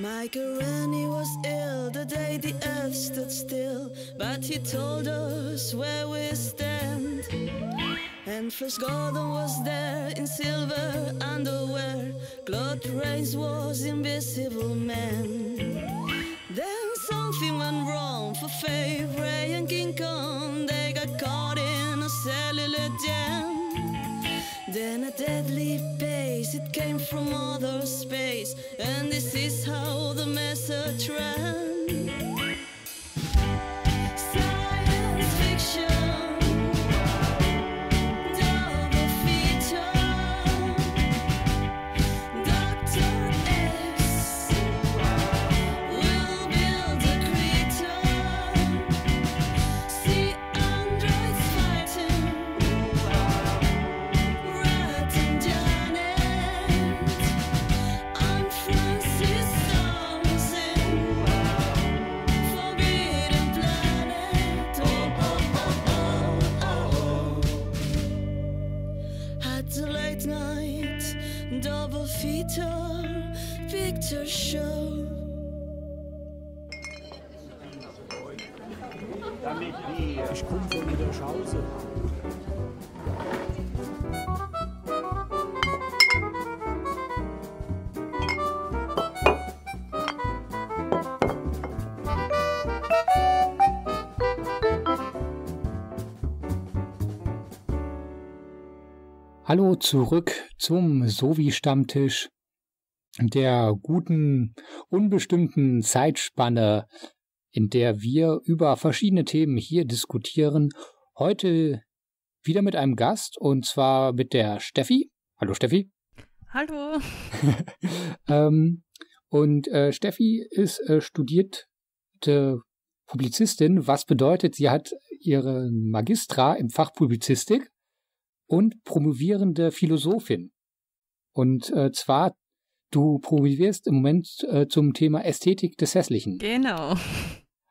Michael Rennie was ill the day the earth stood still, but he told us where we stand. And Flash Gordon was there in silver underwear, Claude Rains was invisible man. Then something went wrong for Faye Ray and King Kong. from outer space, and this is how the message ran. Show. Ich komme von Niederschausen. Hallo zurück zum Sovi-Stammtisch der guten, unbestimmten Zeitspanne, in der wir über verschiedene Themen hier diskutieren. Heute wieder mit einem Gast und zwar mit der Steffi. Hallo Steffi. Hallo. ähm, und äh, Steffi ist äh, studierte Publizistin, was bedeutet, sie hat ihren Magistra im Fach Publizistik und promovierende Philosophin. Und äh, zwar Du promovierst im Moment äh, zum Thema Ästhetik des Hässlichen. Genau.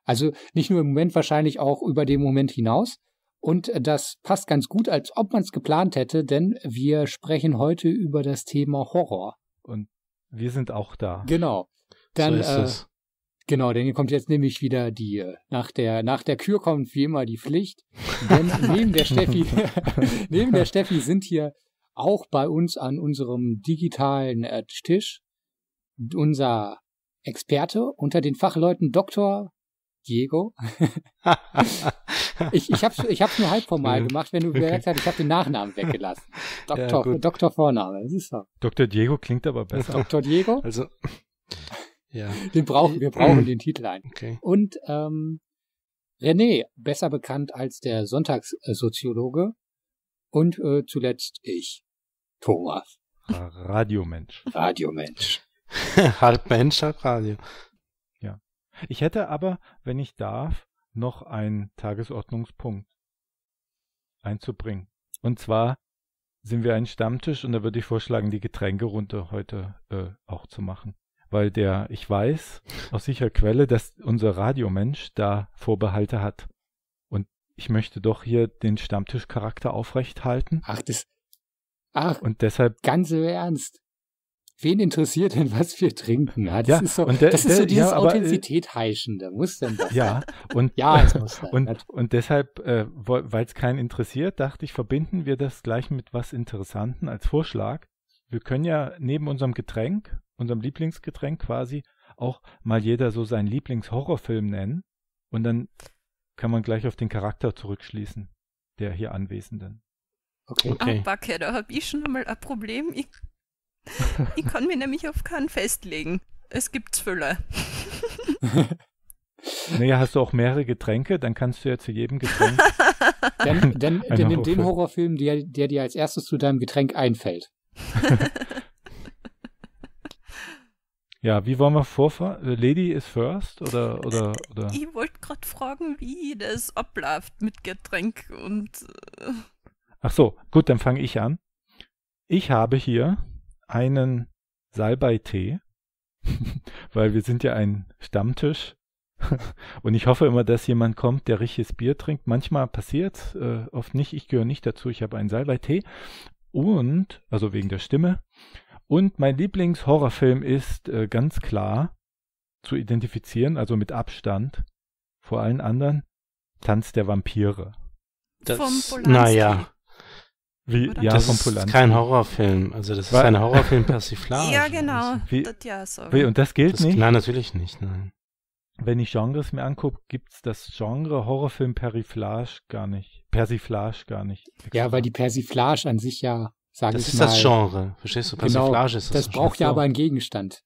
Also nicht nur im Moment, wahrscheinlich auch über den Moment hinaus. Und äh, das passt ganz gut, als ob man es geplant hätte, denn wir sprechen heute über das Thema Horror. Und wir sind auch da. Genau. Dann, so äh, genau, denn hier kommt jetzt nämlich wieder die, äh, nach der, nach der Kür kommt wie immer die Pflicht. Denn neben der Steffi, neben der Steffi sind hier auch bei uns an unserem digitalen äh, Tisch unser Experte unter den Fachleuten Dr. Diego. ich ich habe es ich hab's nur halb formal gemacht, wenn du gesagt hast, ich habe den Nachnamen weggelassen. Doktor, ja, Doktor Vorname, das ist so. Dr. Diego klingt aber besser. Dr. Diego? Also, ja. Den brauchen, wir brauchen den Titel ein. Okay. Und ähm, René, besser bekannt als der Sonntagssoziologe und äh, zuletzt ich. Thomas. Radiomensch. Radiomensch. halb Mensch, halb Radio. Ja. Ich hätte aber, wenn ich darf, noch einen Tagesordnungspunkt einzubringen. Und zwar sind wir ein Stammtisch und da würde ich vorschlagen, die Getränkerunde heute äh, auch zu machen. Weil der, ich weiß aus sicherer Quelle, dass unser Radiomensch da Vorbehalte hat. Und ich möchte doch hier den Stammtischcharakter aufrecht halten. Ach, das, Ach, und deshalb. Ganz im Ernst. Wen interessiert denn, was wir trinken? Ja, das ja, ist so, der, das ist so der, dieses ja, äh, Authentizität heischen, da muss denn was. Ja, und, ja, es muss dann, und, und deshalb, äh, weil es keinen interessiert, dachte ich, verbinden wir das gleich mit was Interessanten als Vorschlag. Wir können ja neben unserem Getränk, unserem Lieblingsgetränk quasi, auch mal jeder so seinen Lieblingshorrorfilm nennen und dann kann man gleich auf den Charakter zurückschließen der hier Anwesenden. Okay. Ah, okay. Backe, da habe ich schon mal ein Problem. Ich, ich kann mich nämlich auf keinen festlegen. Es gibt Füller. naja, hast du auch mehrere Getränke, dann kannst du ja zu jedem Getränk. dann, dann, dann nimm den Horrorfilm, der, der dir als erstes zu deinem Getränk einfällt. Ja, wie wollen wir vorfahren? Lady is first oder oder oder? Ich wollte gerade fragen, wie das abläuft mit Getränk und. Äh Ach so, gut, dann fange ich an. Ich habe hier einen Salbei-Tee, weil wir sind ja ein Stammtisch. Und ich hoffe immer, dass jemand kommt, der richtiges Bier trinkt. Manchmal passiert äh, oft nicht. Ich gehöre nicht dazu. Ich habe einen Salbei-Tee. Und, also wegen der Stimme. Und mein Lieblingshorrorfilm ist äh, ganz klar zu identifizieren, also mit Abstand vor allen anderen, Tanz der Vampire. Das, naja, wie, ja, das ist Polanski. kein Horrorfilm. Also das ist ein Horrorfilm Persiflage. ja, genau. Wie, das ja so. Wie, und das gilt das, nicht? Nein, natürlich nicht, nein. Wenn ich Genres mir angucke, gibt es das Genre Horrorfilm Periflage gar nicht. Persiflage gar nicht. Ja, weil die Persiflage an sich ja, sage ich mal. Das ist das Genre. Verstehst du? Genau, Persiflage genau, ist das. Genre. Das braucht ja aber einen Gegenstand.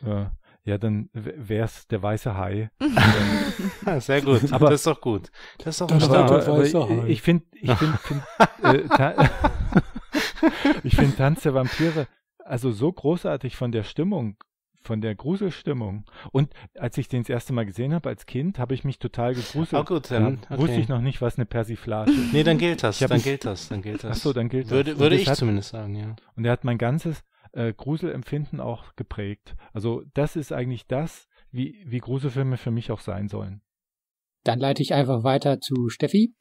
Ja ja, dann wär's der weiße Hai. sehr gut, aber das ist doch gut. Das ist doch das aber, äh, aber ich, ich finde, ich finde, find, äh, ich finde Tanz der Vampire also so großartig von der Stimmung von der Gruselstimmung. Und als ich den das erste Mal gesehen habe als Kind, habe ich mich total gegruselt. Oh gut, dann okay. wusste ich noch nicht, was eine Persiflage ist. Nee, dann gilt das, dann gilt das, dann gilt das. Achso, dann gilt das. Würde, würde ich hat, zumindest sagen, ja. Und er hat mein ganzes äh, Gruselempfinden auch geprägt. Also das ist eigentlich das, wie, wie Gruselfilme für mich auch sein sollen. Dann leite ich einfach weiter zu Steffi.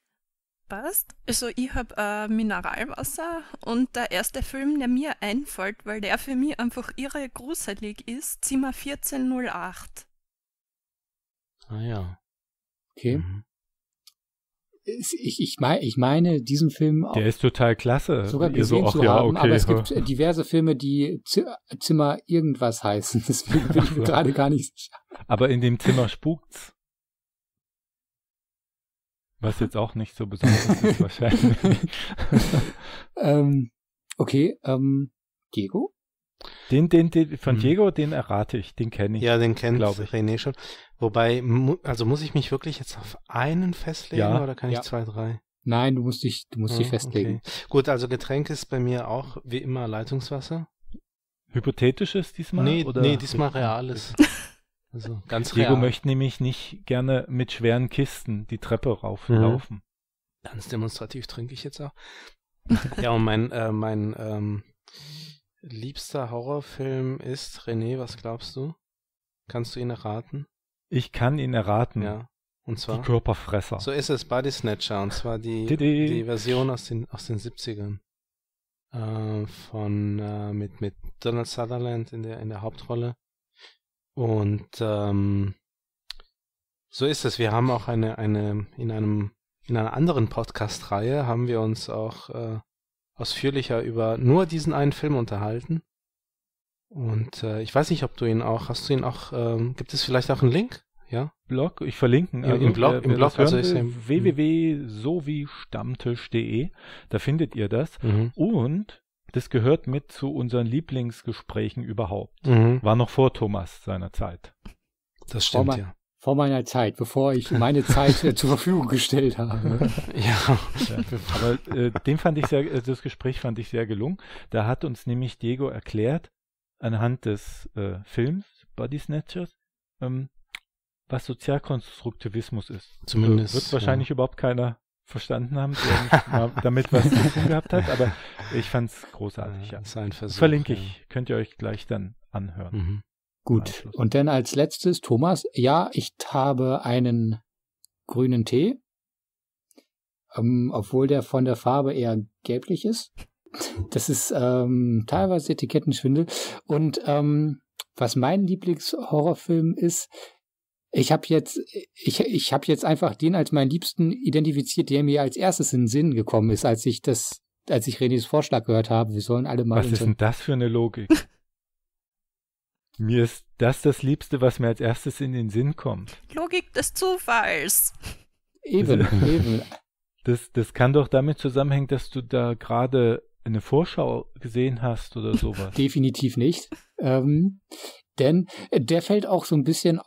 Passt. Also ich habe äh, Mineralwasser und der erste Film, der mir einfällt, weil der für mich einfach irre gruselig ist, Zimmer 1408. Ah ja. Okay. Mhm ich, ich, mein, ich meine, diesen Film auch. Der ist total klasse. Sogar gesehen so, ach, zu ja, haben, okay, aber es ja. gibt äh, diverse Filme, die Z Zimmer irgendwas heißen. Deswegen bin ich gerade gar nicht Aber in dem Zimmer spukt's. Was jetzt auch nicht so besonders ist, wahrscheinlich. ähm, okay, ähm, Diego? Den, den, den von hm. Diego, den errate ich, den kenne ich. Ja, den kennt glaube ich. René schon. Wobei, also muss ich mich wirklich jetzt auf einen festlegen ja, oder kann ich ja. zwei, drei? Nein, du musst dich, du musst ja, dich ah, festlegen. Okay. Gut, also Getränk ist bei mir auch wie immer Leitungswasser. Hypothetisches diesmal? Nee, oder? nee diesmal reales. also ganz Diego real. Diego möchte nämlich nicht gerne mit schweren Kisten die Treppe rauflaufen. Mhm. Ganz demonstrativ trinke ich jetzt auch. ja, und mein, äh, mein ähm, liebster Horrorfilm ist? René, was glaubst du? Kannst du ihn erraten? Ich kann ihn erraten. Ja. Und zwar? Die Körperfresser. So ist es, Body Snatcher. Und zwar die, die Version aus den, aus den 70ern. Äh, von, äh, mit, mit Donald Sutherland in der, in der Hauptrolle. Und, ähm, so ist es. Wir haben auch eine, eine, in einem, in einer anderen Podcast-Reihe haben wir uns auch, äh, ausführlicher über nur diesen einen Film unterhalten. Und äh, ich weiß nicht, ob du ihn auch, hast du ihn auch, ähm, gibt es vielleicht auch einen Link? Ja? Blog, ich verlinke ihn. Ja, Im also Blog, wer, im wer Blog also ist hm. www.sowiestammtisch.de, da findet ihr das. Mhm. Und das gehört mit zu unseren Lieblingsgesprächen überhaupt. Mhm. War noch vor Thomas seiner Zeit. Das stimmt, ja vor meiner Zeit, bevor ich meine Zeit äh, zur Verfügung gestellt habe. ja, aber äh, dem fand ich sehr, äh, das Gespräch fand ich sehr gelungen. Da hat uns nämlich Diego erklärt, anhand des äh, Films Body Snatchers, ähm, was Sozialkonstruktivismus ist. Also Zumindest. Also wird wahrscheinlich ja. überhaupt keiner verstanden haben, der nicht damit was zu tun gehabt hat, aber ich fand es großartig. Ja, ja. Versuch, Verlinke ich, könnt ihr euch gleich dann anhören. Mhm. Gut. Und dann als letztes, Thomas, ja, ich habe einen grünen Tee, ähm, obwohl der von der Farbe eher gelblich ist. Das ist ähm, teilweise Etikettenschwindel. Und ähm, was mein Lieblingshorrorfilm ist, ich habe jetzt, ich, ich habe jetzt einfach den als meinen Liebsten identifiziert, der mir als erstes in den Sinn gekommen ist, als ich das, als ich Renés Vorschlag gehört habe, wir sollen alle mal. Was ist denn das für eine Logik? Mir ist das das Liebste, was mir als erstes in den Sinn kommt. Logik des Zufalls. Eben, eben. Das, das kann doch damit zusammenhängen, dass du da gerade eine Vorschau gesehen hast oder sowas. Definitiv nicht. Ähm, denn der fällt auch so ein bisschen,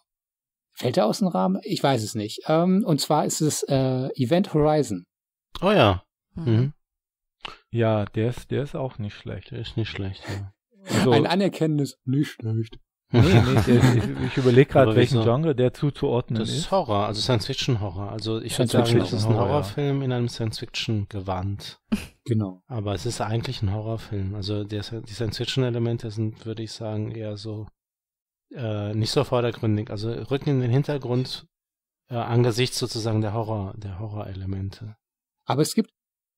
fällt er aus dem Rahmen? Ich weiß es nicht. Ähm, und zwar ist es äh, Event Horizon. Oh ja. Mhm. mhm. Ja, der ist, der ist auch nicht schlecht. Der ist nicht schlecht, ja. Also, ein anerkennendes nicht schlecht. Nee, nee, ich, ich überlege gerade, welchen so, Genre der zuzuordnen ist. Das ist Horror, also Science-Fiction-Horror. Also ich würde sagen, es ist ein Horrorfilm ja. in einem Science-Fiction-Gewand. Genau. Aber es ist eigentlich ein Horrorfilm. Also der, die Science-Fiction-Elemente sind, würde ich sagen, eher so äh, nicht so vordergründig. Also rücken in den Hintergrund äh, angesichts sozusagen der Horror, der Horror-Elemente. Aber es gibt,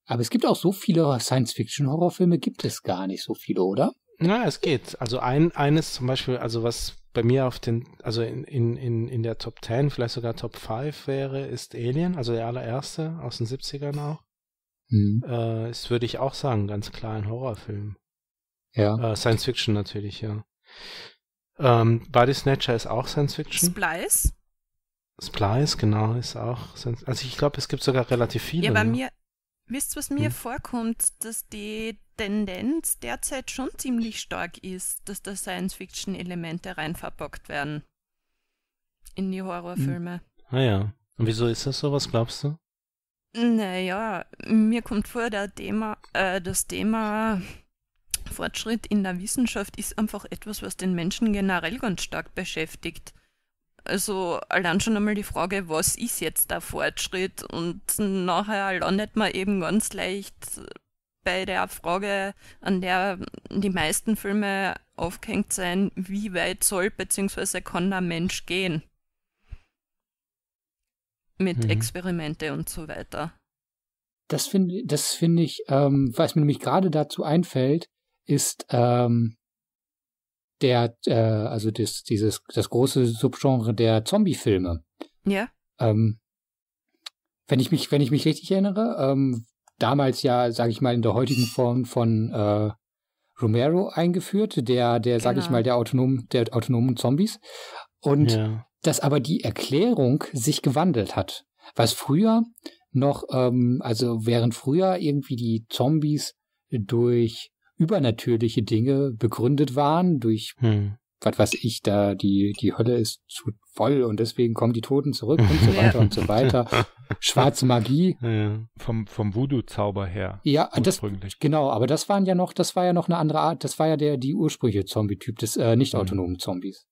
aber es gibt auch so viele Science-Fiction-Horrorfilme, gibt es gar nicht so viele, oder? Na, es geht. Also ein, eines zum Beispiel, also was bei mir auf den, also in, in, in, der Top 10, vielleicht sogar Top 5 wäre, ist Alien, also der allererste aus den 70ern auch. Hm. Äh, ist, würde ich auch sagen, ganz klar ein Horrorfilm. Ja. Äh, Science Fiction natürlich, ja. Ähm, Body Snatcher ist auch Science Fiction. Splice? Splice, genau, ist auch. Science also ich glaube, es gibt sogar relativ viele. Ja, bei mir, Wisst ihr, was mir hm. vorkommt, dass die Tendenz derzeit schon ziemlich stark ist, dass da Science-Fiction-Elemente reinverpackt werden in die Horrorfilme. Hm. Ah ja. Und wieso ist das so? Was glaubst du? Naja, mir kommt vor, Thema, äh, das Thema Fortschritt in der Wissenschaft ist einfach etwas, was den Menschen generell ganz stark beschäftigt. Also allein schon einmal die Frage, was ist jetzt der Fortschritt? Und nachher landet man eben ganz leicht bei der Frage, an der die meisten Filme aufgehängt sein, wie weit soll bzw. kann der Mensch gehen? Mit mhm. Experimente und so weiter. Das finde das find ich, ähm, was mir nämlich gerade dazu einfällt, ist, ähm, der, äh, also das, dieses, das große Subgenre der Zombie-Filme. Ja. Ähm, wenn ich mich, wenn ich mich richtig erinnere, ähm, damals ja, sage ich mal, in der heutigen Form von äh, Romero eingeführt, der, der, sage ich genau. mal, der autonomen, der autonomen Zombies. Und ja. dass aber die Erklärung sich gewandelt hat. Was früher noch, ähm, also während früher irgendwie die Zombies durch übernatürliche Dinge begründet waren durch, hm. was weiß ich, da die, die Hölle ist zu voll und deswegen kommen die Toten zurück und so weiter und so weiter. Schwarze Magie. Ja, vom, vom Voodoo-Zauber her. Ja, das, genau, aber das waren ja noch, das war ja noch eine andere Art, das war ja der, die ursprüngliche Zombie-Typ des äh, nicht hm. autonomen mhm. Zombies.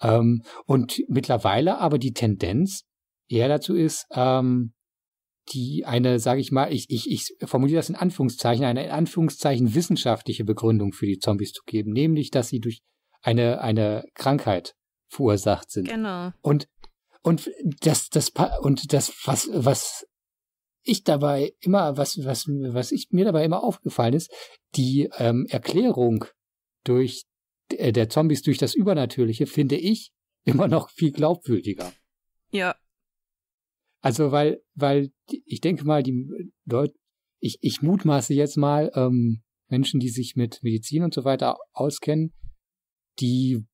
Ähm, und mittlerweile aber die Tendenz eher dazu ist, ähm, die eine, sage ich mal, ich, ich, ich formuliere das in Anführungszeichen, eine in Anführungszeichen wissenschaftliche Begründung für die Zombies zu geben, nämlich, dass sie durch eine, eine Krankheit verursacht sind. Genau. Und, und das, das, und das, was, was ich dabei immer, was, was, was ich mir dabei immer aufgefallen ist, die ähm, Erklärung durch äh, der Zombies durch das Übernatürliche finde ich immer noch viel glaubwürdiger. Ja, also weil, weil ich denke mal, die Leute, ich, ich mutmaße jetzt mal, ähm, Menschen, die sich mit Medizin und so weiter auskennen, die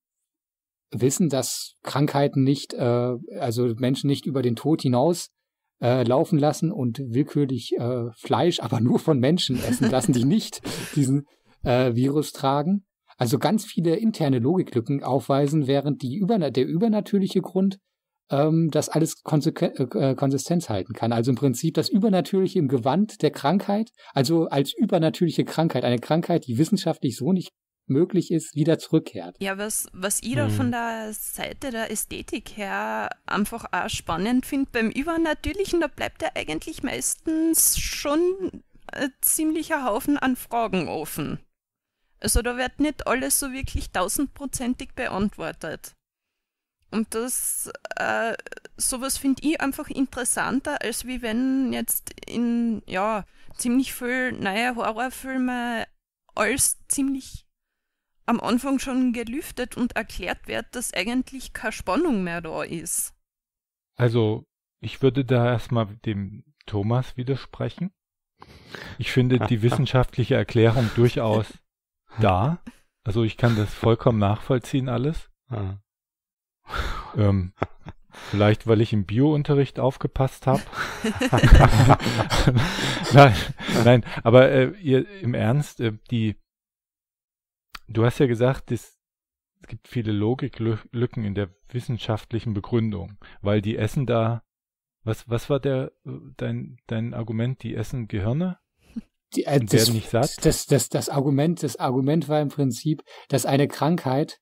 wissen, dass Krankheiten nicht, äh, also Menschen nicht über den Tod hinaus äh, laufen lassen und willkürlich äh, Fleisch, aber nur von Menschen essen lassen, die nicht diesen äh, Virus tragen. Also ganz viele interne Logiklücken aufweisen, während die über, der übernatürliche Grund ähm, das alles äh, äh, Konsistenz halten kann. Also im Prinzip das Übernatürliche im Gewand der Krankheit, also als übernatürliche Krankheit, eine Krankheit, die wissenschaftlich so nicht möglich ist, wieder zurückkehrt. Ja, was, was ich da hm. von der Seite der Ästhetik her einfach auch spannend finde, beim Übernatürlichen, da bleibt ja eigentlich meistens schon ein äh, ziemlicher Haufen an Fragen offen. Also da wird nicht alles so wirklich tausendprozentig beantwortet. Und das, äh, sowas finde ich einfach interessanter, als wie wenn jetzt in, ja, ziemlich viel neue Horrorfilme alles ziemlich am Anfang schon gelüftet und erklärt wird, dass eigentlich keine Spannung mehr da ist. Also, ich würde da erstmal dem Thomas widersprechen. Ich finde die wissenschaftliche Erklärung durchaus da. Also ich kann das vollkommen nachvollziehen alles. ähm, vielleicht, weil ich im Biounterricht aufgepasst habe. nein, nein, aber äh, ihr, im Ernst, äh, die, du hast ja gesagt, das, es gibt viele Logiklücken in der wissenschaftlichen Begründung, weil die essen da, was, was war der, dein, dein Argument, die essen Gehirne? Die, äh, das, nicht satt? Das, das, das, Argument, das Argument war im Prinzip, dass eine Krankheit,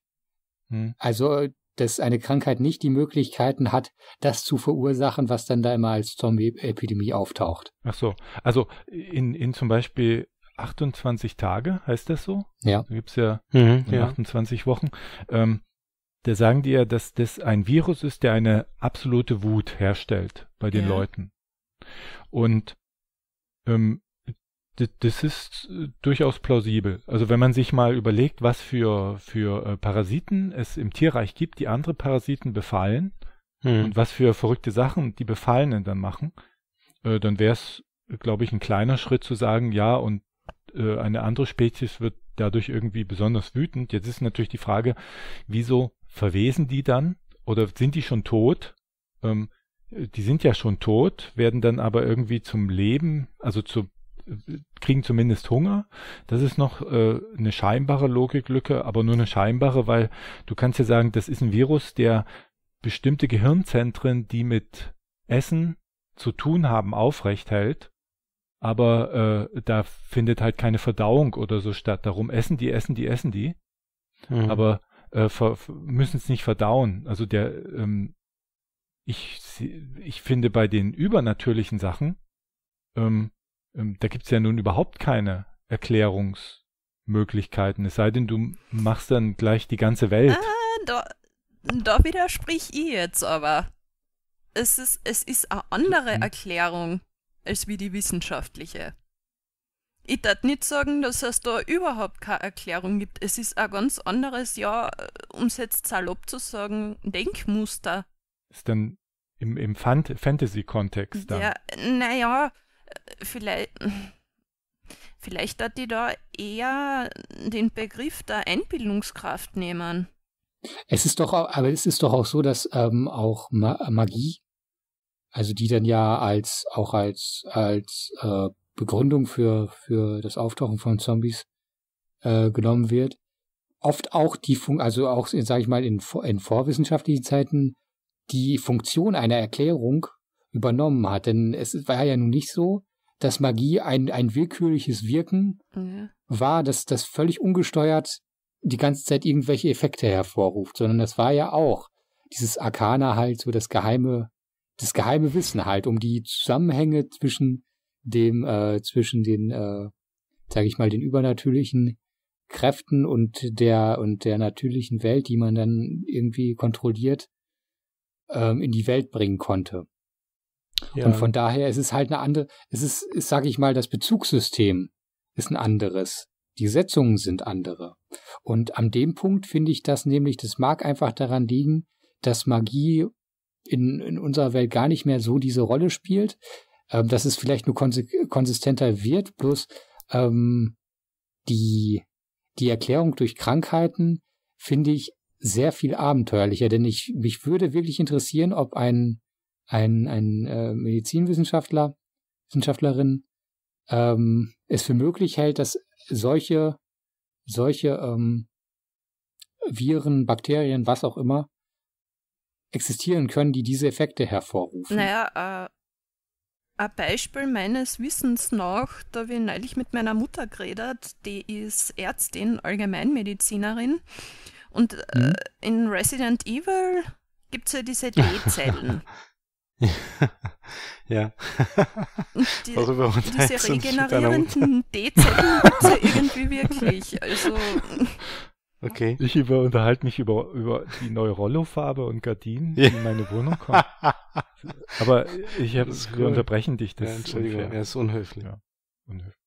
hm. also dass eine Krankheit nicht die Möglichkeiten hat, das zu verursachen, was dann da immer als Zombie-Epidemie auftaucht. Ach so, also in, in zum Beispiel 28 Tage, heißt das so? Ja. Da gibt es ja, mhm, ja 28 Wochen. Ähm, da sagen die ja, dass das ein Virus ist, der eine absolute Wut herstellt bei den ja. Leuten. Und ähm, das ist äh, durchaus plausibel. Also wenn man sich mal überlegt, was für, für äh, Parasiten es im Tierreich gibt, die andere Parasiten befallen hm. und was für verrückte Sachen die Befallenen dann machen, äh, dann wäre es, glaube ich, ein kleiner Schritt zu sagen, ja, und äh, eine andere Spezies wird dadurch irgendwie besonders wütend. Jetzt ist natürlich die Frage, wieso verwesen die dann oder sind die schon tot? Ähm, die sind ja schon tot, werden dann aber irgendwie zum Leben, also zum kriegen zumindest Hunger. Das ist noch äh, eine scheinbare Logiklücke, aber nur eine scheinbare, weil du kannst ja sagen, das ist ein Virus, der bestimmte Gehirnzentren, die mit Essen zu tun haben, aufrecht hält. Aber äh, da findet halt keine Verdauung oder so statt. Darum essen die, essen die, essen die. Mhm. Aber äh, müssen es nicht verdauen. Also der, ähm, ich, ich finde bei den übernatürlichen Sachen, ähm, ähm, da gibt's ja nun überhaupt keine Erklärungsmöglichkeiten, es sei denn, du machst dann gleich die ganze Welt. Ah, da, da widersprich ich eh jetzt aber. Es ist, es ist eine andere mhm. Erklärung als wie die wissenschaftliche. Ich darf nicht sagen, dass es da überhaupt keine Erklärung gibt. Es ist ein ganz anderes, ja, äh, um es jetzt salopp zu sagen, Denkmuster. Ist dann im, im Fantasy-Kontext da? Ja, naja, vielleicht, vielleicht hat die da eher den Begriff der Einbildungskraft nehmen. Es ist doch, aber es ist doch auch so, dass ähm, auch Ma Magie, also die dann ja als auch als als äh, Begründung für für das Auftauchen von Zombies äh, genommen wird, oft auch die Fun also auch sage ich mal in, in vorwissenschaftlichen Zeiten die Funktion einer Erklärung übernommen hat. Denn es war ja nun nicht so, dass Magie ein, ein willkürliches Wirken ja. war, dass das völlig ungesteuert die ganze Zeit irgendwelche Effekte hervorruft, sondern das war ja auch dieses Arkana halt so das geheime, das geheime Wissen halt, um die Zusammenhänge zwischen dem, äh, zwischen den, äh, sag ich mal, den übernatürlichen Kräften und der und der natürlichen Welt, die man dann irgendwie kontrolliert, ähm, in die Welt bringen konnte. Ja. Und von daher ist es halt eine andere, es ist, ist sage ich mal, das Bezugssystem ist ein anderes. Die Setzungen sind andere. Und an dem Punkt finde ich das nämlich, das mag einfach daran liegen, dass Magie in, in unserer Welt gar nicht mehr so diese Rolle spielt, ähm, dass es vielleicht nur kons konsistenter wird, bloß ähm, die, die Erklärung durch Krankheiten finde ich sehr viel abenteuerlicher, denn ich, mich würde wirklich interessieren, ob ein ein, ein äh, Medizinwissenschaftler, Wissenschaftlerin, ähm, es für möglich hält, dass solche, solche ähm, Viren, Bakterien, was auch immer, existieren können, die diese Effekte hervorrufen. Naja, äh, ein Beispiel meines Wissens nach, da habe ich neulich mit meiner Mutter geredet, die ist Ärztin, Allgemeinmedizinerin. Und äh, hm? in Resident Evil gibt es ja diese D-Zellen. ja. die, Worüber die Serie generierenden D-Zellen gibt ja irgendwie wirklich. Also. Okay. Ich über, unterhalte mich über, über die neue Rollo-Farbe und Gardinen, die in meine Wohnung kommen. Aber ich hab, wir cool. unterbrechen dich. Das ja, Entschuldigung, ist er ist unhöflich. Ja, unhöflich.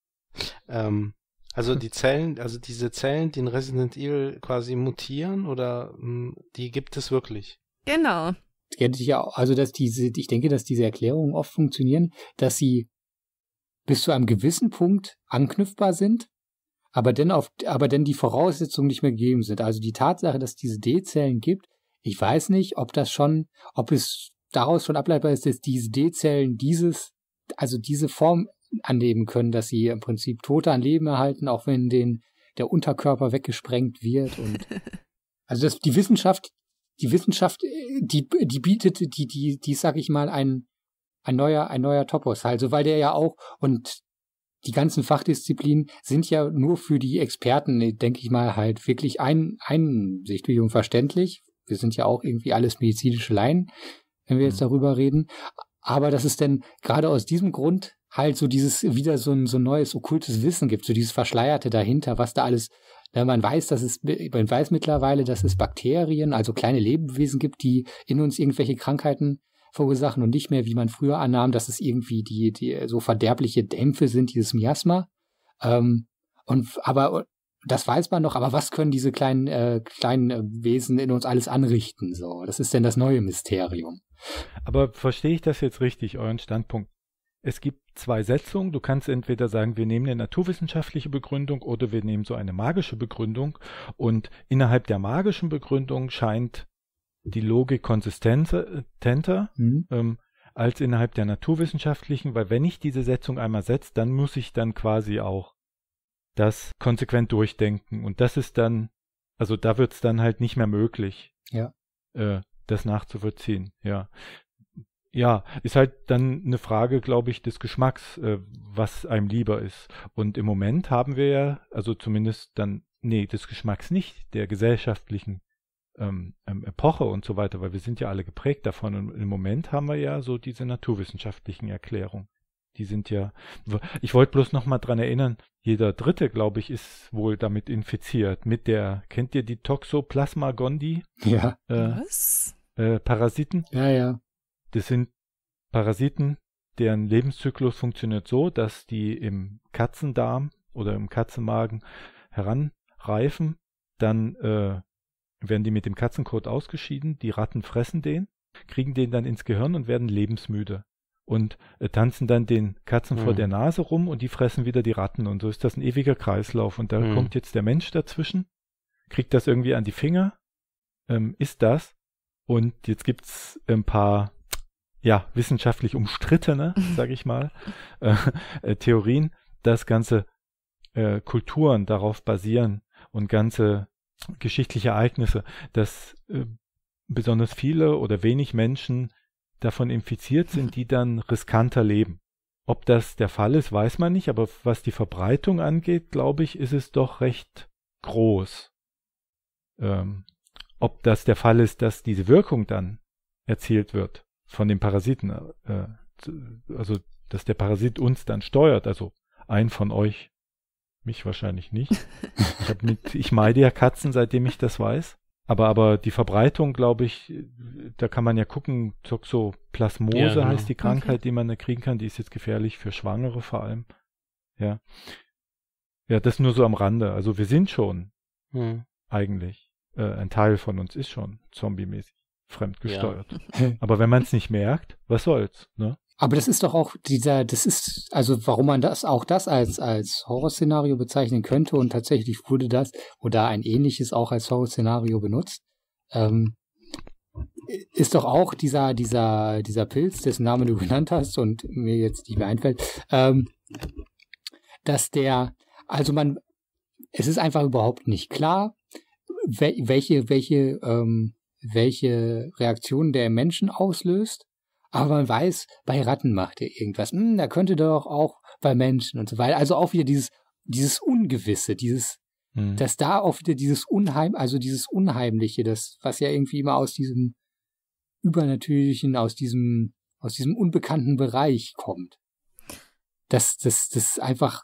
Ähm, also die Zellen, also diese Zellen, die in Resident Evil quasi mutieren oder mh, hm, die gibt es wirklich? Genau ich ja also dass diese, ich denke, dass diese Erklärungen oft funktionieren, dass sie bis zu einem gewissen Punkt anknüpfbar sind, aber dann auf, aber dann die Voraussetzungen nicht mehr gegeben sind. Also die Tatsache, dass es diese D-Zellen gibt, ich weiß nicht, ob das schon, ob es daraus schon ableitbar ist, dass diese D-Zellen dieses, also diese Form annehmen können, dass sie im Prinzip Tote an Leben erhalten, auch wenn den, der Unterkörper weggesprengt wird und also das, die Wissenschaft die Wissenschaft, äh, die, die bietet, die, die, die, sag ich mal, ein, ein neuer, ein neuer Topos. Also, weil der ja auch, und die ganzen Fachdisziplinen sind ja nur für die Experten, äh, denke ich mal, halt wirklich ein, einsichtig und verständlich. Wir sind ja auch irgendwie alles medizinische Laien, wenn wir jetzt mhm. darüber reden. Aber dass es denn gerade aus diesem Grund halt so dieses wieder so ein, so ein neues okkultes Wissen gibt, so dieses Verschleierte dahinter, was da alles, ja, man weiß, dass es, man weiß mittlerweile, dass es Bakterien, also kleine Lebewesen gibt, die in uns irgendwelche Krankheiten verursachen und nicht mehr, wie man früher annahm, dass es irgendwie die, die so verderbliche Dämpfe sind, dieses Miasma. Ähm, und aber äh, das weiß man noch, aber was können diese kleinen, äh, kleinen äh, Wesen in uns alles anrichten? So, das ist denn das neue Mysterium. Aber verstehe ich das jetzt richtig, euren Standpunkt? Es gibt zwei Setzungen. Du kannst entweder sagen, wir nehmen eine naturwissenschaftliche Begründung oder wir nehmen so eine magische Begründung. Und innerhalb der magischen Begründung scheint die Logik konsistenter mhm. ähm, als innerhalb der naturwissenschaftlichen, weil wenn ich diese Setzung einmal setze, dann muss ich dann quasi auch das konsequent durchdenken. Und das ist dann, also da wird es dann halt nicht mehr möglich, ja. äh, das nachzuvollziehen. Ja. Ja, ist halt dann eine Frage, glaube ich, des Geschmacks, äh, was einem lieber ist. Und im Moment haben wir ja, also zumindest dann, nee, des Geschmacks nicht, der gesellschaftlichen ähm, ähm Epoche und so weiter, weil wir sind ja alle geprägt davon. Und im Moment haben wir ja so diese naturwissenschaftlichen Erklärungen. Die sind ja, ich wollte bloß nochmal dran erinnern, jeder Dritte, glaube ich, ist wohl damit infiziert. Mit der, kennt ihr die Toxoplasma gondii? Ja. Äh, Was? Äh, Parasiten? Ja, ja. Das sind Parasiten, deren Lebenszyklus funktioniert so, dass die im Katzendarm oder im Katzenmagen heranreifen, dann äh, werden die mit dem Katzenkot ausgeschieden, die Ratten fressen den, kriegen den dann ins Gehirn und werden lebensmüde und äh, tanzen dann den Katzen mhm. vor der Nase rum und die fressen wieder die Ratten und so ist das ein ewiger Kreislauf und da mhm. kommt jetzt der Mensch dazwischen, kriegt das irgendwie an die Finger, ähm, isst das und jetzt gibt's ein paar ja, wissenschaftlich umstrittene, sage ich mal, äh, äh, Theorien, dass ganze äh, Kulturen darauf basieren und ganze geschichtliche Ereignisse, dass äh, besonders viele oder wenig Menschen davon infiziert sind, mhm. die dann riskanter leben. Ob das der Fall ist, weiß man nicht, aber was die Verbreitung angeht, glaube ich, ist es doch recht groß. Ähm, ob das der Fall ist, dass diese Wirkung dann erzielt wird, von dem Parasiten, äh, also dass der Parasit uns dann steuert, also ein von euch, mich wahrscheinlich nicht. ich, hab mit, ich meide ja Katzen, seitdem ich das weiß. Aber, aber die Verbreitung, glaube ich, da kann man ja gucken, Toxoplasmose ja, genau. heißt die Krankheit, okay. die man da kriegen kann, die ist jetzt gefährlich für Schwangere vor allem. Ja. Ja, das nur so am Rande. Also wir sind schon hm. eigentlich, äh, ein Teil von uns ist schon zombie-mäßig fremdgesteuert. Ja. Aber wenn man es nicht merkt, was soll's, ne? Aber das ist doch auch dieser, das ist, also warum man das auch das als, als Horrorszenario bezeichnen könnte und tatsächlich wurde das oder ein ähnliches auch als Horrorszenario benutzt, ähm, ist doch auch dieser, dieser, dieser Pilz, dessen Name du genannt hast und mir jetzt nicht mehr einfällt, ähm, dass der, also man, es ist einfach überhaupt nicht klar, welche, welche ähm, welche Reaktionen der Menschen auslöst. Aber man weiß, bei Ratten macht er irgendwas. Hm, er könnte doch auch bei Menschen und so weiter. Also auch wieder dieses, dieses Ungewisse, dieses, mhm. dass da auch wieder dieses Unheim, also dieses Unheimliche, das, was ja irgendwie immer aus diesem Übernatürlichen, aus diesem, aus diesem unbekannten Bereich kommt. Dass, dass, dass einfach,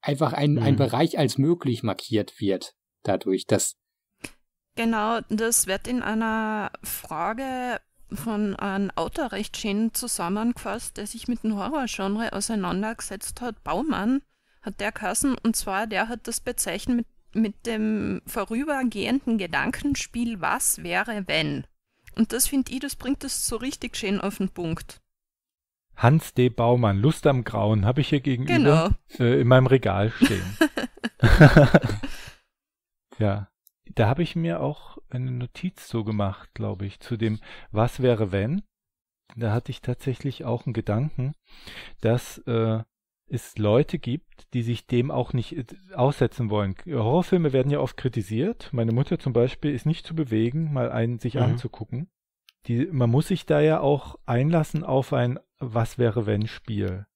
einfach ein, mhm. ein hm. Bereich als möglich markiert wird dadurch, dass Genau, das wird in einer Frage von einem Autor recht schön zusammengefasst, der sich mit dem Horrorgenre auseinandergesetzt hat. Baumann hat der Kassen, und zwar der hat das bezeichnet mit, mit dem vorübergehenden Gedankenspiel, was wäre, wenn. Und das finde ich, das bringt es so richtig schön auf den Punkt. Hans D. Baumann, Lust am Grauen, habe ich hier gegenüber genau. äh, in meinem Regal stehen. ja. Da habe ich mir auch eine Notiz so gemacht, glaube ich, zu dem Was wäre wenn? Da hatte ich tatsächlich auch einen Gedanken, dass äh, es Leute gibt, die sich dem auch nicht äh, aussetzen wollen. Horrorfilme werden ja oft kritisiert. Meine Mutter zum Beispiel ist nicht zu bewegen, mal einen sich mhm. anzugucken. Die, man muss sich da ja auch einlassen auf ein Was wäre wenn Spiel.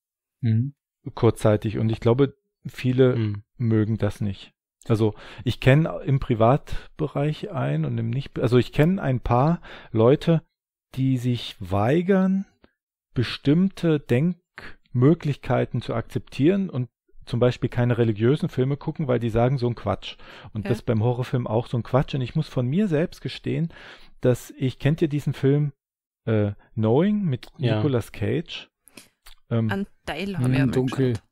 Mhm. Kurzzeitig. Und ich glaube, viele mhm. mögen das nicht. Also ich kenne im Privatbereich ein und im nicht, also ich kenne ein paar Leute, die sich weigern, bestimmte Denkmöglichkeiten zu akzeptieren und zum Beispiel keine religiösen Filme gucken, weil die sagen so ein Quatsch. Und ja. das beim Horrorfilm auch so ein Quatsch. Und ich muss von mir selbst gestehen, dass ich kennt ihr diesen Film äh, Knowing mit ja. Nicolas Cage? Ähm, Ein Teil habe ich dunkel. Geschaut.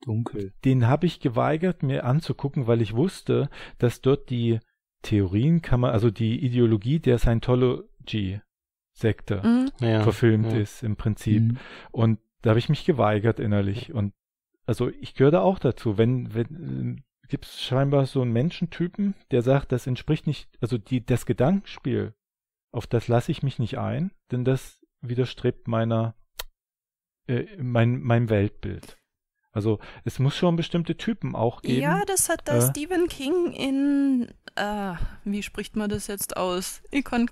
Dunkel. Den habe ich geweigert, mir anzugucken, weil ich wusste, dass dort die Theorien kann man, also die Ideologie der Scientology-Sekte mhm. ja, verfilmt ja. ist im Prinzip. Mhm. Und da habe ich mich geweigert innerlich. Und also ich gehöre da auch dazu. Wenn, wenn äh, gibt es scheinbar so einen Menschentypen, der sagt, das entspricht nicht, also die, das Gedankenspiel, auf das lasse ich mich nicht ein, denn das widerstrebt meiner, äh, mein, meinem Weltbild. Also es muss schon bestimmte Typen auch geben. Ja, das hat da äh, Stephen King in, äh, wie spricht man das jetzt aus? Ich kann,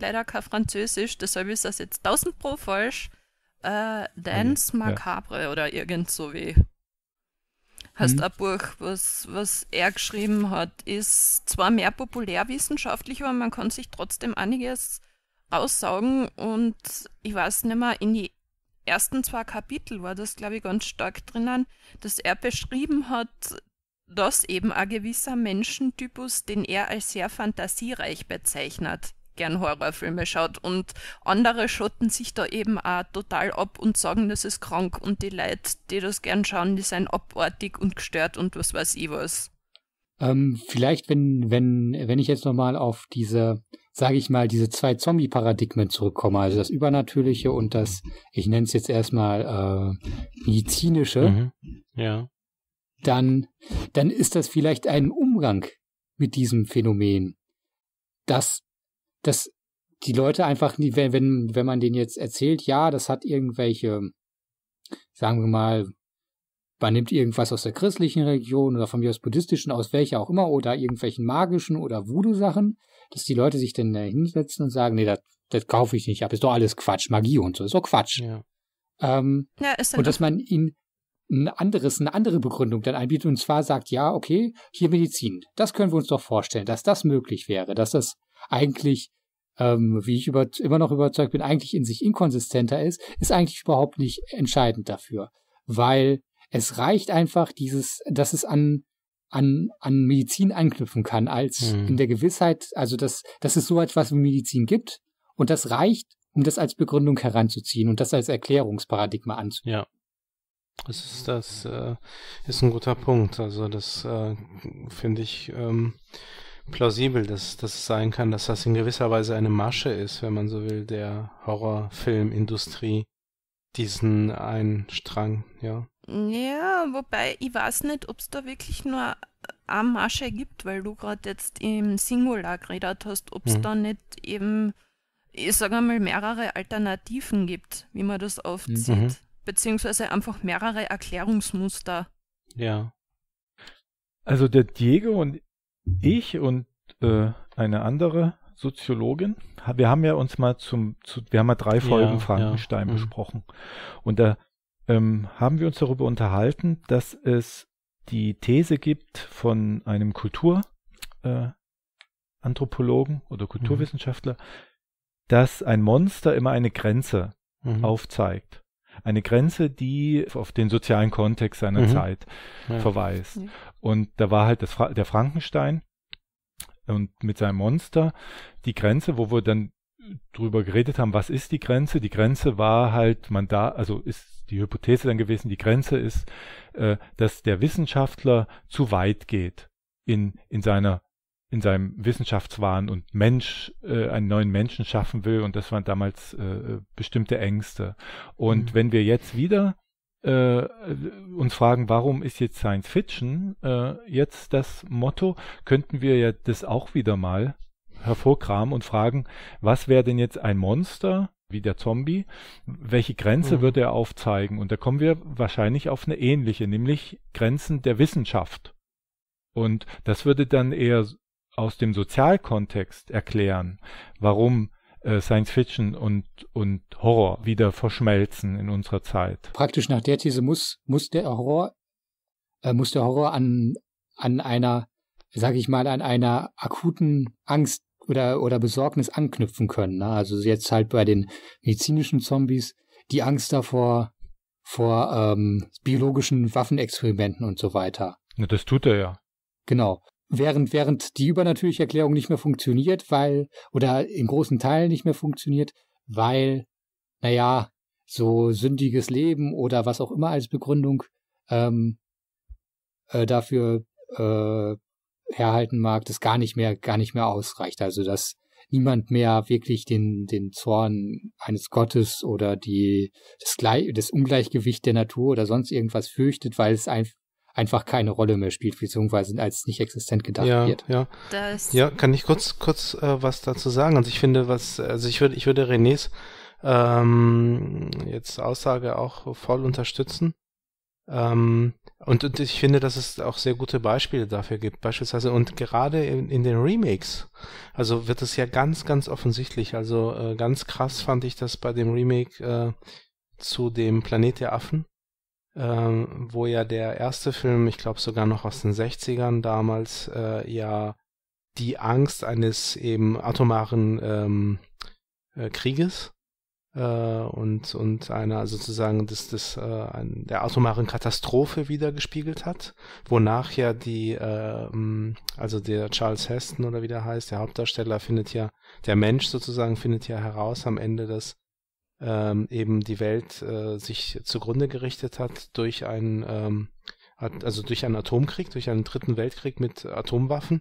leider kein Französisch, deshalb ist das jetzt 1000 pro falsch. Äh, Dance Macabre ja. oder irgend so wie. Heißt hm. ein Buch, was, was er geschrieben hat, ist zwar mehr populärwissenschaftlich, aber man kann sich trotzdem einiges raussaugen und ich weiß nicht mehr, in die ersten zwei Kapitel war das, glaube ich, ganz stark drinnen, dass er beschrieben hat, dass eben ein gewisser Menschentypus, den er als sehr fantasiereich bezeichnet, gern Horrorfilme schaut und andere schotten sich da eben auch total ab und sagen, das ist krank und die Leute, die das gern schauen, die sind abartig und gestört und was weiß ich was. Ähm, vielleicht, wenn, wenn, wenn ich jetzt nochmal auf diese sage ich mal, diese zwei Zombie-Paradigmen zurückkomme. also das Übernatürliche und das, ich nenne es jetzt erstmal äh, medizinische, mhm. ja. dann, dann ist das vielleicht ein Umgang mit diesem Phänomen, dass, dass die Leute einfach, wenn, wenn, wenn man denen jetzt erzählt, ja, das hat irgendwelche, sagen wir mal, man nimmt irgendwas aus der christlichen Religion oder von mir aus buddhistischen, aus welcher auch immer, oder irgendwelchen magischen oder Voodoo-Sachen, dass die Leute sich denn da hinsetzen und sagen, nee, das, das kaufe ich nicht ab, ist doch alles Quatsch, Magie und so, ist doch Quatsch. Ja. Ähm, ja, ist und dass man ihnen ein anderes, eine andere Begründung dann anbietet und zwar sagt, ja, okay, hier Medizin, das können wir uns doch vorstellen, dass das möglich wäre, dass das eigentlich, ähm, wie ich über, immer noch überzeugt bin, eigentlich in sich inkonsistenter ist, ist eigentlich überhaupt nicht entscheidend dafür, weil es reicht einfach dieses, dass es an an, an Medizin anknüpfen kann, als mhm. in der Gewissheit, also dass, dass es so etwas wie Medizin gibt und das reicht, um das als Begründung heranzuziehen und das als Erklärungsparadigma anzunehmen. Ja. Das ist das äh, ist ein guter Punkt. Also das äh, finde ich ähm, plausibel, dass, dass es sein kann, dass das in gewisser Weise eine Masche ist, wenn man so will, der Horrorfilmindustrie diesen einen Strang, ja. Ja, wobei ich weiß nicht, ob es da wirklich nur eine Masche gibt, weil du gerade jetzt im Singular geredet hast, ob es mhm. da nicht eben, ich sage einmal, mehrere Alternativen gibt, wie man das aufzieht, mhm. beziehungsweise einfach mehrere Erklärungsmuster. Ja. Also der Diego und ich und äh, eine andere Soziologin, wir haben ja uns mal zum, zu, wir haben mal drei Folgen ja, Frankenstein ja. Mhm. besprochen. Und da ähm, haben wir uns darüber unterhalten, dass es die These gibt von einem Kulturanthropologen äh, oder Kulturwissenschaftler, mhm. dass ein Monster immer eine Grenze mhm. aufzeigt. Eine Grenze, die auf den sozialen Kontext seiner mhm. Zeit ja. verweist. Ja. Und da war halt Fra der Frankenstein und mit seinem Monster die Grenze, wo wir dann drüber geredet haben, was ist die Grenze? Die Grenze war halt, man da, also ist die Hypothese dann gewesen, die Grenze ist, äh, dass der Wissenschaftler zu weit geht in, in seiner in seinem Wissenschaftswahn und Mensch äh, einen neuen Menschen schaffen will und das waren damals äh, bestimmte Ängste. Und mhm. wenn wir jetzt wieder äh, uns fragen, warum ist jetzt Science Fiction äh, jetzt das Motto, könnten wir ja das auch wieder mal hervorkramen und fragen, was wäre denn jetzt ein Monster? wie der Zombie. Welche Grenze mhm. wird er aufzeigen? Und da kommen wir wahrscheinlich auf eine ähnliche, nämlich Grenzen der Wissenschaft. Und das würde dann eher aus dem Sozialkontext erklären, warum äh, Science Fiction und, und Horror wieder verschmelzen in unserer Zeit. Praktisch nach der These muss, muss der Horror, äh, muss der Horror an, an einer, sage ich mal, an einer akuten Angst oder, oder Besorgnis anknüpfen können. Ne? Also jetzt halt bei den medizinischen Zombies die Angst davor, vor ähm, biologischen Waffenexperimenten und so weiter. Ja, das tut er ja. Genau. Während, während die übernatürliche Erklärung nicht mehr funktioniert, weil, oder in großen Teilen nicht mehr funktioniert, weil, naja, so sündiges Leben oder was auch immer als Begründung ähm, äh, dafür äh, herhalten mag, das gar nicht mehr, gar nicht mehr ausreicht. Also dass niemand mehr wirklich den, den Zorn eines Gottes oder die, das, Gleich, das Ungleichgewicht der Natur oder sonst irgendwas fürchtet, weil es ein, einfach keine Rolle mehr spielt, beziehungsweise als nicht existent gedacht ja, wird. Ja. Das ja, kann ich kurz, kurz äh, was dazu sagen? Also ich finde, was, also ich würde, ich würde Renés ähm, jetzt Aussage auch voll unterstützen. Ähm, und, und ich finde, dass es auch sehr gute Beispiele dafür gibt. Beispielsweise, und gerade in, in den Remakes, also wird es ja ganz, ganz offensichtlich. Also äh, ganz krass fand ich das bei dem Remake äh, zu dem Planet der Affen, ähm, wo ja der erste Film, ich glaube sogar noch aus den 60ern damals, äh, ja die Angst eines eben atomaren ähm, äh, Krieges äh, und, und einer sozusagen das, das, äh, der atomaren Katastrophe wiedergespiegelt hat, wonach ja die, äh, also der Charles Heston oder wie der heißt, der Hauptdarsteller findet ja, der Mensch sozusagen findet ja heraus am Ende, dass ähm, eben die Welt äh, sich zugrunde gerichtet hat durch einen, ähm, also durch einen Atomkrieg, durch einen dritten Weltkrieg mit Atomwaffen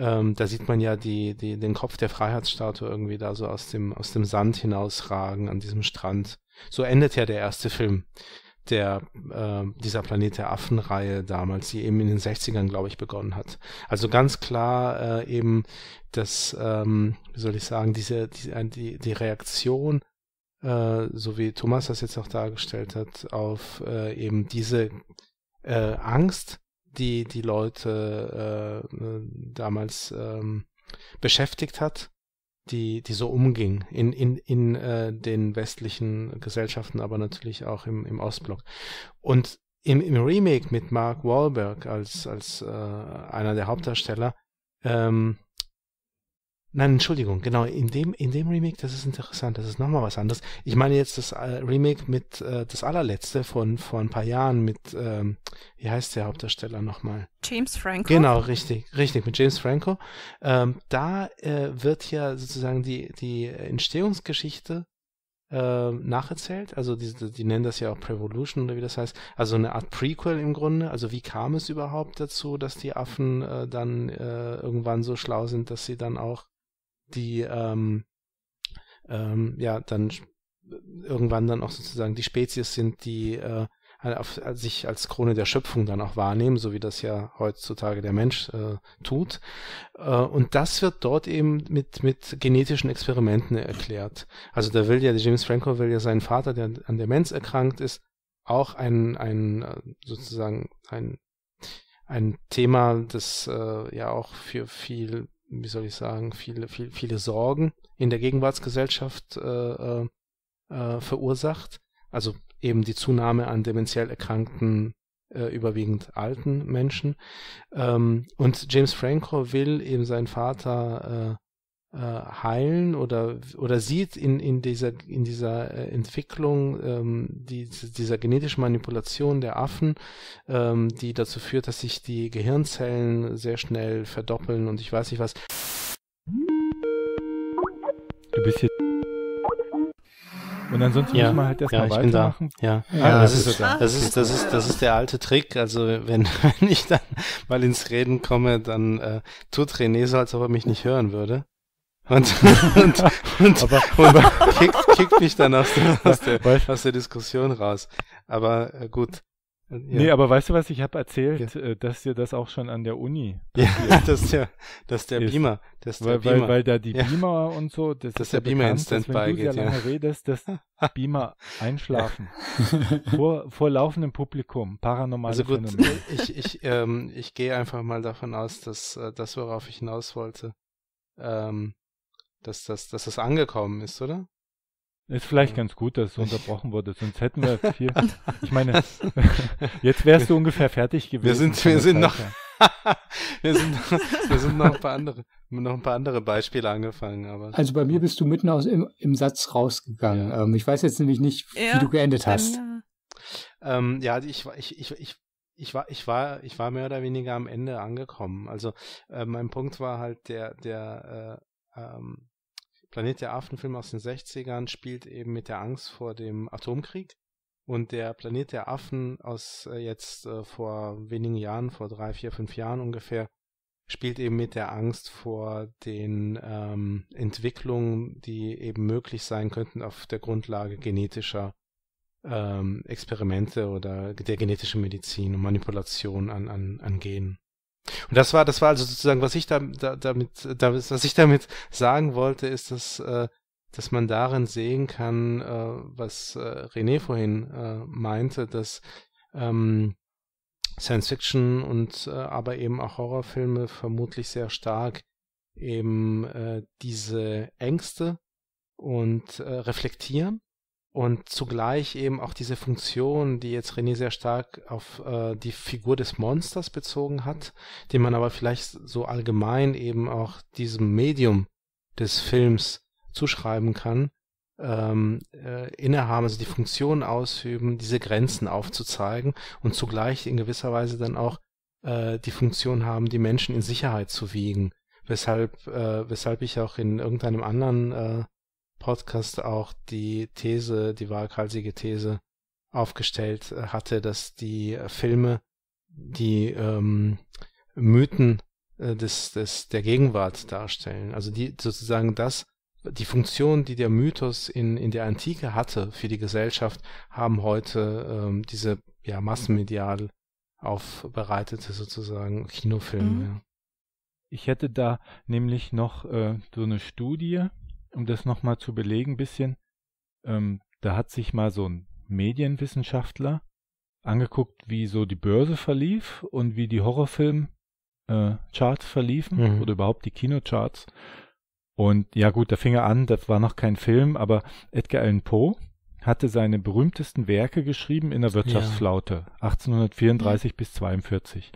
ähm, da sieht man ja die, die, den Kopf der Freiheitsstatue irgendwie da so aus dem, aus dem Sand hinausragen an diesem Strand. So endet ja der erste Film der, äh, dieser Planet der Affen-Reihe damals, die eben in den 60ern, glaube ich, begonnen hat. Also ganz klar äh, eben das, ähm, wie soll ich sagen, diese, die, äh, die, die Reaktion, äh, so wie Thomas das jetzt auch dargestellt hat, auf äh, eben diese äh, Angst, die die Leute äh, äh, damals ähm, beschäftigt hat, die, die so umging in, in, in äh, den westlichen Gesellschaften, aber natürlich auch im, im Ostblock. Und im, im Remake mit Mark Wahlberg als, als äh, einer der Hauptdarsteller, ähm, Nein, Entschuldigung, genau, in dem, in dem Remake, das ist interessant, das ist nochmal was anderes. Ich meine jetzt das äh, Remake mit, äh, das allerletzte von vor ein paar Jahren mit, ähm, wie heißt der Hauptdarsteller nochmal? James Franco. Genau, richtig, richtig, mit James Franco. Ähm, da äh, wird ja sozusagen die, die Entstehungsgeschichte ähm, nacherzählt. Also die, die nennen das ja auch Prevolution oder wie das heißt. Also eine Art Prequel im Grunde. Also wie kam es überhaupt dazu, dass die Affen äh, dann äh, irgendwann so schlau sind, dass sie dann auch die ähm, ähm, ja dann irgendwann dann auch sozusagen die Spezies sind, die äh, halt auf, sich als Krone der Schöpfung dann auch wahrnehmen, so wie das ja heutzutage der Mensch äh, tut. Äh, und das wird dort eben mit, mit genetischen Experimenten erklärt. Also da will ja, James Franco will ja seinen Vater, der an Demenz erkrankt ist, auch ein, ein äh, sozusagen ein, ein Thema, das äh, ja auch für viel wie soll ich sagen, viele, viele, viele Sorgen in der Gegenwartsgesellschaft äh, äh, äh, verursacht. Also eben die Zunahme an dementiell erkrankten, äh, überwiegend alten Menschen. Ähm, und James Franco will eben seinen Vater äh, äh, heilen oder oder sieht in in dieser in dieser äh, Entwicklung ähm, die, dieser genetischen Manipulation der Affen, ähm, die dazu führt, dass sich die Gehirnzellen sehr schnell verdoppeln und ich weiß nicht was. Du bist hier. und ansonsten ja. muss man halt erstmal ja, weitermachen. Da. Ja, ja, ja das, das, ist, das, ist, das, ist, das ist der alte Trick. Also wenn, wenn ich dann mal ins Reden komme, dann äh, tut René so, als ob er mich nicht hören würde und, und, und, aber, und kickt, kickt, mich dann aus der, aus, der, aus der Diskussion raus. Aber äh, gut. Ja. Nee, aber weißt du was, ich habe erzählt, ja. Äh, dass dir das auch schon an der Uni passiert. Ja, das der, dass der ist. Beamer. Dass der weil, Beamer. Weil, weil da die Beamer ja. und so, das dass ist der Beamer bekannt, in Standby geht. Wenn du sehr lange redest, dass Beamer einschlafen. vor, vor laufendem Publikum, paranormal. Also gut, äh, ich, ich, ähm, ich gehe einfach mal davon aus, dass äh, das, worauf ich hinaus wollte, ähm, dass das, dass das angekommen ist, oder? Ist vielleicht ja. ganz gut, dass es unterbrochen wurde, sonst hätten wir viel. Ich meine, jetzt wärst du ungefähr fertig gewesen. Wir sind, wir sind noch, wir sind noch, wir sind noch ein paar andere, noch ein paar andere Beispiele angefangen, aber. Also bei mir bist du mitten aus im, im Satz rausgegangen. Ja. Ähm, ich weiß jetzt nämlich nicht, ja, wie du geendet hast. Ähm, ja, ich, ich, ich, ich ich war, ich war, ich war mehr oder weniger am Ende angekommen. Also äh, mein Punkt war halt der, der äh, ähm, Planet der Affen-Film aus den 60ern spielt eben mit der Angst vor dem Atomkrieg. Und der Planet der Affen aus äh, jetzt äh, vor wenigen Jahren, vor drei, vier, fünf Jahren ungefähr, spielt eben mit der Angst vor den ähm, Entwicklungen, die eben möglich sein könnten auf der Grundlage genetischer ähm, Experimente oder der genetischen Medizin und Manipulation an, an, an Genen. Und das war, das war also sozusagen, was ich da, da, damit, damit, was ich damit sagen wollte, ist, dass, äh, dass man darin sehen kann, äh, was äh, René vorhin äh, meinte, dass ähm, Science Fiction und äh, aber eben auch Horrorfilme vermutlich sehr stark eben äh, diese Ängste und äh, reflektieren und zugleich eben auch diese Funktion, die jetzt René sehr stark auf äh, die Figur des Monsters bezogen hat, die man aber vielleicht so allgemein eben auch diesem Medium des Films zuschreiben kann, ähm, äh, innehaben, also die Funktion ausüben, diese Grenzen aufzuzeigen und zugleich in gewisser Weise dann auch äh, die Funktion haben, die Menschen in Sicherheit zu wiegen. Weshalb, äh, weshalb ich auch in irgendeinem anderen äh, Podcast auch die These, die waghalsige These aufgestellt äh, hatte, dass die äh, Filme die ähm, Mythen äh, des, des, der Gegenwart darstellen. Also die sozusagen das, die Funktion, die der Mythos in, in der Antike hatte für die Gesellschaft, haben heute ähm, diese ja, massenmedial aufbereitete sozusagen Kinofilme. Mhm. Ich hätte da nämlich noch äh, so eine Studie um das nochmal zu belegen bisschen, ähm, da hat sich mal so ein Medienwissenschaftler angeguckt, wie so die Börse verlief und wie die Horrorfilm äh, Charts verliefen mhm. oder überhaupt die Kinocharts. Und ja gut, da fing er an, das war noch kein Film, aber Edgar Allan Poe hatte seine berühmtesten Werke geschrieben in der Wirtschaftsflaute, ja. 1834 mhm. bis 1842.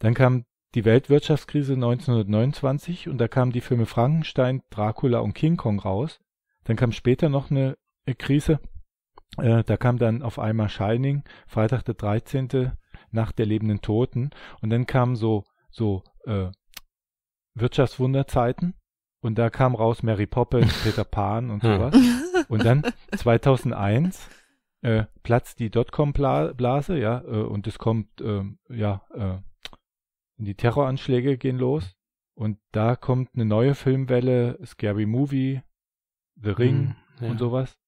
Dann kam die Weltwirtschaftskrise 1929 und da kamen die Filme Frankenstein, Dracula und King Kong raus. Dann kam später noch eine äh, Krise, äh, da kam dann auf einmal Shining, Freitag der 13., Nacht der lebenden Toten und dann kamen so, so äh, Wirtschaftswunderzeiten und da kam raus Mary Poppins, Peter Pan und hm. sowas. und dann 2001 äh, platzt die Dotcom-Blase, ja, äh, und es kommt, ähm, ja, äh, die Terroranschläge gehen los und da kommt eine neue Filmwelle, Scary Movie, The Ring hm, ja. und sowas.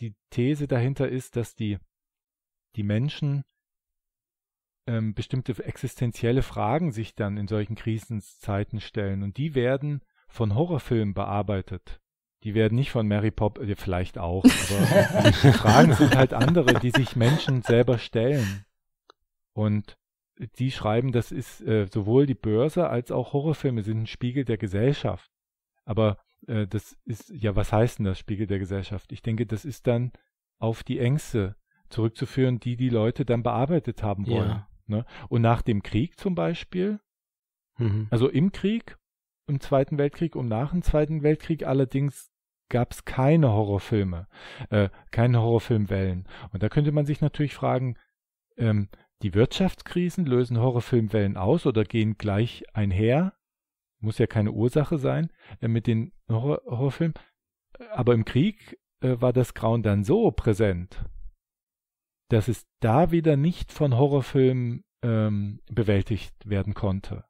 Die These dahinter ist, dass die, die Menschen ähm, bestimmte existenzielle Fragen sich dann in solchen Krisenzeiten stellen und die werden von Horrorfilmen bearbeitet. Die werden nicht von Mary Pop, äh, vielleicht auch, aber die Fragen sind halt andere, die sich Menschen selber stellen. Und die schreiben, das ist äh, sowohl die Börse als auch Horrorfilme sind ein Spiegel der Gesellschaft. Aber äh, das ist, ja, was heißt denn das Spiegel der Gesellschaft? Ich denke, das ist dann auf die Ängste zurückzuführen, die die Leute dann bearbeitet haben wollen. Ja. Ne? Und nach dem Krieg zum Beispiel, mhm. also im Krieg, im Zweiten Weltkrieg und nach dem Zweiten Weltkrieg allerdings gab es keine Horrorfilme, äh, keine Horrorfilmwellen. Und da könnte man sich natürlich fragen, ähm, die Wirtschaftskrisen lösen Horrorfilmwellen aus oder gehen gleich einher. Muss ja keine Ursache sein äh, mit den Horror Horrorfilmen. Äh, aber im Krieg äh, war das Grauen dann so präsent, dass es da wieder nicht von Horrorfilmen ähm, bewältigt werden konnte.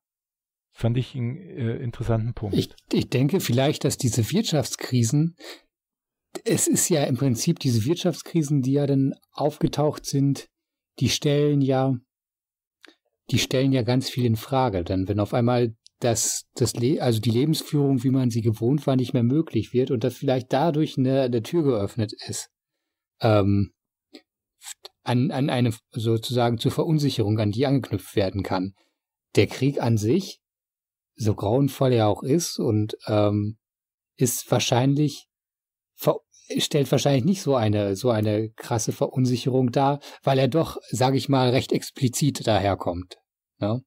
Fand ich einen äh, interessanten Punkt. Ich, ich denke vielleicht, dass diese Wirtschaftskrisen es ist ja im Prinzip diese Wirtschaftskrisen, die ja dann aufgetaucht sind die stellen ja, die stellen ja ganz viel in Frage. Dann, wenn auf einmal das, das Le also die Lebensführung, wie man sie gewohnt war, nicht mehr möglich wird und dass vielleicht dadurch eine, eine Tür geöffnet ist. Ähm, an, an eine sozusagen zur Verunsicherung, an die angeknüpft werden kann. Der Krieg an sich, so grauenvoll er auch ist, und ähm, ist wahrscheinlich stellt wahrscheinlich nicht so eine so eine krasse Verunsicherung dar, weil er doch, sage ich mal, recht explizit daherkommt. Ja? Ne?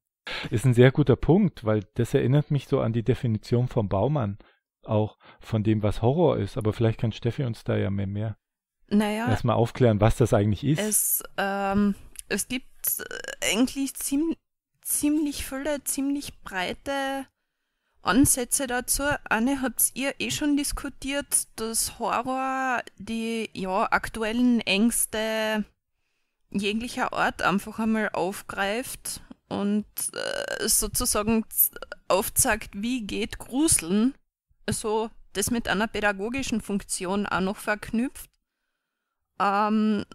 Ist ein sehr guter Punkt, weil das erinnert mich so an die Definition von Baumann, auch von dem, was Horror ist. Aber vielleicht kann Steffi uns da ja mehr mehr naja, erstmal aufklären, was das eigentlich ist. Es, ähm, es gibt eigentlich ziemlich, ziemlich viele, ziemlich breite Ansätze dazu. Eine habt ihr eh schon diskutiert, dass Horror die ja, aktuellen Ängste jeglicher Art einfach einmal aufgreift und äh, sozusagen aufzeigt, wie geht Gruseln, also, das mit einer pädagogischen Funktion auch noch verknüpft. Ähm,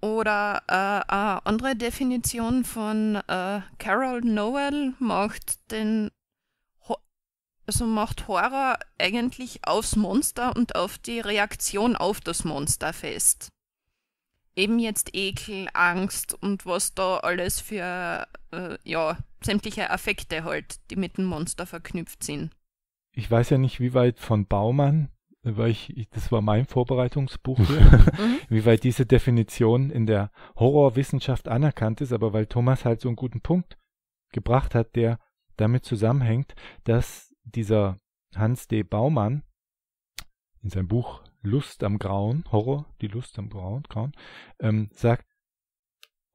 oder äh, eine andere Definition von äh, Carol Noel macht den Ho also macht Horror eigentlich aufs Monster und auf die Reaktion auf das Monster fest. Eben jetzt Ekel, Angst und was da alles für äh, ja, sämtliche Affekte halt, die mit dem Monster verknüpft sind. Ich weiß ja nicht, wie weit von Baumann äh, weil ich, das war mein Vorbereitungsbuch hier, mhm. wie weit diese Definition in der Horrorwissenschaft anerkannt ist, aber weil Thomas halt so einen guten Punkt gebracht hat, der damit zusammenhängt, dass dieser Hans D. Baumann in seinem Buch Lust am Grauen, Horror, die Lust am Grauen, Grauen ähm, sagt,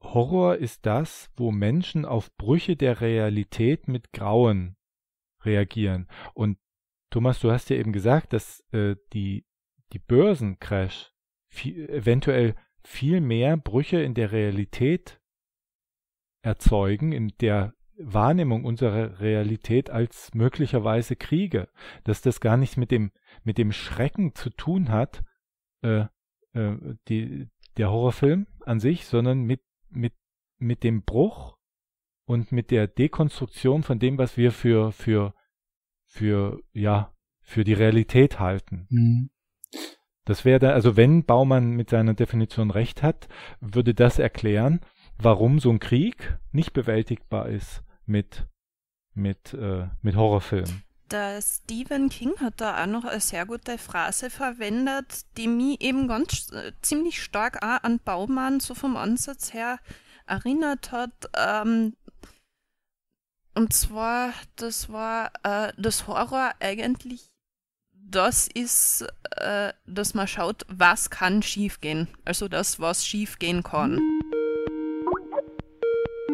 Horror ist das, wo Menschen auf Brüche der Realität mit Grauen reagieren. Und Thomas, du hast ja eben gesagt, dass äh, die, die Börsencrash viel, eventuell viel mehr Brüche in der Realität erzeugen, in der Wahrnehmung unserer Realität als möglicherweise Kriege, dass das gar nichts mit dem, mit dem Schrecken zu tun hat, äh, äh, die, der Horrorfilm an sich, sondern mit, mit, mit dem Bruch und mit der Dekonstruktion von dem, was wir für, für für, ja, für die Realität halten. Mhm. Das wäre da, also wenn Baumann mit seiner Definition recht hat, würde das erklären, warum so ein Krieg nicht bewältigbar ist mit, mit, äh, mit Horrorfilmen. Der Stephen King hat da auch noch eine sehr gute Phrase verwendet, die mich eben ganz äh, ziemlich stark auch an Baumann so vom Ansatz her erinnert hat. Ähm, und zwar, das war äh, das Horror eigentlich, das ist, äh, dass man schaut, was kann schiefgehen. Also das, was schiefgehen kann.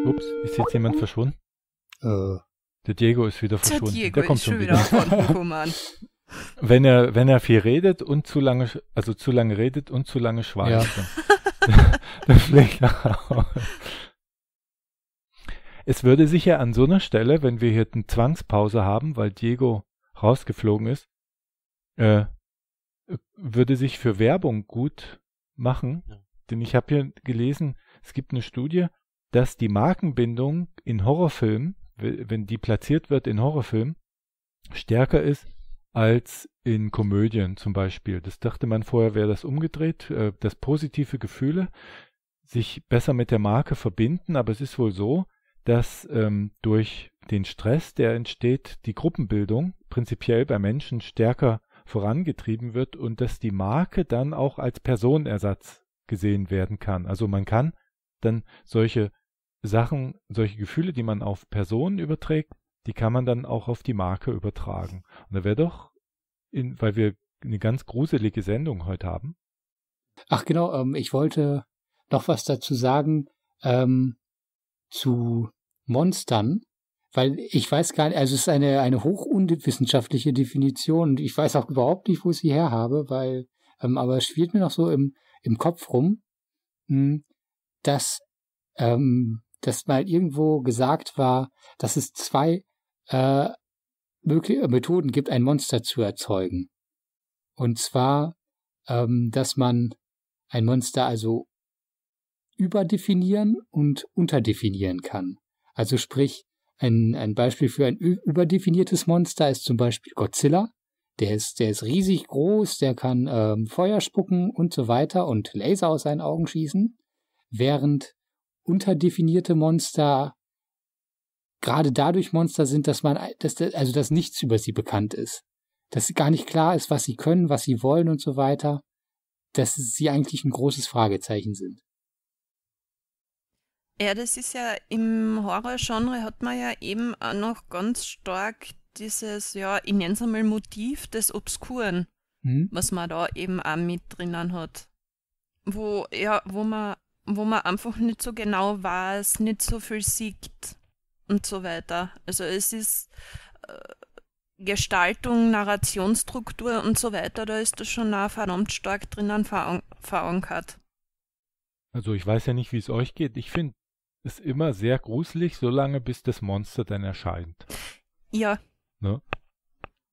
Ups, ist jetzt jemand verschwunden? Äh. Der Diego ist wieder verschwunden. Der Diego Der kommt schon wieder. wieder. wenn er, wenn er viel redet und zu lange, also zu lange redet und zu lange schweigt, ja. dann, dann fliegt er aus. Es würde sicher an so einer Stelle, wenn wir hier eine Zwangspause haben, weil Diego rausgeflogen ist, äh, würde sich für Werbung gut machen. Ja. Denn ich habe hier gelesen, es gibt eine Studie, dass die Markenbindung in Horrorfilmen, wenn die platziert wird in Horrorfilmen, stärker ist als in Komödien zum Beispiel. Das dachte man vorher, wäre das umgedreht, äh, dass positive Gefühle sich besser mit der Marke verbinden, aber es ist wohl so, dass ähm, durch den Stress, der entsteht, die Gruppenbildung prinzipiell bei Menschen stärker vorangetrieben wird und dass die Marke dann auch als Personenersatz gesehen werden kann. Also man kann dann solche Sachen, solche Gefühle, die man auf Personen überträgt, die kann man dann auch auf die Marke übertragen. Und da wäre doch, in, weil wir eine ganz gruselige Sendung heute haben. Ach genau, ähm, ich wollte noch was dazu sagen. Ähm, zu Monstern, weil ich weiß gar nicht, also es ist eine, eine hoch unwissenschaftliche Definition und ich weiß auch überhaupt nicht, wo ich sie herhabe, weil, ähm, aber es spielt mir noch so im, im Kopf rum, mh, hm, dass, ähm, dass mal irgendwo gesagt war, dass es zwei äh, mögliche äh, Methoden gibt, ein Monster zu erzeugen. Und zwar, ähm, dass man ein Monster also überdefinieren und unterdefinieren kann. Also sprich, ein, ein Beispiel für ein überdefiniertes Monster ist zum Beispiel Godzilla. Der ist, der ist riesig groß, der kann ähm, Feuer spucken und so weiter und Laser aus seinen Augen schießen, während unterdefinierte Monster gerade dadurch Monster sind, dass man, dass, also dass nichts über sie bekannt ist. Dass gar nicht klar ist, was sie können, was sie wollen und so weiter. Dass sie eigentlich ein großes Fragezeichen sind. Ja, das ist ja im Horror-Genre hat man ja eben auch noch ganz stark dieses, ja, ich nenne es einmal Motiv des Obskuren, hm? was man da eben auch mit drinnen hat. Wo, ja, wo man, wo man einfach nicht so genau weiß, nicht so viel sieht und so weiter. Also es ist äh, Gestaltung, Narrationsstruktur und so weiter, da ist das schon auch verdammt stark drinnen verankert. Also ich weiß ja nicht, wie es euch geht. Ich finde ist immer sehr gruselig, solange bis das Monster dann erscheint. Ja. Ne?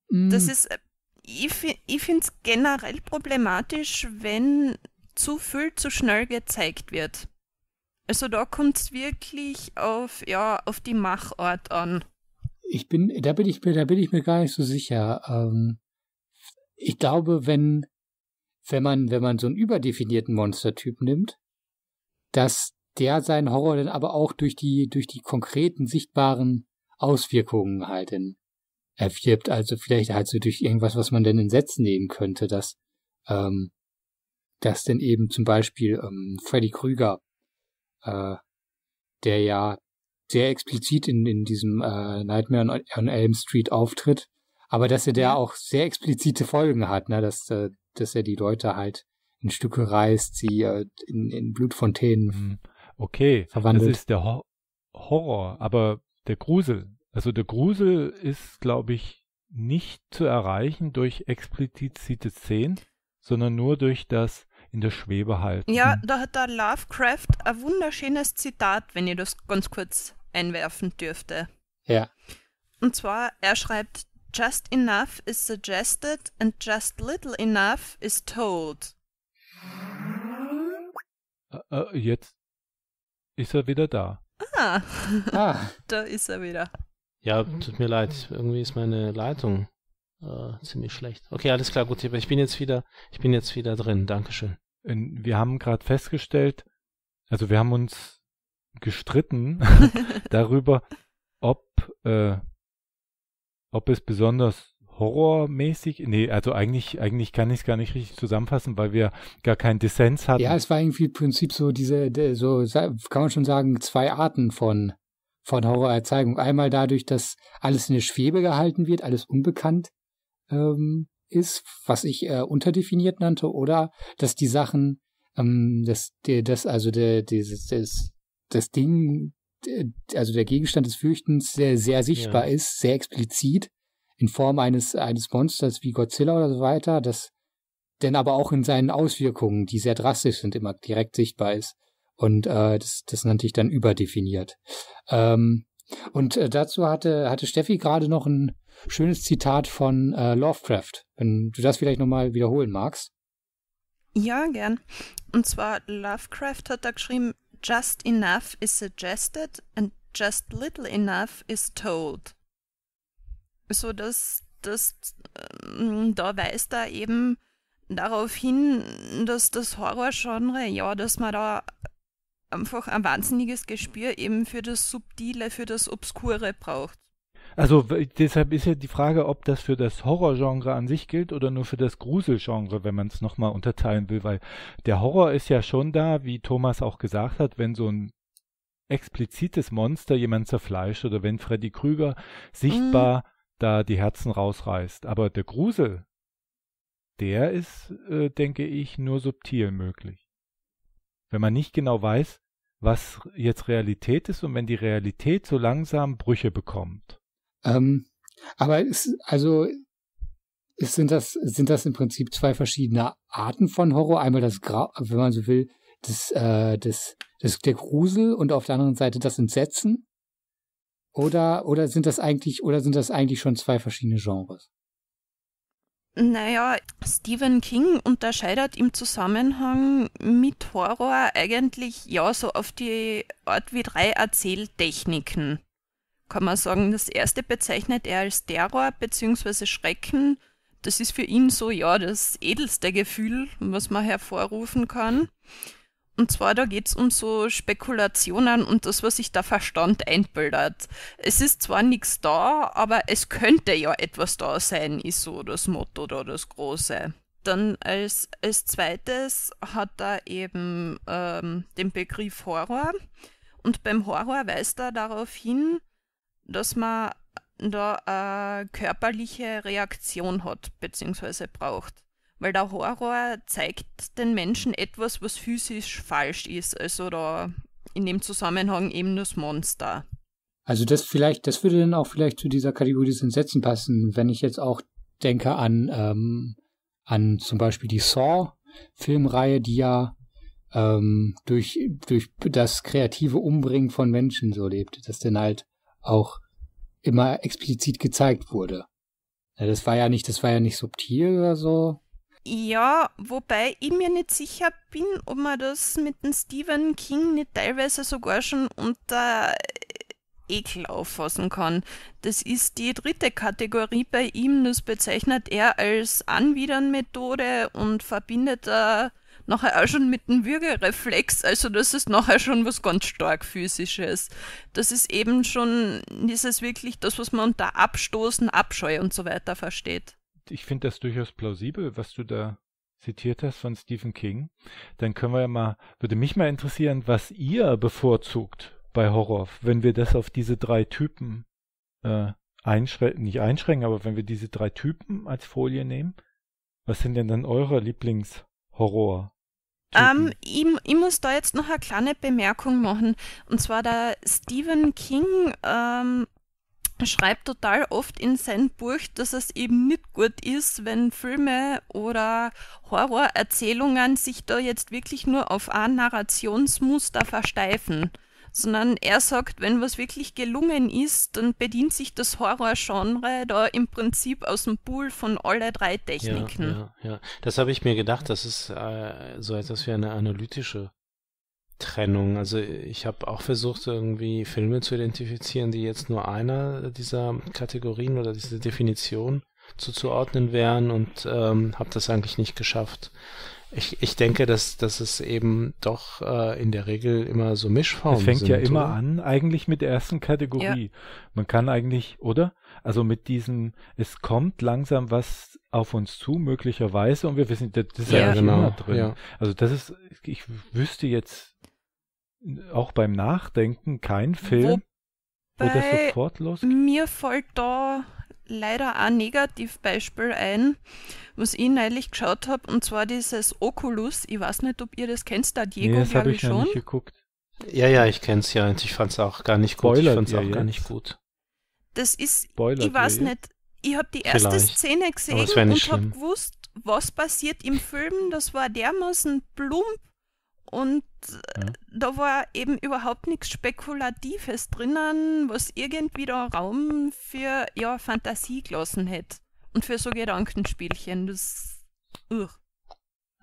Mm. Das ist, äh, ich, ich finde es generell problematisch, wenn zu viel zu schnell gezeigt wird. Also da kommt es wirklich auf, ja, auf die Machart an. Ich bin, da bin ich mir, da bin ich mir gar nicht so sicher. Ähm, ich glaube, wenn, wenn man, wenn man so einen überdefinierten Monstertyp nimmt, dass der seinen Horror dann aber auch durch die, durch die konkreten, sichtbaren Auswirkungen halt in erwirbt. Also vielleicht halt so durch irgendwas, was man denn in Sätzen nehmen könnte, dass, ähm, dass denn eben zum Beispiel ähm, Freddy Krüger, äh, der ja sehr explizit in, in diesem äh, Nightmare on, on Elm Street auftritt, aber dass er da auch sehr explizite Folgen hat, ne? dass, äh, dass er die Leute halt in Stücke reißt, sie äh, in, in Blutfontänen mhm. Okay, verwandelt. Das ist der Ho Horror, aber der Grusel. Also der Grusel ist, glaube ich, nicht zu erreichen durch explizite Szenen, sondern nur durch das in der Schwebe halten. Ja, da hat der Lovecraft ein wunderschönes Zitat, wenn ich das ganz kurz einwerfen dürfte. Ja. Und zwar, er schreibt, Just enough is suggested and just little enough is told. Äh, äh jetzt ist er wieder da. Ah, ah. da ist er wieder. Ja, tut mir leid. Irgendwie ist meine Leitung äh, ziemlich schlecht. Okay, alles klar, gut. Ich bin jetzt wieder, ich bin jetzt wieder drin. Dankeschön. Ähm, wir haben gerade festgestellt, also wir haben uns gestritten darüber, ob, äh, ob es besonders horrormäßig. Nee, also eigentlich, eigentlich kann ich es gar nicht richtig zusammenfassen, weil wir gar keinen Dissens hatten. Ja, es war irgendwie im Prinzip so diese, so kann man schon sagen, zwei Arten von, von Horrorerzeugung. Einmal dadurch, dass alles in der Schwebe gehalten wird, alles unbekannt ähm, ist, was ich äh, unterdefiniert nannte, oder dass die Sachen, ähm, dass der, das, also der, dieses, das, das Ding, äh, also der Gegenstand des Fürchtens sehr, sehr sichtbar ja. ist, sehr explizit in Form eines, eines Monsters wie Godzilla oder so weiter, das denn aber auch in seinen Auswirkungen, die sehr drastisch sind, immer direkt sichtbar ist. Und äh, das, das nannte ich dann überdefiniert. Ähm, und äh, dazu hatte, hatte Steffi gerade noch ein schönes Zitat von äh, Lovecraft, wenn du das vielleicht nochmal wiederholen magst. Ja, gern. Und zwar Lovecraft hat da geschrieben, Just enough is suggested and just little enough is told so dass, dass ähm, da weist er eben darauf hin, dass das Horrorgenre, ja, dass man da einfach ein wahnsinniges Gespür eben für das Subtile, für das Obskure braucht. Also deshalb ist ja die Frage, ob das für das Horrorgenre an sich gilt oder nur für das Gruselgenre, wenn man es nochmal unterteilen will, weil der Horror ist ja schon da, wie Thomas auch gesagt hat, wenn so ein explizites Monster jemand zerfleischt oder wenn Freddy Krüger sichtbar mm da die Herzen rausreißt. Aber der Grusel, der ist, äh, denke ich, nur subtil möglich. Wenn man nicht genau weiß, was jetzt Realität ist und wenn die Realität so langsam Brüche bekommt. Ähm, aber es, also es sind das sind das im Prinzip zwei verschiedene Arten von Horror. Einmal das, Gra wenn man so will, das, äh, das, das der Grusel und auf der anderen Seite das Entsetzen. Oder, oder sind das eigentlich, oder sind das eigentlich schon zwei verschiedene Genres? Naja, Stephen King unterscheidet im Zusammenhang mit Horror eigentlich ja so auf die Art wie drei Erzähltechniken. Kann man sagen, das erste bezeichnet er als Terror bzw. Schrecken. Das ist für ihn so ja das edelste Gefühl, was man hervorrufen kann. Und zwar, da geht es um so Spekulationen und das, was sich der Verstand einbildet. Es ist zwar nichts da, aber es könnte ja etwas da sein, ist so das Motto oder das Große. Dann als, als zweites hat er eben ähm, den Begriff Horror. Und beim Horror weist er darauf hin, dass man da eine äh, körperliche Reaktion hat, beziehungsweise braucht. Weil der Horror zeigt den Menschen etwas, was physisch falsch ist. Also da in dem Zusammenhang eben das Monster. Also das vielleicht, das würde dann auch vielleicht zu dieser Kategorie des Entsetzen passen, wenn ich jetzt auch denke an, ähm, an zum Beispiel die Saw-Filmreihe, die ja ähm, durch, durch das kreative Umbringen von Menschen so lebt, dass dann halt auch immer explizit gezeigt wurde. Ja, das war ja nicht, das war ja nicht subtil oder so, ja, wobei ich mir nicht sicher bin, ob man das mit dem Stephen King nicht teilweise sogar schon unter äh, Ekel auffassen kann. Das ist die dritte Kategorie bei ihm, das bezeichnet er als Anwidernmethode und verbindet er nachher auch schon mit dem Würgereflex, also das ist nachher schon was ganz stark physisches. Das ist eben schon ist es wirklich das, was man unter Abstoßen, Abscheu und so weiter versteht ich finde das durchaus plausibel, was du da zitiert hast von Stephen King. Dann können wir ja mal, würde mich mal interessieren, was ihr bevorzugt bei Horror, wenn wir das auf diese drei Typen äh, einschränken, nicht einschränken, aber wenn wir diese drei Typen als Folie nehmen, was sind denn dann eure Lieblingshorror? Ähm, ich, ich, muss da jetzt noch eine kleine Bemerkung machen. Und zwar, der Stephen King ähm, schreibt total oft in sein Buch, dass es eben nicht gut ist, wenn Filme oder Horrorerzählungen sich da jetzt wirklich nur auf ein Narrationsmuster versteifen. Sondern er sagt, wenn was wirklich gelungen ist, dann bedient sich das Horrorgenre da im Prinzip aus dem Pool von alle drei Techniken. Ja, ja, ja. das habe ich mir gedacht, das ist äh, so etwas wie eine analytische Trennung. Also ich habe auch versucht, irgendwie Filme zu identifizieren, die jetzt nur einer dieser Kategorien oder dieser Definition zuzuordnen wären und ähm, habe das eigentlich nicht geschafft. Ich, ich denke, dass, dass es eben doch äh, in der Regel immer so Mischformen sind. Es fängt sind, ja immer oder? an, eigentlich mit der ersten Kategorie. Ja. Man kann eigentlich, oder? Also mit diesem, es kommt langsam was auf uns zu, möglicherweise, und wir wissen, das ist ja, ja genau. drin. Ja. Also das ist, ich wüsste jetzt auch beim Nachdenken kein Film, Wobei wo das sofort losgeht. Mir fällt da leider ein Negativbeispiel ein, was ich neulich geschaut habe, und zwar dieses Oculus. Ich weiß nicht, ob ihr das kennt, da Diego, nee, das habe ich, schon. Nicht geguckt. Ja, ja, ich kenn's ja. Und ich fand's auch gar nicht gut. Spoilert ich fand's auch ja gar nicht gut. Das ist, Spoiler ich weiß nicht, ich habe die erste Vielleicht. Szene gesehen und habe gewusst, was passiert im Film. Das war dermaßen plump und äh, ja. da war eben überhaupt nichts Spekulatives drinnen, was irgendwie da Raum für ja, Fantasie gelassen hätte. Und für so Gedankenspielchen. Das. Ugh.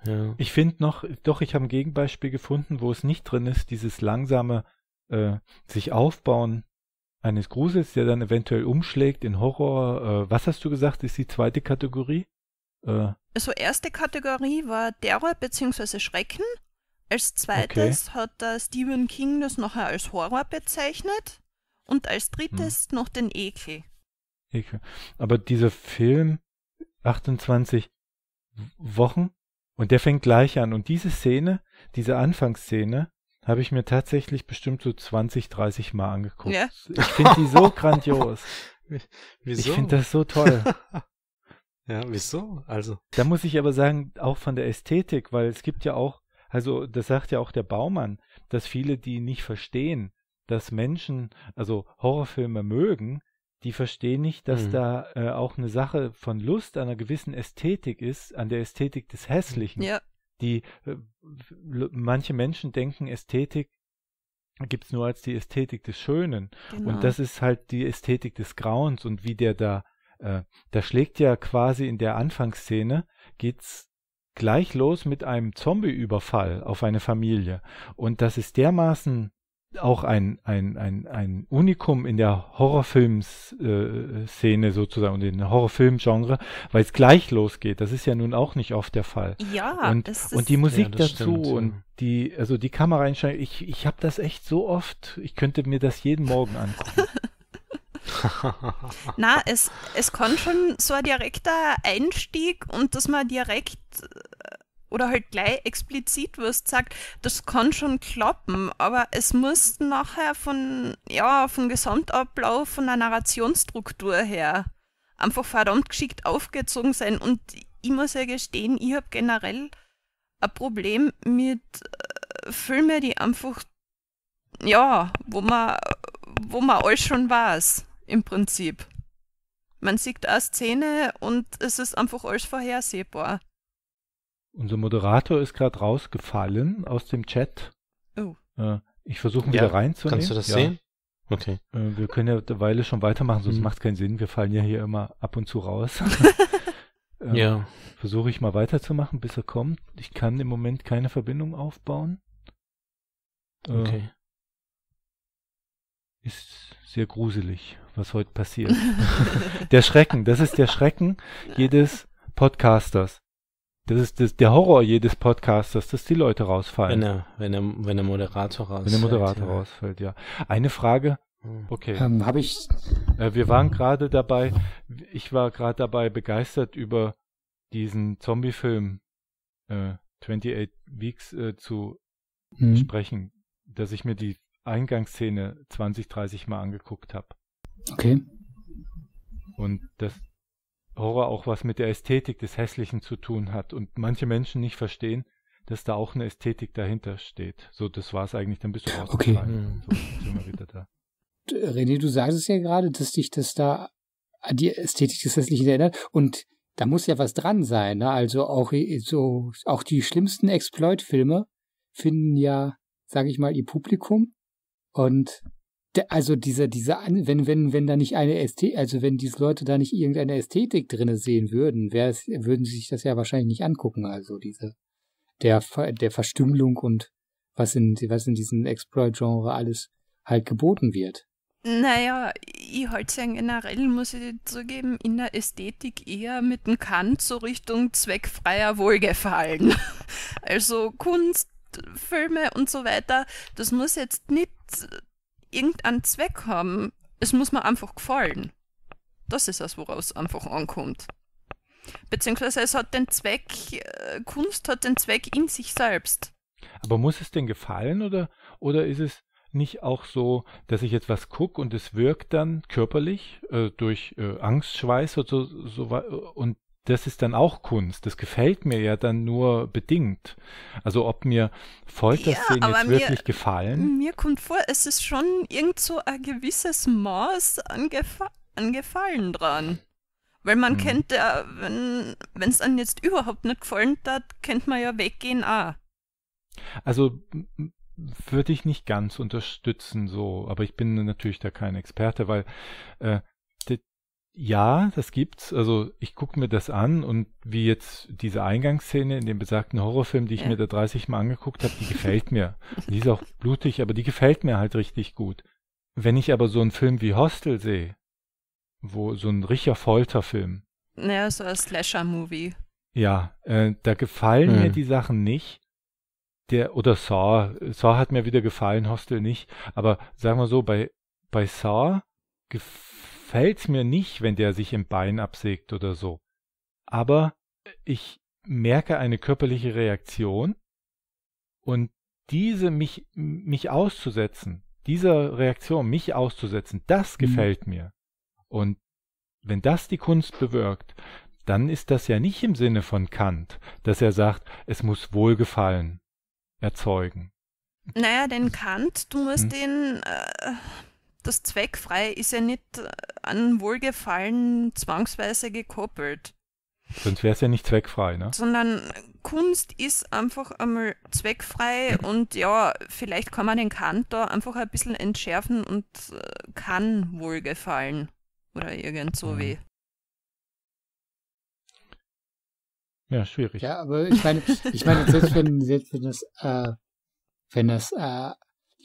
Ja. Ich finde noch, doch, ich habe ein Gegenbeispiel gefunden, wo es nicht drin ist, dieses langsame äh, sich aufbauen eines Grusels, der dann eventuell umschlägt in Horror. Äh, was hast du gesagt, ist die zweite Kategorie? Äh, also erste Kategorie war Terror bzw. Schrecken. Als zweites okay. hat der Stephen King das nachher als Horror bezeichnet und als drittes hm. noch den Ekel. Ekel. Aber dieser Film 28 Wochen und der fängt gleich an und diese Szene, diese Anfangsszene, habe ich mir tatsächlich bestimmt so 20, 30 Mal angeguckt. Ja? Ich finde die so grandios. Wieso? Ich finde das so toll. ja, wieso? Also. Da muss ich aber sagen, auch von der Ästhetik, weil es gibt ja auch, also das sagt ja auch der Baumann, dass viele, die nicht verstehen, dass Menschen, also Horrorfilme mögen, die verstehen nicht, dass mhm. da äh, auch eine Sache von Lust an einer gewissen Ästhetik ist, an der Ästhetik des Hässlichen. Ja, die äh, manche Menschen denken, Ästhetik gibt es nur als die Ästhetik des Schönen. Genau. Und das ist halt die Ästhetik des Grauens und wie der da, äh, da schlägt ja quasi in der Anfangsszene, geht's gleich los mit einem Zombie-Überfall auf eine Familie. Und das ist dermaßen auch ein, ein, ein, ein Unikum in der Horrorfilm-Szene äh, sozusagen und in der Horrorfilm-Genre, weil es gleich losgeht. Das ist ja nun auch nicht oft der Fall. Ja, und, das ist, und die Musik ja, dazu stimmt, und ja. die, also die Kameraeinstellung, ich, ich habe das echt so oft, ich könnte mir das jeden Morgen angucken. Na, es, es kommt schon so ein direkter Einstieg und dass man direkt äh, oder halt gleich explizit was sagt, das kann schon klappen, aber es muss nachher von, ja, vom Gesamtablauf, von der Narrationsstruktur her einfach verdammt geschickt aufgezogen sein und ich muss ja gestehen, ich habe generell ein Problem mit äh, Filmen, die einfach, ja, wo man, wo man alles schon weiß, im Prinzip. Man sieht eine Szene und es ist einfach alles vorhersehbar. Unser Moderator ist gerade rausgefallen aus dem Chat. Oh. Äh, ich versuche wieder ja, reinzunehmen. Kannst du das ja. sehen? Okay. Äh, wir können ja eine Weile schon weitermachen, sonst mhm. macht es keinen Sinn. Wir fallen ja hier immer ab und zu raus. ähm, ja. Versuche ich mal weiterzumachen, bis er kommt. Ich kann im Moment keine Verbindung aufbauen. Äh, okay. Ist sehr gruselig, was heute passiert. der Schrecken, das ist der Schrecken jedes Podcasters. Das ist das, der Horror jedes Podcasters, dass die Leute rausfallen. Wenn der, wenn der, wenn der Moderator rausfällt. Wenn der Moderator ja. rausfällt, ja. Eine Frage. Hm. Okay. Ähm, Habe ich. Äh, wir waren gerade dabei, ich war gerade dabei begeistert über diesen Zombie-Film äh, 28 Weeks äh, zu mhm. sprechen, dass ich mir die Eingangsszene 20, 30 Mal angeguckt habe. Okay. Und das, Horror auch was mit der Ästhetik des Hässlichen zu tun hat und manche Menschen nicht verstehen, dass da auch eine Ästhetik dahinter steht. So, das war es eigentlich, dann bist du auch Okay. Hm. So, wieder da. René, du sagst es ja gerade, dass dich das da an die Ästhetik des Hässlichen erinnert und da muss ja was dran sein, ne? Also auch so auch die schlimmsten Exploit-Filme finden ja, sage ich mal, ihr Publikum und also dieser, dieser, wenn, wenn, wenn da nicht eine Ästhetik, also wenn diese Leute da nicht irgendeine Ästhetik drinne sehen würden, würden sie sich das ja wahrscheinlich nicht angucken, also diese, der, der Verstümmelung und was in, was in diesem Exploit-Genre alles halt geboten wird. Naja, ich halt ja generell muss ich zugeben, in der Ästhetik eher mit dem Kant so Richtung zweckfreier Wohlgefallen. Also Kunst, Filme und so weiter, das muss jetzt nicht irgendeinen Zweck haben. Es muss mir einfach gefallen. Das ist es, woraus es einfach ankommt. Beziehungsweise es hat den Zweck, äh, Kunst hat den Zweck in sich selbst. Aber muss es denn gefallen oder, oder ist es nicht auch so, dass ich etwas gucke und es wirkt dann körperlich äh, durch äh, Angstschweiß und so, so und das ist dann auch Kunst. Das gefällt mir ja dann nur bedingt. Also ob mir Folterszenen ja, jetzt mir, wirklich gefallen. Mir kommt vor, es ist schon irgend so ein gewisses Maß an, Gefa an Gefallen dran. Weil man hm. kennt ja, wenn es dann jetzt überhaupt nicht gefallen hat, kennt man ja weggehen auch. Also würde ich nicht ganz unterstützen, so, aber ich bin natürlich da kein Experte, weil äh, ja, das gibt's. Also ich gucke mir das an und wie jetzt diese Eingangsszene in dem besagten Horrorfilm, die ich ja. mir da 30 Mal angeguckt habe, die gefällt mir. Die ist auch blutig, aber die gefällt mir halt richtig gut. Wenn ich aber so einen Film wie Hostel sehe, wo so ein richer Folterfilm. Naja, so ein Slasher-Movie. Ja, äh, da gefallen hm. mir die Sachen nicht. Der, oder Saw. Saw hat mir wieder gefallen, Hostel nicht. Aber sagen wir so, bei, bei Saw gefällt gefällt's mir nicht, wenn der sich im Bein absägt oder so. Aber ich merke eine körperliche Reaktion und diese mich, mich auszusetzen, dieser Reaktion mich auszusetzen, das mhm. gefällt mir. Und wenn das die Kunst bewirkt, dann ist das ja nicht im Sinne von Kant, dass er sagt, es muss Wohlgefallen erzeugen. Naja, denn Kant, du musst hm? den, äh, das zweckfrei ist ja nicht äh, an Wohlgefallen zwangsweise gekoppelt. Sonst wäre es ja nicht zweckfrei, ne? Sondern Kunst ist einfach einmal zweckfrei und ja, vielleicht kann man den Kant da einfach ein bisschen entschärfen und äh, kann wohlgefallen oder irgend so mhm. wie. Ja, schwierig. Ja, aber ich meine, ich meine selbst wenn, selbst wenn das, äh, wenn das äh,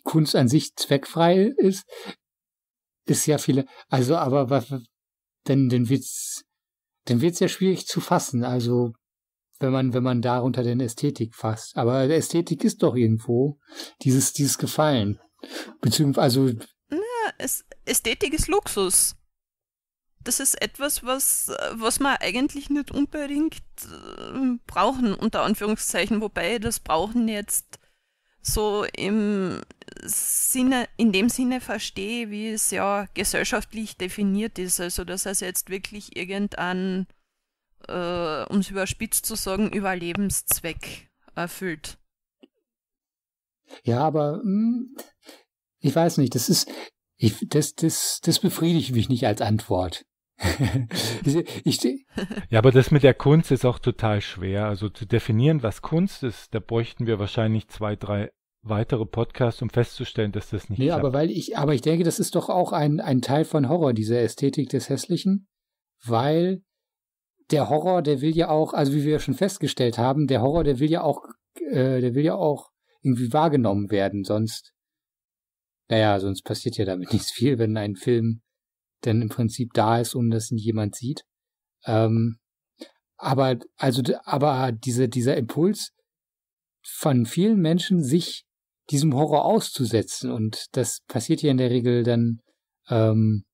Kunst an sich zweckfrei ist, ist ja viele, also aber was, denn den wird's, dann wird's ja schwierig zu fassen. Also wenn man wenn man darunter den Ästhetik fasst. Aber Ästhetik ist doch irgendwo dieses dieses Gefallen, beziehungsweise also Na, Ästhetik ist Luxus. Das ist etwas, was, was man eigentlich nicht unbedingt äh, brauchen, unter Anführungszeichen. Wobei das Brauchen jetzt so im Sinne, in dem Sinne verstehe, wie es ja gesellschaftlich definiert ist. Also dass er jetzt wirklich irgendein, äh, um es überspitzt zu sagen, Überlebenszweck erfüllt. Ja, aber mh, hm, ich weiß nicht, das ist, ich, das, das, das befriedigt mich nicht als Antwort. ich, ja, aber das mit der Kunst ist auch total schwer. Also zu definieren, was Kunst ist, da bräuchten wir wahrscheinlich zwei, drei weitere Podcasts, um festzustellen, dass das nicht. Nee, klappt. aber weil ich, aber ich denke, das ist doch auch ein, ein Teil von Horror, diese Ästhetik des Hässlichen, weil der Horror, der will ja auch, also wie wir schon festgestellt haben, der Horror, der will ja auch, äh, der will ja auch irgendwie wahrgenommen werden, sonst, naja, sonst passiert ja damit nichts viel, wenn ein Film denn im Prinzip da ist, ohne dass ihn jemand sieht. Ähm, aber also, aber diese, dieser Impuls von vielen Menschen, sich diesem Horror auszusetzen und das passiert ja in der Regel dann ähm,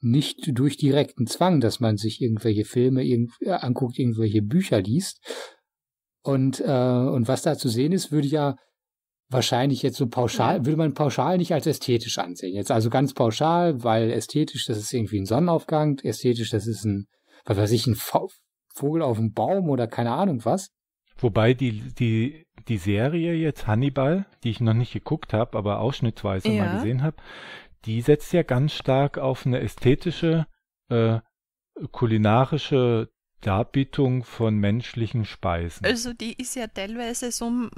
nicht durch direkten Zwang, dass man sich irgendwelche Filme irgend äh, anguckt, irgendwelche Bücher liest. Und, äh, und was da zu sehen ist, würde ja wahrscheinlich jetzt so pauschal, würde man pauschal nicht als ästhetisch ansehen. Jetzt also ganz pauschal, weil ästhetisch, das ist irgendwie ein Sonnenaufgang, ästhetisch, das ist ein, was weiß ich, ein Vogel auf dem Baum oder keine Ahnung was. Wobei die, die, die Serie jetzt Hannibal, die ich noch nicht geguckt habe, aber ausschnittsweise ja. mal gesehen habe, die setzt ja ganz stark auf eine ästhetische, äh, kulinarische Darbietung von menschlichen Speisen. Also die ist ja teilweise so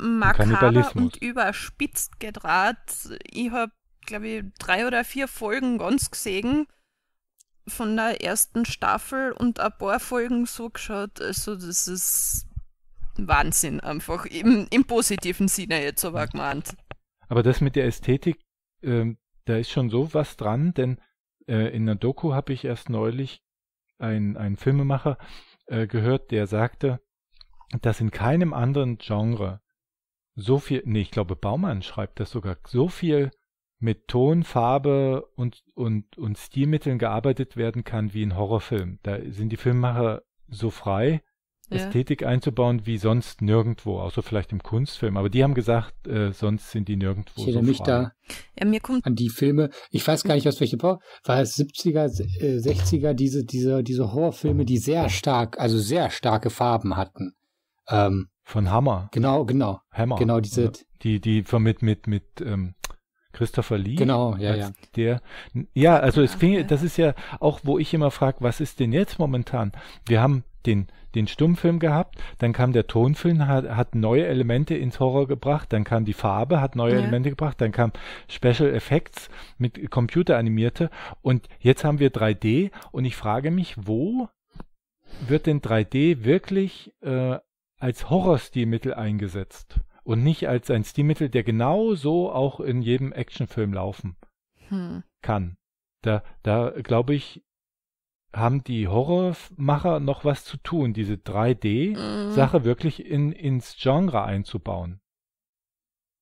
makaber und überspitzt gedraht. Ich habe, glaube ich, drei oder vier Folgen ganz gesehen von der ersten Staffel und ein paar Folgen so geschaut. Also das ist Wahnsinn einfach. Im, im positiven Sinne jetzt aber gemeint. Aber das mit der Ästhetik, äh, da ist schon so was dran, denn äh, in der Doku habe ich erst neulich ein, ein Filmemacher äh, gehört, der sagte, dass in keinem anderen Genre so viel, nee, ich glaube, Baumann schreibt das sogar, so viel mit Ton, Farbe und, und, und Stilmitteln gearbeitet werden kann wie in Horrorfilmen. Da sind die Filmemacher so frei Ästhetik einzubauen wie sonst nirgendwo, außer vielleicht im Kunstfilm. Aber die haben gesagt, äh, sonst sind die nirgendwo. Ich so mich da ja, mir kommt an die Filme. Ich weiß gar nicht, was welche war. War es 70er, äh, 60er, diese, diese, diese Horrorfilme, die sehr stark, also sehr starke Farben hatten. Ähm, Von Hammer. Genau, genau. Hammer. Genau, diese. die, die mit, mit, mit, ähm, Christopher Lee. Genau, ja, ja. Der, ja, also es klingt, das ist ja auch, wo ich immer frage, was ist denn jetzt momentan? Wir haben den, den Stummfilm gehabt, dann kam der Tonfilm, hat, hat neue Elemente ins Horror gebracht, dann kam die Farbe, hat neue ja. Elemente gebracht, dann kam Special Effects mit Computeranimierte und jetzt haben wir 3D und ich frage mich, wo wird denn 3D wirklich äh, als Horrorstilmittel eingesetzt und nicht als ein Stilmittel, der genauso auch in jedem Actionfilm laufen hm. kann. Da, da glaube ich, haben die Horrormacher noch was zu tun, diese 3D-Sache mhm. wirklich in, ins Genre einzubauen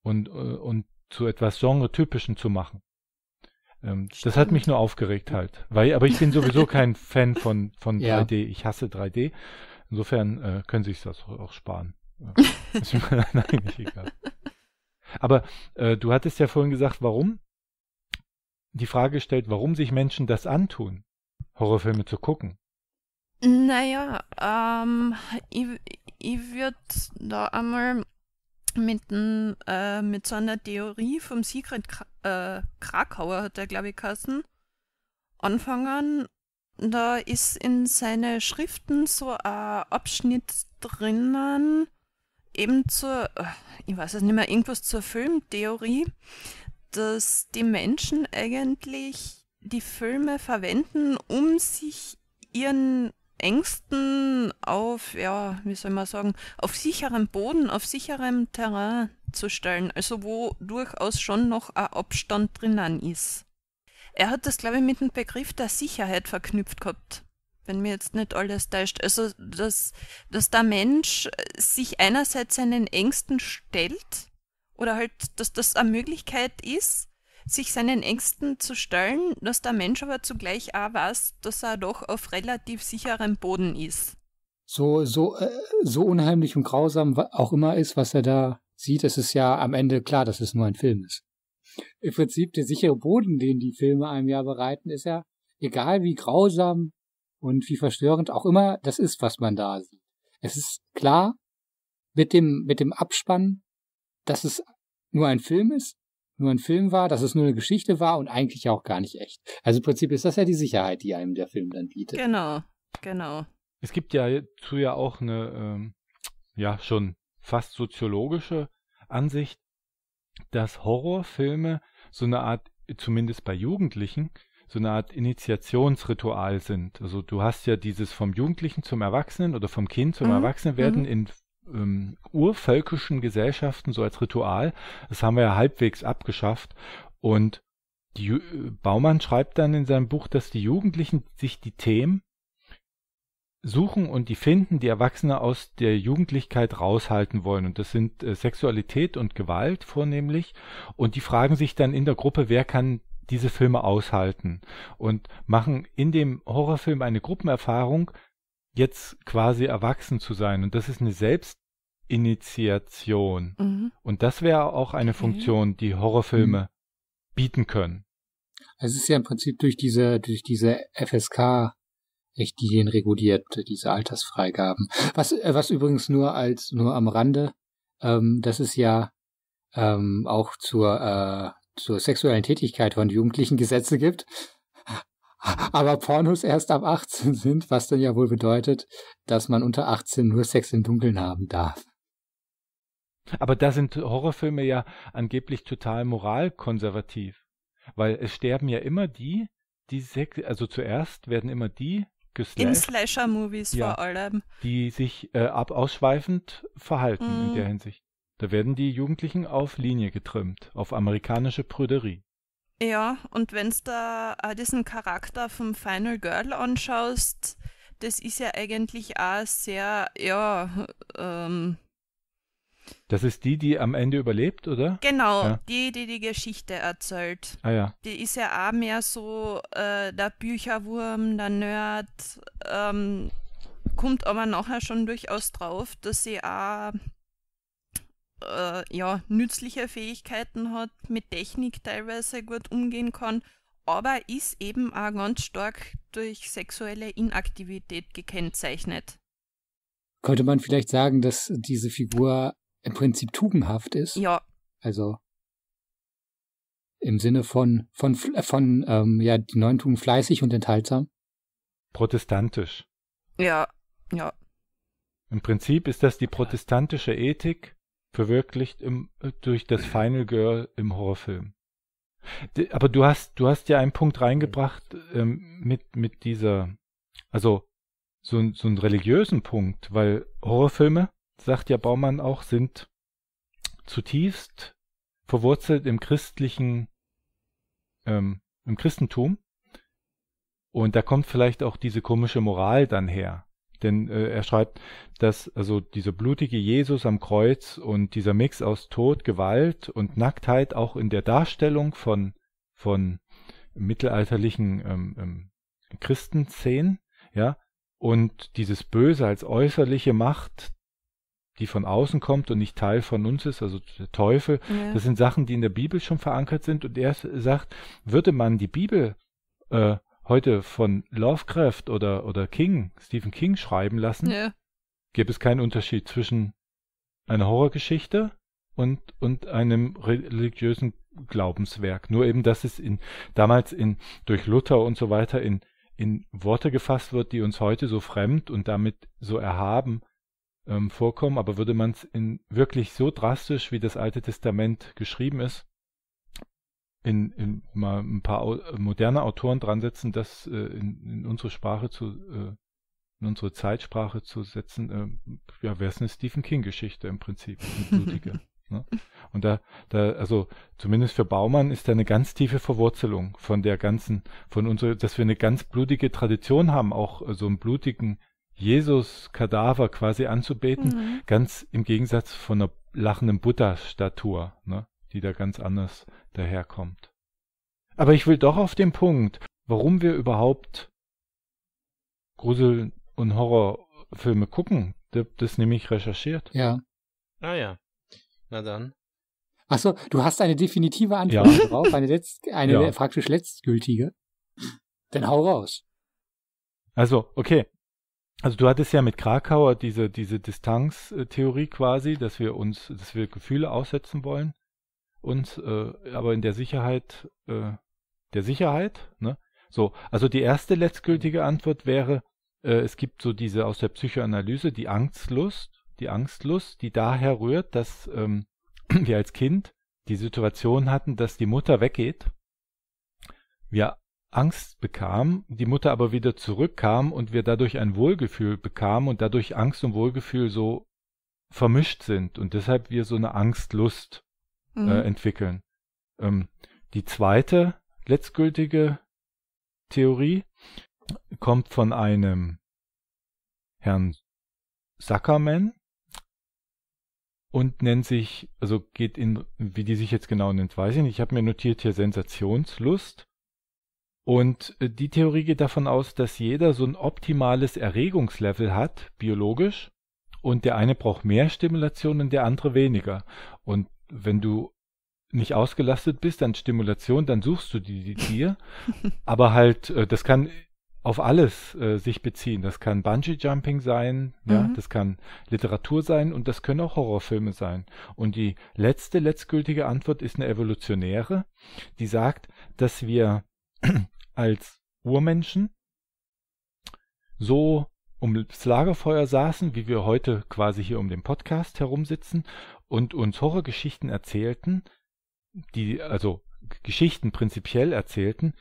und, äh, und zu etwas Genre-typischen zu machen. Ähm, das hat mich nur aufgeregt halt. Weil, aber ich bin sowieso kein Fan von, von 3D. Ich hasse 3D. Insofern äh, können sich das auch sparen. ist mir eigentlich egal. Aber äh, du hattest ja vorhin gesagt, warum die Frage stellt, warum sich Menschen das antun. Horrorfilme zu gucken? Naja, ähm, ich, ich würde da einmal mit, n, äh, mit so einer Theorie vom Secret Kra äh, Krakauer, hat er glaube ich geheißen, anfangen. Da ist in seine Schriften so ein Abschnitt drinnen, eben zur, äh, ich weiß es nicht mehr, irgendwas zur Filmtheorie, dass die Menschen eigentlich die Filme verwenden, um sich ihren Ängsten auf, ja, wie soll man sagen, auf sicherem Boden, auf sicherem Terrain zu stellen, also wo durchaus schon noch ein Abstand drinnen ist. Er hat das, glaube ich, mit dem Begriff der Sicherheit verknüpft gehabt, wenn mir jetzt nicht alles täuscht. Also, dass, dass der Mensch sich einerseits seinen Ängsten stellt, oder halt, dass das eine Möglichkeit ist, sich seinen Ängsten zu stellen, dass der Mensch aber zugleich auch weiß, dass er doch auf relativ sicherem Boden ist. So, so, äh, so unheimlich und grausam auch immer ist, was er da sieht, es ist ja am Ende klar, dass es nur ein Film ist. Im Prinzip der sichere Boden, den die Filme einem ja bereiten, ist ja, egal wie grausam und wie verstörend auch immer das ist, was man da sieht. Es ist klar, mit dem, mit dem Abspann, dass es nur ein Film ist nur ein Film war, dass es nur eine Geschichte war und eigentlich auch gar nicht echt. Also im Prinzip ist das ja die Sicherheit, die einem der Film dann bietet. Genau, genau. Es gibt ja dazu ja auch eine, ähm, ja, schon fast soziologische Ansicht, dass Horrorfilme so eine Art, zumindest bei Jugendlichen, so eine Art Initiationsritual sind. Also du hast ja dieses vom Jugendlichen zum Erwachsenen oder vom Kind zum mhm. werden mhm. in ähm, urvölkischen Gesellschaften so als Ritual. Das haben wir ja halbwegs abgeschafft. Und die, Baumann schreibt dann in seinem Buch, dass die Jugendlichen sich die Themen suchen und die finden, die Erwachsene aus der Jugendlichkeit raushalten wollen. Und das sind äh, Sexualität und Gewalt vornehmlich. Und die fragen sich dann in der Gruppe, wer kann diese Filme aushalten und machen in dem Horrorfilm eine Gruppenerfahrung, jetzt quasi erwachsen zu sein. Und das ist eine Selbstinitiation. Mhm. Und das wäre auch eine Funktion, die Horrorfilme mhm. bieten können. Also es ist ja im Prinzip durch diese, durch diese FSK Richtlinien reguliert, diese Altersfreigaben. Was, äh, was übrigens nur als, nur am Rande, ähm, das ist ja ähm, auch zur, äh, zur sexuellen Tätigkeit von Jugendlichen Gesetze gibt aber Pornos erst ab 18 sind, was dann ja wohl bedeutet, dass man unter 18 nur Sex im Dunkeln haben darf. Aber da sind Horrorfilme ja angeblich total moralkonservativ, weil es sterben ja immer die, die Sex, also zuerst werden immer die geslashed, in Slasher-Movies ja, vor allem, die sich äh, ab ausschweifend verhalten mm. in mhm. der Hinsicht. Da werden die Jugendlichen auf Linie getrimmt, auf amerikanische Prüderie. Ja, und wenn du da auch äh, diesen Charakter vom Final Girl anschaust, das ist ja eigentlich auch sehr, ja, ähm, das ist die, die am Ende überlebt, oder? Genau, ja. die, die die Geschichte erzählt. Ah ja. Die ist ja auch mehr so äh, der Bücherwurm, der Nerd. Ähm, kommt aber nachher schon durchaus drauf, dass sie auch äh, ja, nützliche Fähigkeiten hat, mit Technik teilweise gut umgehen kann, aber ist eben auch ganz stark durch sexuelle Inaktivität gekennzeichnet. Könnte man vielleicht sagen, dass diese Figur im Prinzip tugendhaft ist? Ja. Also im Sinne von, von, von ähm, ja, die neuen Tugend fleißig und enthaltsam? Protestantisch. Ja, ja. Im Prinzip ist das die protestantische Ethik, verwirklicht im, durch das Final Girl im Horrorfilm. Aber du hast, du hast ja einen Punkt reingebracht ähm, mit, mit dieser, also so, so einen religiösen Punkt, weil Horrorfilme, sagt ja Baumann auch, sind zutiefst verwurzelt im christlichen, ähm, im Christentum. Und da kommt vielleicht auch diese komische Moral dann her. Denn äh, er schreibt, dass also dieser blutige Jesus am Kreuz und dieser Mix aus Tod, Gewalt und Nacktheit auch in der Darstellung von, von mittelalterlichen ähm, ähm, Christenszenen, ja, und dieses Böse als äußerliche Macht, die von außen kommt und nicht Teil von uns ist, also der Teufel, ja. das sind Sachen, die in der Bibel schon verankert sind. Und er sagt, würde man die Bibel äh, heute von Lovecraft oder, oder King, Stephen King schreiben lassen, ja. gäbe es keinen Unterschied zwischen einer Horrorgeschichte und, und einem religiösen Glaubenswerk. Nur eben, dass es in, damals in, durch Luther und so weiter in, in Worte gefasst wird, die uns heute so fremd und damit so erhaben ähm, vorkommen, aber würde man es in wirklich so drastisch, wie das Alte Testament geschrieben ist, in, in mal ein paar moderne Autoren dran setzen, das äh, in, in, unsere Sprache zu, äh, in unsere Zeitsprache zu setzen, äh, ja, wäre es eine Stephen King-Geschichte im Prinzip, blutige. ne? Und da, da, also zumindest für Baumann ist da eine ganz tiefe Verwurzelung von der ganzen, von unserer, dass wir eine ganz blutige Tradition haben, auch so einen blutigen Jesus-Kadaver quasi anzubeten, mhm. ganz im Gegensatz von einer lachenden Buddha-Statur. Ne? die da ganz anders daherkommt. Aber ich will doch auf den Punkt, warum wir überhaupt Grusel- und Horrorfilme gucken. Das nämlich recherchiert. Ja. Ah ja. Na dann. Achso, du hast eine definitive Antwort ja. drauf, eine, letzt, eine ja. praktisch letztgültige. Dann hau raus. Also, okay. Also du hattest ja mit Krakauer diese, diese Distanztheorie quasi, dass wir uns, dass wir Gefühle aussetzen wollen und äh, aber in der Sicherheit äh, der Sicherheit, ne? So, also die erste letztgültige Antwort wäre, äh, es gibt so diese aus der Psychoanalyse die Angstlust, die Angstlust, die daher rührt, dass ähm, wir als Kind die Situation hatten, dass die Mutter weggeht, wir Angst bekamen, die Mutter aber wieder zurückkam und wir dadurch ein Wohlgefühl bekamen und dadurch Angst und Wohlgefühl so vermischt sind und deshalb wir so eine Angstlust äh, mhm. äh, entwickeln. Ähm, die zweite letztgültige Theorie kommt von einem Herrn Sackerman und nennt sich, also geht in, wie die sich jetzt genau nennt, weiß ich nicht. Ich habe mir notiert hier Sensationslust. Und äh, die Theorie geht davon aus, dass jeder so ein optimales Erregungslevel hat, biologisch, und der eine braucht mehr Stimulation und der andere weniger. Und wenn du nicht ausgelastet bist an Stimulation, dann suchst du die, Tier. Aber halt, äh, das kann auf alles äh, sich beziehen. Das kann Bungee-Jumping sein, mhm. ja, das kann Literatur sein und das können auch Horrorfilme sein. Und die letzte, letztgültige Antwort ist eine evolutionäre, die sagt, dass wir als Urmenschen so ums Lagerfeuer saßen, wie wir heute quasi hier um den Podcast herumsitzen und uns Horrorgeschichten erzählten, die also Geschichten prinzipiell erzählten,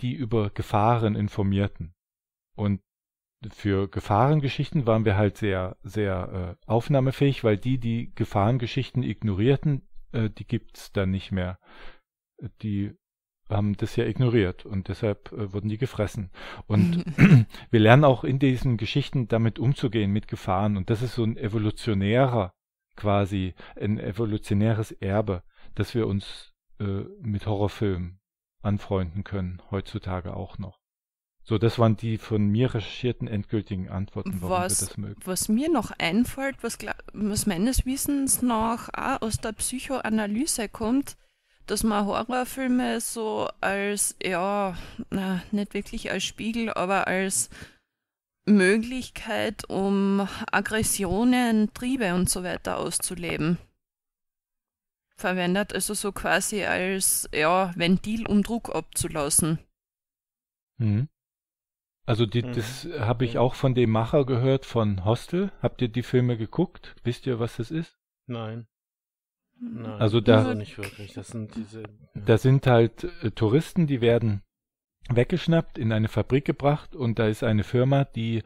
die über Gefahren informierten. Und für Gefahrengeschichten waren wir halt sehr, sehr äh, aufnahmefähig, weil die, die Gefahrengeschichten ignorierten, äh, die gibt's dann nicht mehr. Die haben das ja ignoriert und deshalb äh, wurden die gefressen. Und wir lernen auch in diesen Geschichten damit umzugehen, mit Gefahren. Und das ist so ein evolutionärer quasi ein evolutionäres Erbe, dass wir uns äh, mit Horrorfilmen anfreunden können, heutzutage auch noch. So, das waren die von mir recherchierten endgültigen Antworten, warum was, wir das mögen. Was mir noch einfällt, was, was meines Wissens noch auch aus der Psychoanalyse kommt, dass man Horrorfilme so als, ja, na, nicht wirklich als Spiegel, aber als Möglichkeit, um Aggressionen, Triebe und so weiter auszuleben. Verwendet also so quasi als ja, Ventil, um Druck abzulassen. Mhm. Also die, mhm. das habe ich mhm. auch von dem Macher gehört von Hostel. Habt ihr die Filme geguckt? Wisst ihr, was das ist? Nein. Mhm. Nein, also da, also nicht wirklich. Das sind diese, ja. da sind halt äh, Touristen, die werden weggeschnappt, in eine Fabrik gebracht und da ist eine Firma, die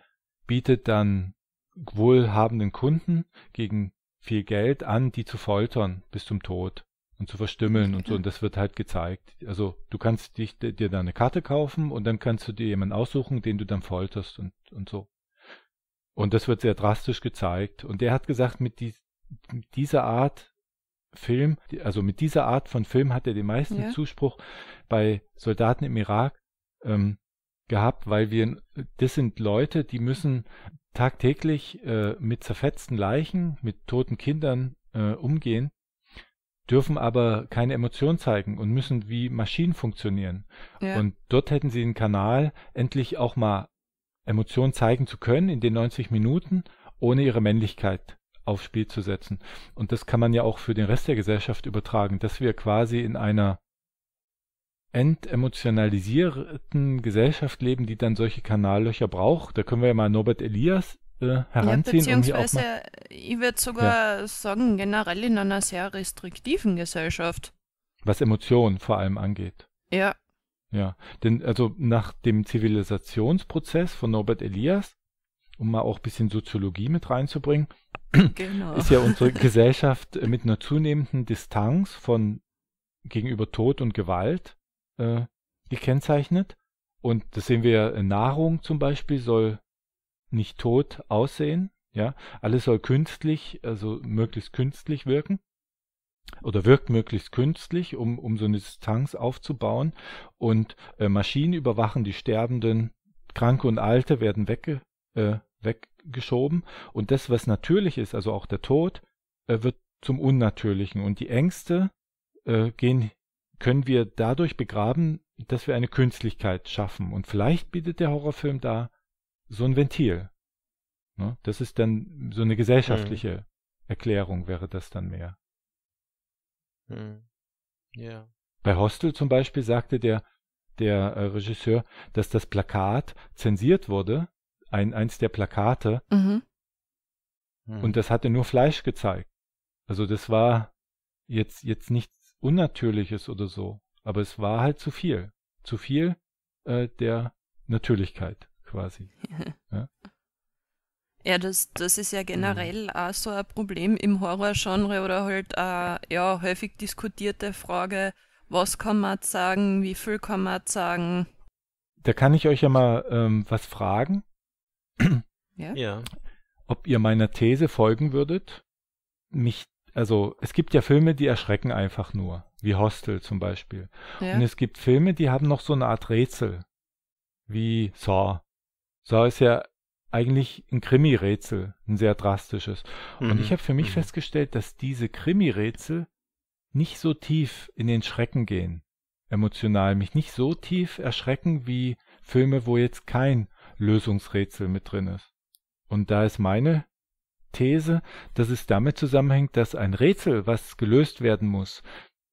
bietet dann wohlhabenden Kunden gegen viel Geld an, die zu foltern bis zum Tod und zu verstümmeln und so. Und das wird halt gezeigt. Also du kannst dich, dir da eine Karte kaufen und dann kannst du dir jemanden aussuchen, den du dann folterst und, und so. Und das wird sehr drastisch gezeigt. Und der hat gesagt, mit, die, mit dieser Art Film, also mit dieser Art von Film hat er den meisten ja. Zuspruch bei Soldaten im Irak, ähm, gehabt, weil wir, das sind Leute, die müssen tagtäglich äh, mit zerfetzten Leichen, mit toten Kindern äh, umgehen, dürfen aber keine Emotionen zeigen und müssen wie Maschinen funktionieren. Ja. Und dort hätten sie einen Kanal, endlich auch mal Emotionen zeigen zu können in den 90 Minuten, ohne ihre Männlichkeit aufs Spiel zu setzen. Und das kann man ja auch für den Rest der Gesellschaft übertragen, dass wir quasi in einer entemotionalisierten Gesellschaft leben, die dann solche Kanallöcher braucht. Da können wir ja mal Norbert Elias äh, heranziehen. Ja, beziehungsweise, um ich würde sogar ja. sagen, generell in einer sehr restriktiven Gesellschaft. Was Emotionen vor allem angeht. Ja. Ja, denn also nach dem Zivilisationsprozess von Norbert Elias, um mal auch ein bisschen Soziologie mit reinzubringen, genau. ist ja unsere Gesellschaft mit einer zunehmenden Distanz von gegenüber Tod und Gewalt äh, gekennzeichnet. Und das sehen wir, ja, äh, Nahrung zum Beispiel soll nicht tot aussehen. Ja, alles soll künstlich, also möglichst künstlich wirken oder wirkt möglichst künstlich, um, um so eine Distanz aufzubauen. Und äh, Maschinen überwachen die Sterbenden, Kranke und Alte werden wegge, äh, weggeschoben. Und das, was natürlich ist, also auch der Tod, äh, wird zum Unnatürlichen. Und die Ängste äh, gehen können wir dadurch begraben, dass wir eine Künstlichkeit schaffen. Und vielleicht bietet der Horrorfilm da so ein Ventil. Ne? Das ist dann so eine gesellschaftliche hm. Erklärung, wäre das dann mehr. Hm. Yeah. Bei Hostel zum Beispiel sagte der, der äh, Regisseur, dass das Plakat zensiert wurde, ein, eins der Plakate, mhm. Hm. und das hatte nur Fleisch gezeigt. Also das war jetzt, jetzt nicht Unnatürliches oder so. Aber es war halt zu viel. Zu viel äh, der Natürlichkeit quasi. ja. Ja, das, das ist ja mhm. generell auch so ein Problem im Horrorgenre oder halt äh, ja häufig diskutierte Frage, was kann man sagen, wie viel kann man sagen. Da kann ich euch ja mal ähm, was fragen. Ja. ja. Ob ihr meiner These folgen würdet? Mich also es gibt ja Filme, die erschrecken einfach nur, wie Hostel zum Beispiel. Ja. Und es gibt Filme, die haben noch so eine Art Rätsel, wie Saw. Saw ist ja eigentlich ein Krimi-Rätsel, ein sehr drastisches. Mhm. Und ich mhm. habe für mich mhm. festgestellt, dass diese Krimi-Rätsel nicht so tief in den Schrecken gehen, emotional, mich nicht so tief erschrecken wie Filme, wo jetzt kein Lösungsrätsel mit drin ist. Und da ist meine These, dass es damit zusammenhängt, dass ein Rätsel, was gelöst werden muss,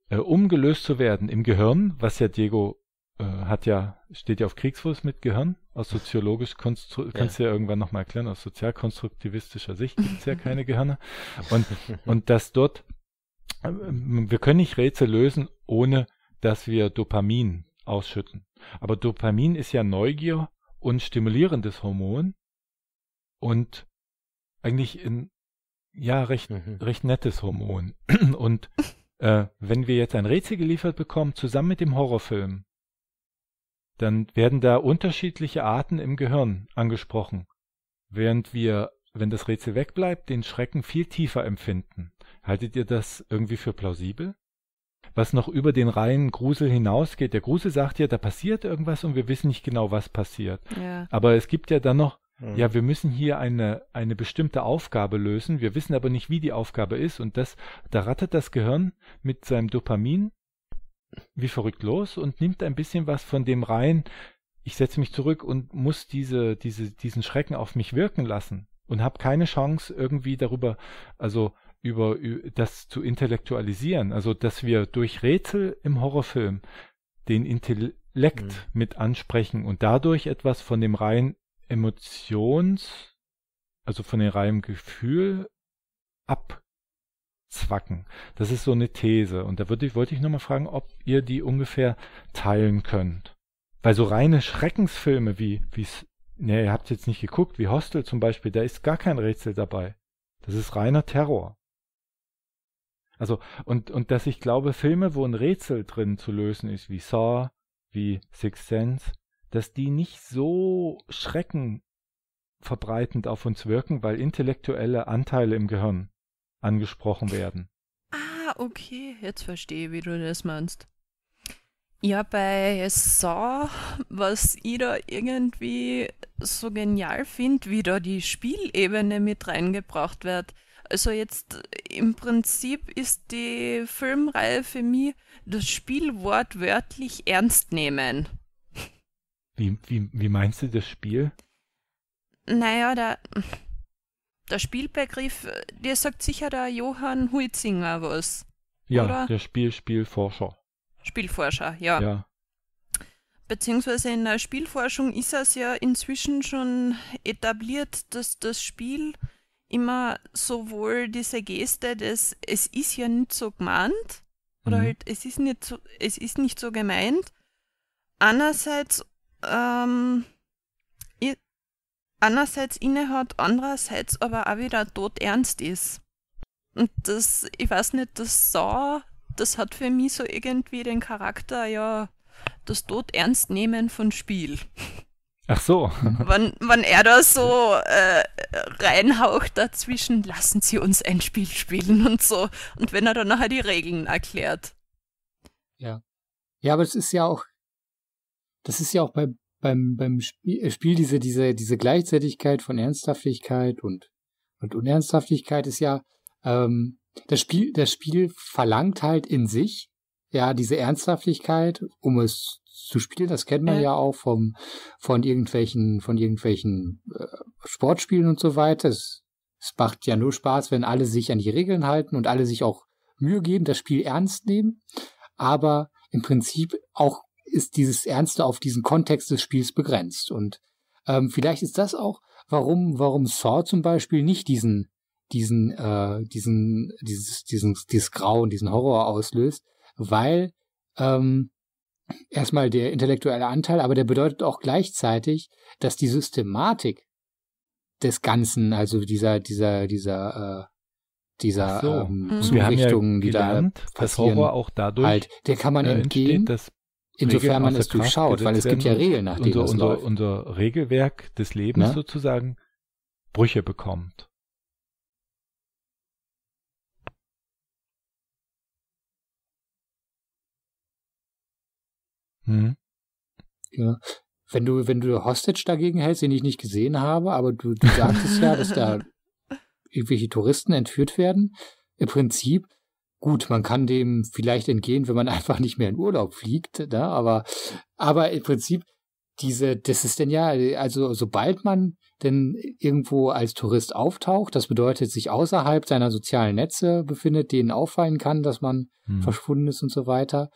äh, um gelöst zu werden im Gehirn, was ja Diego äh, hat ja, steht ja auf Kriegsfuß mit Gehirn, aus soziologisch, Konstru kannst du ja, irgendwann nochmal erklären, aus sozialkonstruktivistischer Sicht gibt es ja keine Gehirne. Und, und dass dort, äh, wir können nicht Rätsel lösen, ohne dass wir Dopamin ausschütten. Aber Dopamin ist ja Neugier und stimulierendes Hormon und eigentlich ein, ja, recht, mhm. recht nettes Hormon. Und äh, wenn wir jetzt ein Rätsel geliefert bekommen, zusammen mit dem Horrorfilm, dann werden da unterschiedliche Arten im Gehirn angesprochen, während wir, wenn das Rätsel wegbleibt, den Schrecken viel tiefer empfinden. Haltet ihr das irgendwie für plausibel? Was noch über den reinen Grusel hinausgeht. Der Grusel sagt ja, da passiert irgendwas und wir wissen nicht genau, was passiert. Ja. Aber es gibt ja dann noch ja, mhm. wir müssen hier eine, eine bestimmte Aufgabe lösen, wir wissen aber nicht, wie die Aufgabe ist und das, da rattert das Gehirn mit seinem Dopamin wie verrückt los und nimmt ein bisschen was von dem rein, ich setze mich zurück und muss diese, diese, diesen Schrecken auf mich wirken lassen und habe keine Chance irgendwie darüber, also über, über das zu intellektualisieren, also dass wir durch Rätsel im Horrorfilm den Intellekt mhm. mit ansprechen und dadurch etwas von dem rein Emotions, also von den reinen Gefühl abzwacken. Das ist so eine These. Und da würde, ich, wollte ich nochmal fragen, ob ihr die ungefähr teilen könnt. Weil so reine Schreckensfilme wie, wie ne, ihr habt jetzt nicht geguckt, wie Hostel zum Beispiel, da ist gar kein Rätsel dabei. Das ist reiner Terror. Also, und, und dass ich glaube, Filme, wo ein Rätsel drin zu lösen ist, wie Saw, wie Sixth Sense, dass die nicht so Schrecken verbreitend auf uns wirken, weil intellektuelle Anteile im Gehirn angesprochen werden. Ah, okay, jetzt verstehe, wie du das meinst. Ja, bei Saw, was ich da irgendwie so genial finde, wie da die Spielebene mit reingebracht wird. Also jetzt im Prinzip ist die Filmreihe für mich das Spielwort wörtlich ernst nehmen. Wie, wie, wie meinst du das Spiel? Naja, da, der Spielbegriff, dir sagt sicher der Johann Huizinger was. Ja, oder? der Spiel, Spielforscher. Spielforscher, ja. ja. Beziehungsweise in der Spielforschung ist es ja inzwischen schon etabliert, dass das Spiel immer sowohl diese Geste des es ist ja nicht so gemeint oder mhm. halt es ist nicht so, es ist nicht so gemeint einerseits ähm, einerseits innehört, andererseits aber auch wieder tot ernst ist. Und das, ich weiß nicht, das Sau, das hat für mich so irgendwie den Charakter, ja, das tot ernst nehmen von Spiel. Ach so. wenn, wann er da so äh, reinhaucht dazwischen, lassen Sie uns ein Spiel spielen und so. Und wenn er dann nachher die Regeln erklärt. Ja. Ja, aber es ist ja auch das ist ja auch bei, beim, beim Spiel, äh, Spiel diese, diese, diese Gleichzeitigkeit von Ernsthaftigkeit und, und Unernsthaftigkeit ist ja, ähm, das Spiel, das Spiel verlangt halt in sich, ja, diese Ernsthaftigkeit, um es zu spielen. Das kennt man ja, ja auch vom, von irgendwelchen, von irgendwelchen äh, Sportspielen und so weiter. Es, es macht ja nur Spaß, wenn alle sich an die Regeln halten und alle sich auch Mühe geben, das Spiel ernst nehmen. Aber im Prinzip auch ist dieses Ernste auf diesen Kontext des Spiels begrenzt. Und ähm, vielleicht ist das auch, warum, warum Saw zum Beispiel nicht diesen, diesen, äh, diesen, dieses, diesen, dieses Grauen, diesen Horror auslöst, weil ähm, erstmal der intellektuelle Anteil, aber der bedeutet auch gleichzeitig, dass die Systematik des Ganzen, also dieser, dieser, dieser, äh, dieser so. ähm, mhm. Zurichtungen, ja gelernt, die da passieren, dass Horror auch dadurch halt, der kann man äh, entgehen, entsteht, dass insofern man es durchschaut, weil es gibt ja Regeln, nach denen unser, unser, unser Regelwerk des Lebens Na? Ne? sozusagen Brüche bekommt. Hm. Ja. Wenn du, wenn du Hostage dagegen hältst, den ich nicht gesehen habe, aber du, du sagtest ja, dass da irgendwelche Touristen entführt werden, im Prinzip Gut, man kann dem vielleicht entgehen, wenn man einfach nicht mehr in Urlaub fliegt, da, ne, aber, aber im Prinzip, diese, das ist denn ja, also sobald man denn irgendwo als Tourist auftaucht, das bedeutet, sich außerhalb seiner sozialen Netze befindet, denen auffallen kann, dass man hm. verschwunden ist und so weiter,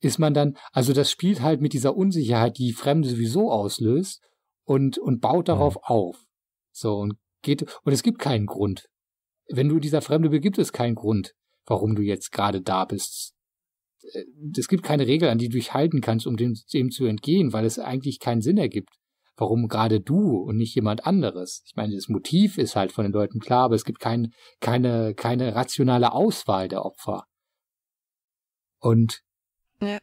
ist man dann, also das spielt halt mit dieser Unsicherheit, die Fremde sowieso auslöst und, und baut darauf hm. auf. So, und geht, und es gibt keinen Grund. Wenn du dieser Fremde begibst, ist kein Grund warum du jetzt gerade da bist. Äh, es gibt keine Regel, an die du dich halten kannst, um dem, dem zu entgehen, weil es eigentlich keinen Sinn ergibt. Warum gerade du und nicht jemand anderes? Ich meine, das Motiv ist halt von den Leuten klar, aber es gibt kein, keine, keine rationale Auswahl der Opfer. Und. Ja.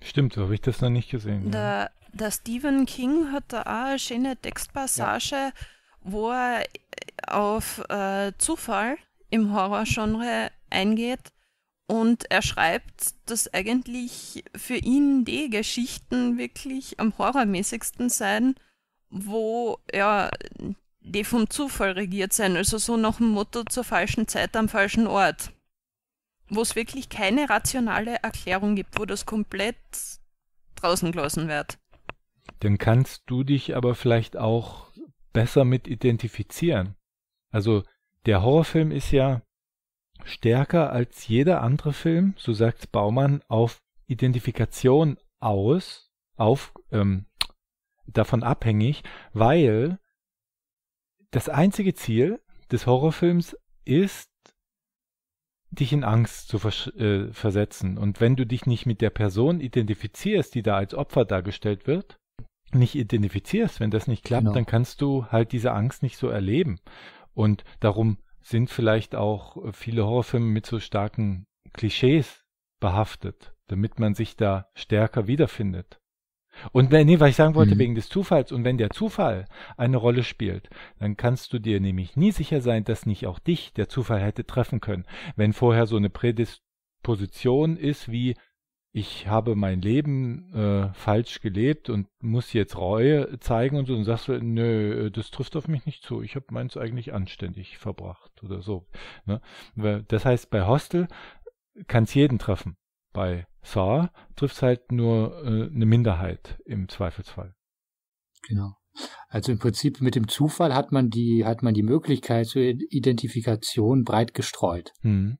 Stimmt, so habe ich das noch nicht gesehen. Der, der Stephen King hat da auch eine schöne Textpassage, ja. wo er auf äh, Zufall im Horrorgenre eingeht. Und er schreibt, dass eigentlich für ihn die Geschichten wirklich am horrormäßigsten seien, wo ja die vom Zufall regiert sein, also so nach dem Motto zur falschen Zeit am falschen Ort. Wo es wirklich keine rationale Erklärung gibt, wo das komplett draußen gelassen wird. Dann kannst du dich aber vielleicht auch besser mit identifizieren. Also der Horrorfilm ist ja stärker als jeder andere Film, so sagt Baumann, auf Identifikation aus, auf, ähm, davon abhängig, weil das einzige Ziel des Horrorfilms ist, dich in Angst zu vers äh, versetzen. Und wenn du dich nicht mit der Person identifizierst, die da als Opfer dargestellt wird, nicht identifizierst, wenn das nicht klappt, genau. dann kannst du halt diese Angst nicht so erleben. Und darum sind vielleicht auch äh, viele Horrorfilme mit so starken Klischees behaftet, damit man sich da stärker wiederfindet. Und wenn, nee, was ich sagen wollte, mhm. wegen des Zufalls, und wenn der Zufall eine Rolle spielt, dann kannst du dir nämlich nie sicher sein, dass nicht auch dich der Zufall hätte treffen können, wenn vorher so eine Prädisposition ist wie ich habe mein Leben äh, falsch gelebt und muss jetzt Reue zeigen und so und sagst du, nö, äh, das trifft auf mich nicht zu. Ich habe meins eigentlich anständig verbracht oder so. Ne? Das heißt, bei Hostel kann es jeden treffen. Bei Saar trifft es halt nur äh, eine Minderheit im Zweifelsfall. Genau. Also im Prinzip mit dem Zufall hat man die, hat man die Möglichkeit zur Identifikation breit gestreut. Hm.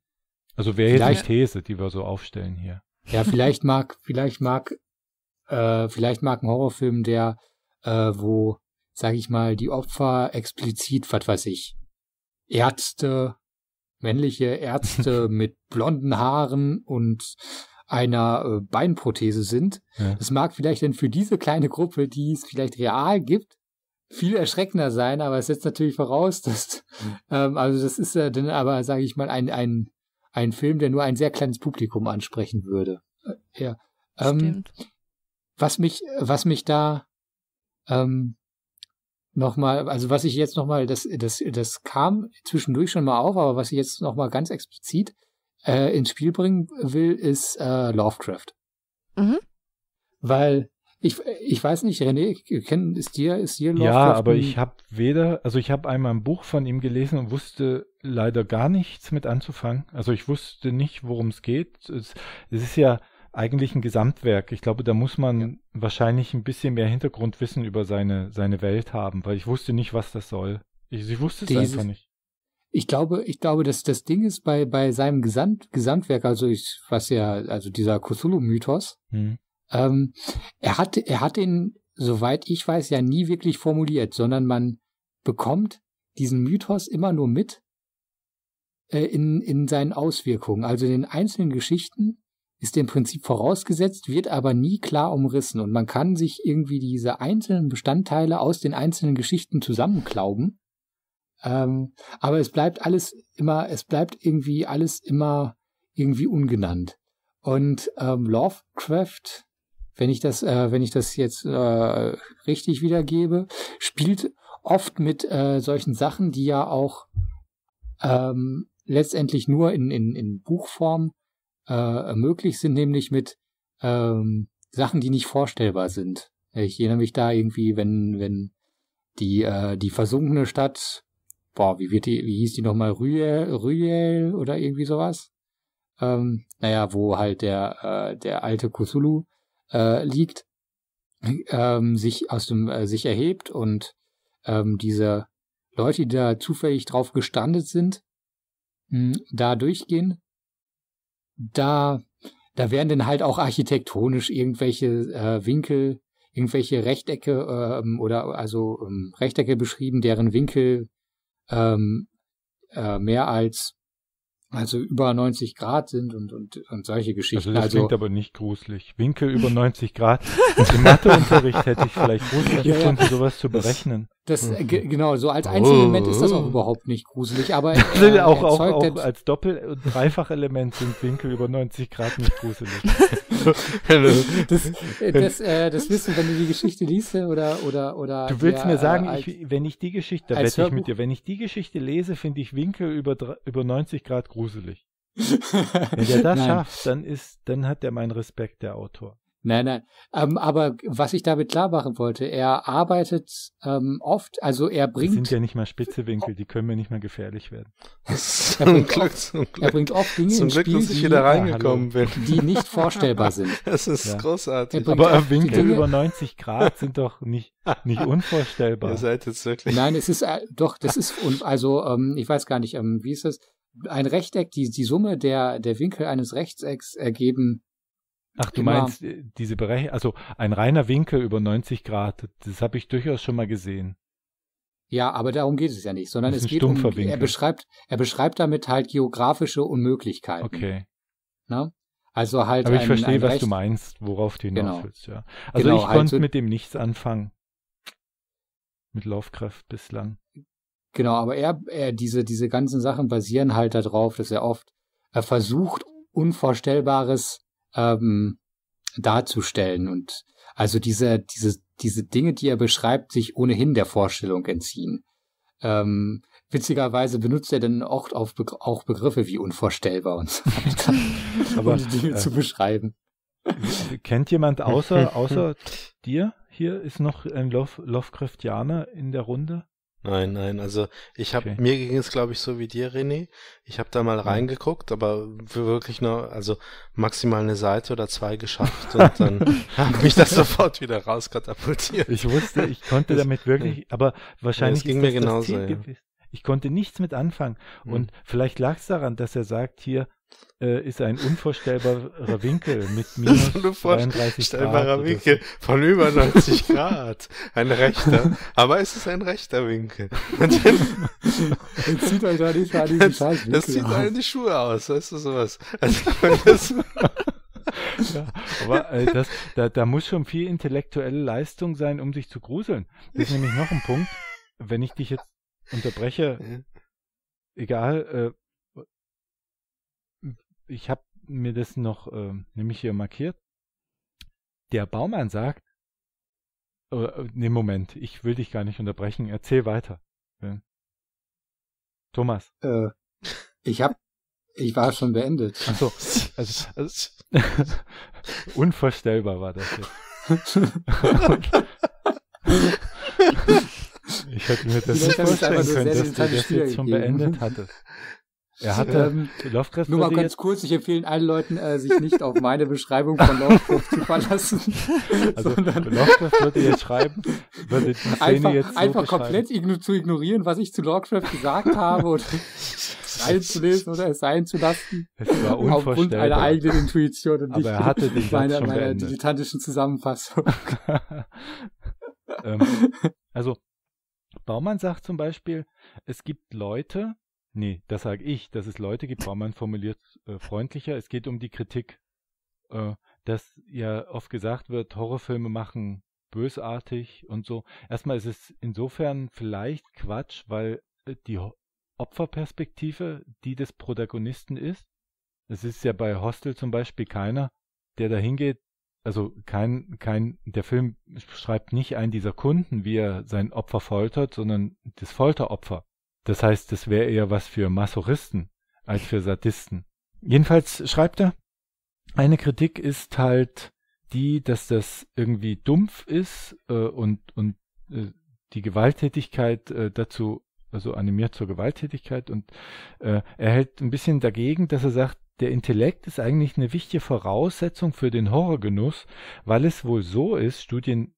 Also wäre jetzt die These, die wir so aufstellen hier. Ja, vielleicht mag, vielleicht mag, äh, vielleicht mag ein Horrorfilm, der, äh, wo, sag ich mal, die Opfer explizit, was weiß ich, Ärzte, männliche Ärzte mit blonden Haaren und einer äh, Beinprothese sind. Ja. Das mag vielleicht dann für diese kleine Gruppe, die es vielleicht real gibt, viel erschreckender sein, aber es setzt natürlich voraus, dass mhm. ähm, also das ist ja dann aber, sage ich mal, ein, ein ein Film, der nur ein sehr kleines Publikum ansprechen würde. Äh, ja. Ähm, was mich, was mich da ähm, nochmal, also was ich jetzt nochmal, das, das, das kam zwischendurch schon mal auf, aber was ich jetzt nochmal ganz explizit äh, ins Spiel bringen will, ist äh, Lovecraft. Mhm. Weil ich, ich weiß nicht, René, kenn, ist dir, ist dir Lovecraft Ja, aber ich habe weder, also ich habe einmal ein Buch von ihm gelesen und wusste leider gar nichts mit anzufangen. Also ich wusste nicht, worum es geht. Es, ist ja eigentlich ein Gesamtwerk. Ich glaube, da muss man ja. wahrscheinlich ein bisschen mehr Hintergrundwissen über seine, seine Welt haben, weil ich wusste nicht, was das soll. Ich, ich wusste es einfach nicht. Ich glaube, ich glaube, dass das Ding ist bei, bei seinem Gesamt, Gesamtwerk, also ich, was ja, also dieser Cthulhu-Mythos, hm ähm, er, hat, er hat ihn, soweit ich weiß, ja nie wirklich formuliert, sondern man bekommt diesen Mythos immer nur mit äh, in, in seinen Auswirkungen. Also in den einzelnen Geschichten ist im Prinzip vorausgesetzt, wird aber nie klar umrissen. Und man kann sich irgendwie diese einzelnen Bestandteile aus den einzelnen Geschichten zusammenklauben. Ähm, aber es bleibt alles immer, es bleibt irgendwie alles immer irgendwie ungenannt. Und ähm, Lovecraft wenn ich das, äh, wenn ich das jetzt äh, richtig wiedergebe, spielt oft mit äh, solchen Sachen, die ja auch ähm, letztendlich nur in, in, in Buchform äh, möglich sind, nämlich mit ähm, Sachen, die nicht vorstellbar sind. Ich erinnere mich da irgendwie, wenn, wenn die, äh, die versunkene Stadt, boah, wie wird die, wie hieß die nochmal, Rüel, Rüel oder irgendwie sowas? Ähm, naja, wo halt der, äh, der alte Kusulu äh, liegt, ähm, sich aus dem äh, sich erhebt und ähm, diese Leute, die da zufällig drauf gestandet sind, mh, hm, da durchgehen, da da werden dann halt auch architektonisch irgendwelche äh, Winkel, irgendwelche Rechtecke ähm, oder also ähm, Rechtecke beschrieben, deren Winkel ähm, äh, mehr als also über 90 Grad sind und, und, und solche also Geschichten. Also das also, klingt aber nicht gruselig. Winkel über 90 Grad. Im Matheunterricht hätte ich vielleicht gruselig ja, gefunden, ja. sowas zu berechnen. Das, mhm. Hm. genau, so als Einzelelement oh. ist das auch oh. überhaupt nicht gruselig, aber äh, auch, auch, auch als Doppel- und Dreifachelement sind Winkel über 90 Grad nicht gruselig. das, das, äh, das wissen, wenn du die Geschichte liest äh, oder oder oder. Du willst der, mir äh, sagen, äh, als, ich, wenn ich die Geschichte, da wette ich mit dir, wenn ich die Geschichte lese, finde ich Winkel über über 90 Grad gruselig. wenn der das Nein. schafft, dann ist, dann hat er meinen Respekt, der Autor. Nein, nein. Ähm, aber was ich damit klar machen wollte, er arbeitet ähm, oft, also er bringt. Das sind ja nicht mal spitze Winkel, die können mir nicht mal gefährlich werden. er, bringt Glück, oft, Glück. er bringt oft Dinge zum Glück, Spiel, ich wieder reingekommen die, bin. die nicht vorstellbar sind. Das ist ja. großartig. Aber Winkel über 90 Grad sind doch nicht, nicht unvorstellbar. Ihr seid jetzt wirklich. Nein, es ist äh, doch, das ist, also, ähm, ich weiß gar nicht, ähm, wie ist das? Ein Rechteck, die, die Summe der, der Winkel eines Rechtecks ergeben Ach, du immer. meinst äh, diese Berechnung, also ein reiner Winkel über 90 Grad, das habe ich durchaus schon mal gesehen. Ja, aber darum geht es ja nicht, sondern es geht um, Winkel. er beschreibt, er beschreibt damit halt geografische Unmöglichkeiten. Okay. Na? Ne? Also halt. Aber ich verstehe, ein was Recht. du meinst, worauf du hinaus genau. willst, ja. Also genau, ich halt konnte so mit dem nichts anfangen. Mit Laufkraft bislang. Genau, aber er, er diese, diese ganzen Sachen basieren halt darauf, dass er oft er versucht, Unvorstellbares ähm, darzustellen. Und also diese, diese, diese Dinge, die er beschreibt, sich ohnehin der Vorstellung entziehen. Ähm, witzigerweise benutzt er dann oft auf Begr auch Begriffe wie unvorstellbar und so weiter, Aber, um die Dinge äh, zu beschreiben. Kennt jemand außer, außer dir hier ist noch ein Love, Lovecraftianer in der Runde? Nein, nein, also ich habe okay. mir ging es glaube ich so wie dir, René. Ich habe da mal reingeguckt, aber wirklich nur, also maximal eine Seite oder zwei geschafft und dann habe mich das sofort wieder rauskatapultiert. Ich wusste, ich konnte damit wirklich, aber wahrscheinlich ja, ging mir das genauso. Das Ziel ja. gewesen. Ich konnte nichts mit anfangen. Mhm. Und vielleicht lag es daran, dass er sagt, hier äh, ist ein unvorstellbarer Winkel mit minus so ein unvorstellbarer Winkel von über 90 Grad. Ein rechter. Aber es ist ein rechter Winkel. Jetzt zieht euch doch nicht mal diesen Scheiß Winkel Das zieht einem halt die Schuhe aus, weißt du sowas. Also, ja, aber äh, das, da, da muss schon viel intellektuelle Leistung sein, um sich zu gruseln. Das ist nämlich noch ein Punkt. Wenn ich dich jetzt unterbreche, ja. egal, äh, ich habe mir das noch äh, nämlich hier markiert. Der Baumann sagt, äh, nee, Moment, ich will dich gar nicht unterbrechen, erzähl weiter. Ja. Thomas. Äh, ich hab, ich war schon beendet. Ach so, also, also unvorstellbar war das jetzt. Ich hätte mir das nicht vorstellen können, dass du das jetzt schon beendet hattest. Er hatte ähm, Lovecraft Nur mal ganz kurz, ich empfehle allen Leuten, äh, sich nicht auf meine Beschreibung von Lovecraft zu verlassen. Also Lovecraft würde jetzt schreiben, würde die Szene einfach, jetzt so Einfach komplett igno zu ignorieren, was ich zu Lovecraft gesagt habe und reinzulesen oder es sein zu lassen. Es war unvorstellbar. Aufgrund einer eigenen Intuition und Aber er hatte den meiner, meiner dilettantischen Zusammenfassung. ähm, also Baumann sagt zum Beispiel, es gibt Leute, nee, das sage ich, dass es Leute gibt, Baumann formuliert äh, freundlicher, es geht um die Kritik, äh, dass ja oft gesagt wird, Horrorfilme machen bösartig und so. Erstmal ist es insofern vielleicht Quatsch, weil äh, die Opferperspektive, die des Protagonisten ist, es ist ja bei Hostel zum Beispiel keiner, der da hingeht, also kein, kein, der Film schreibt nicht einen dieser Kunden, wie er sein Opfer foltert, sondern das Folteropfer. Das heißt, das wäre eher was für Masochisten als für Sadisten. Jedenfalls schreibt er, eine Kritik ist halt die, dass das irgendwie dumpf ist äh, und, und äh, die Gewalttätigkeit äh, dazu, also animiert zur Gewalttätigkeit und äh, er hält ein bisschen dagegen, dass er sagt, der Intellekt ist eigentlich eine wichtige Voraussetzung für den Horrorgenuss, weil es wohl so ist, Studien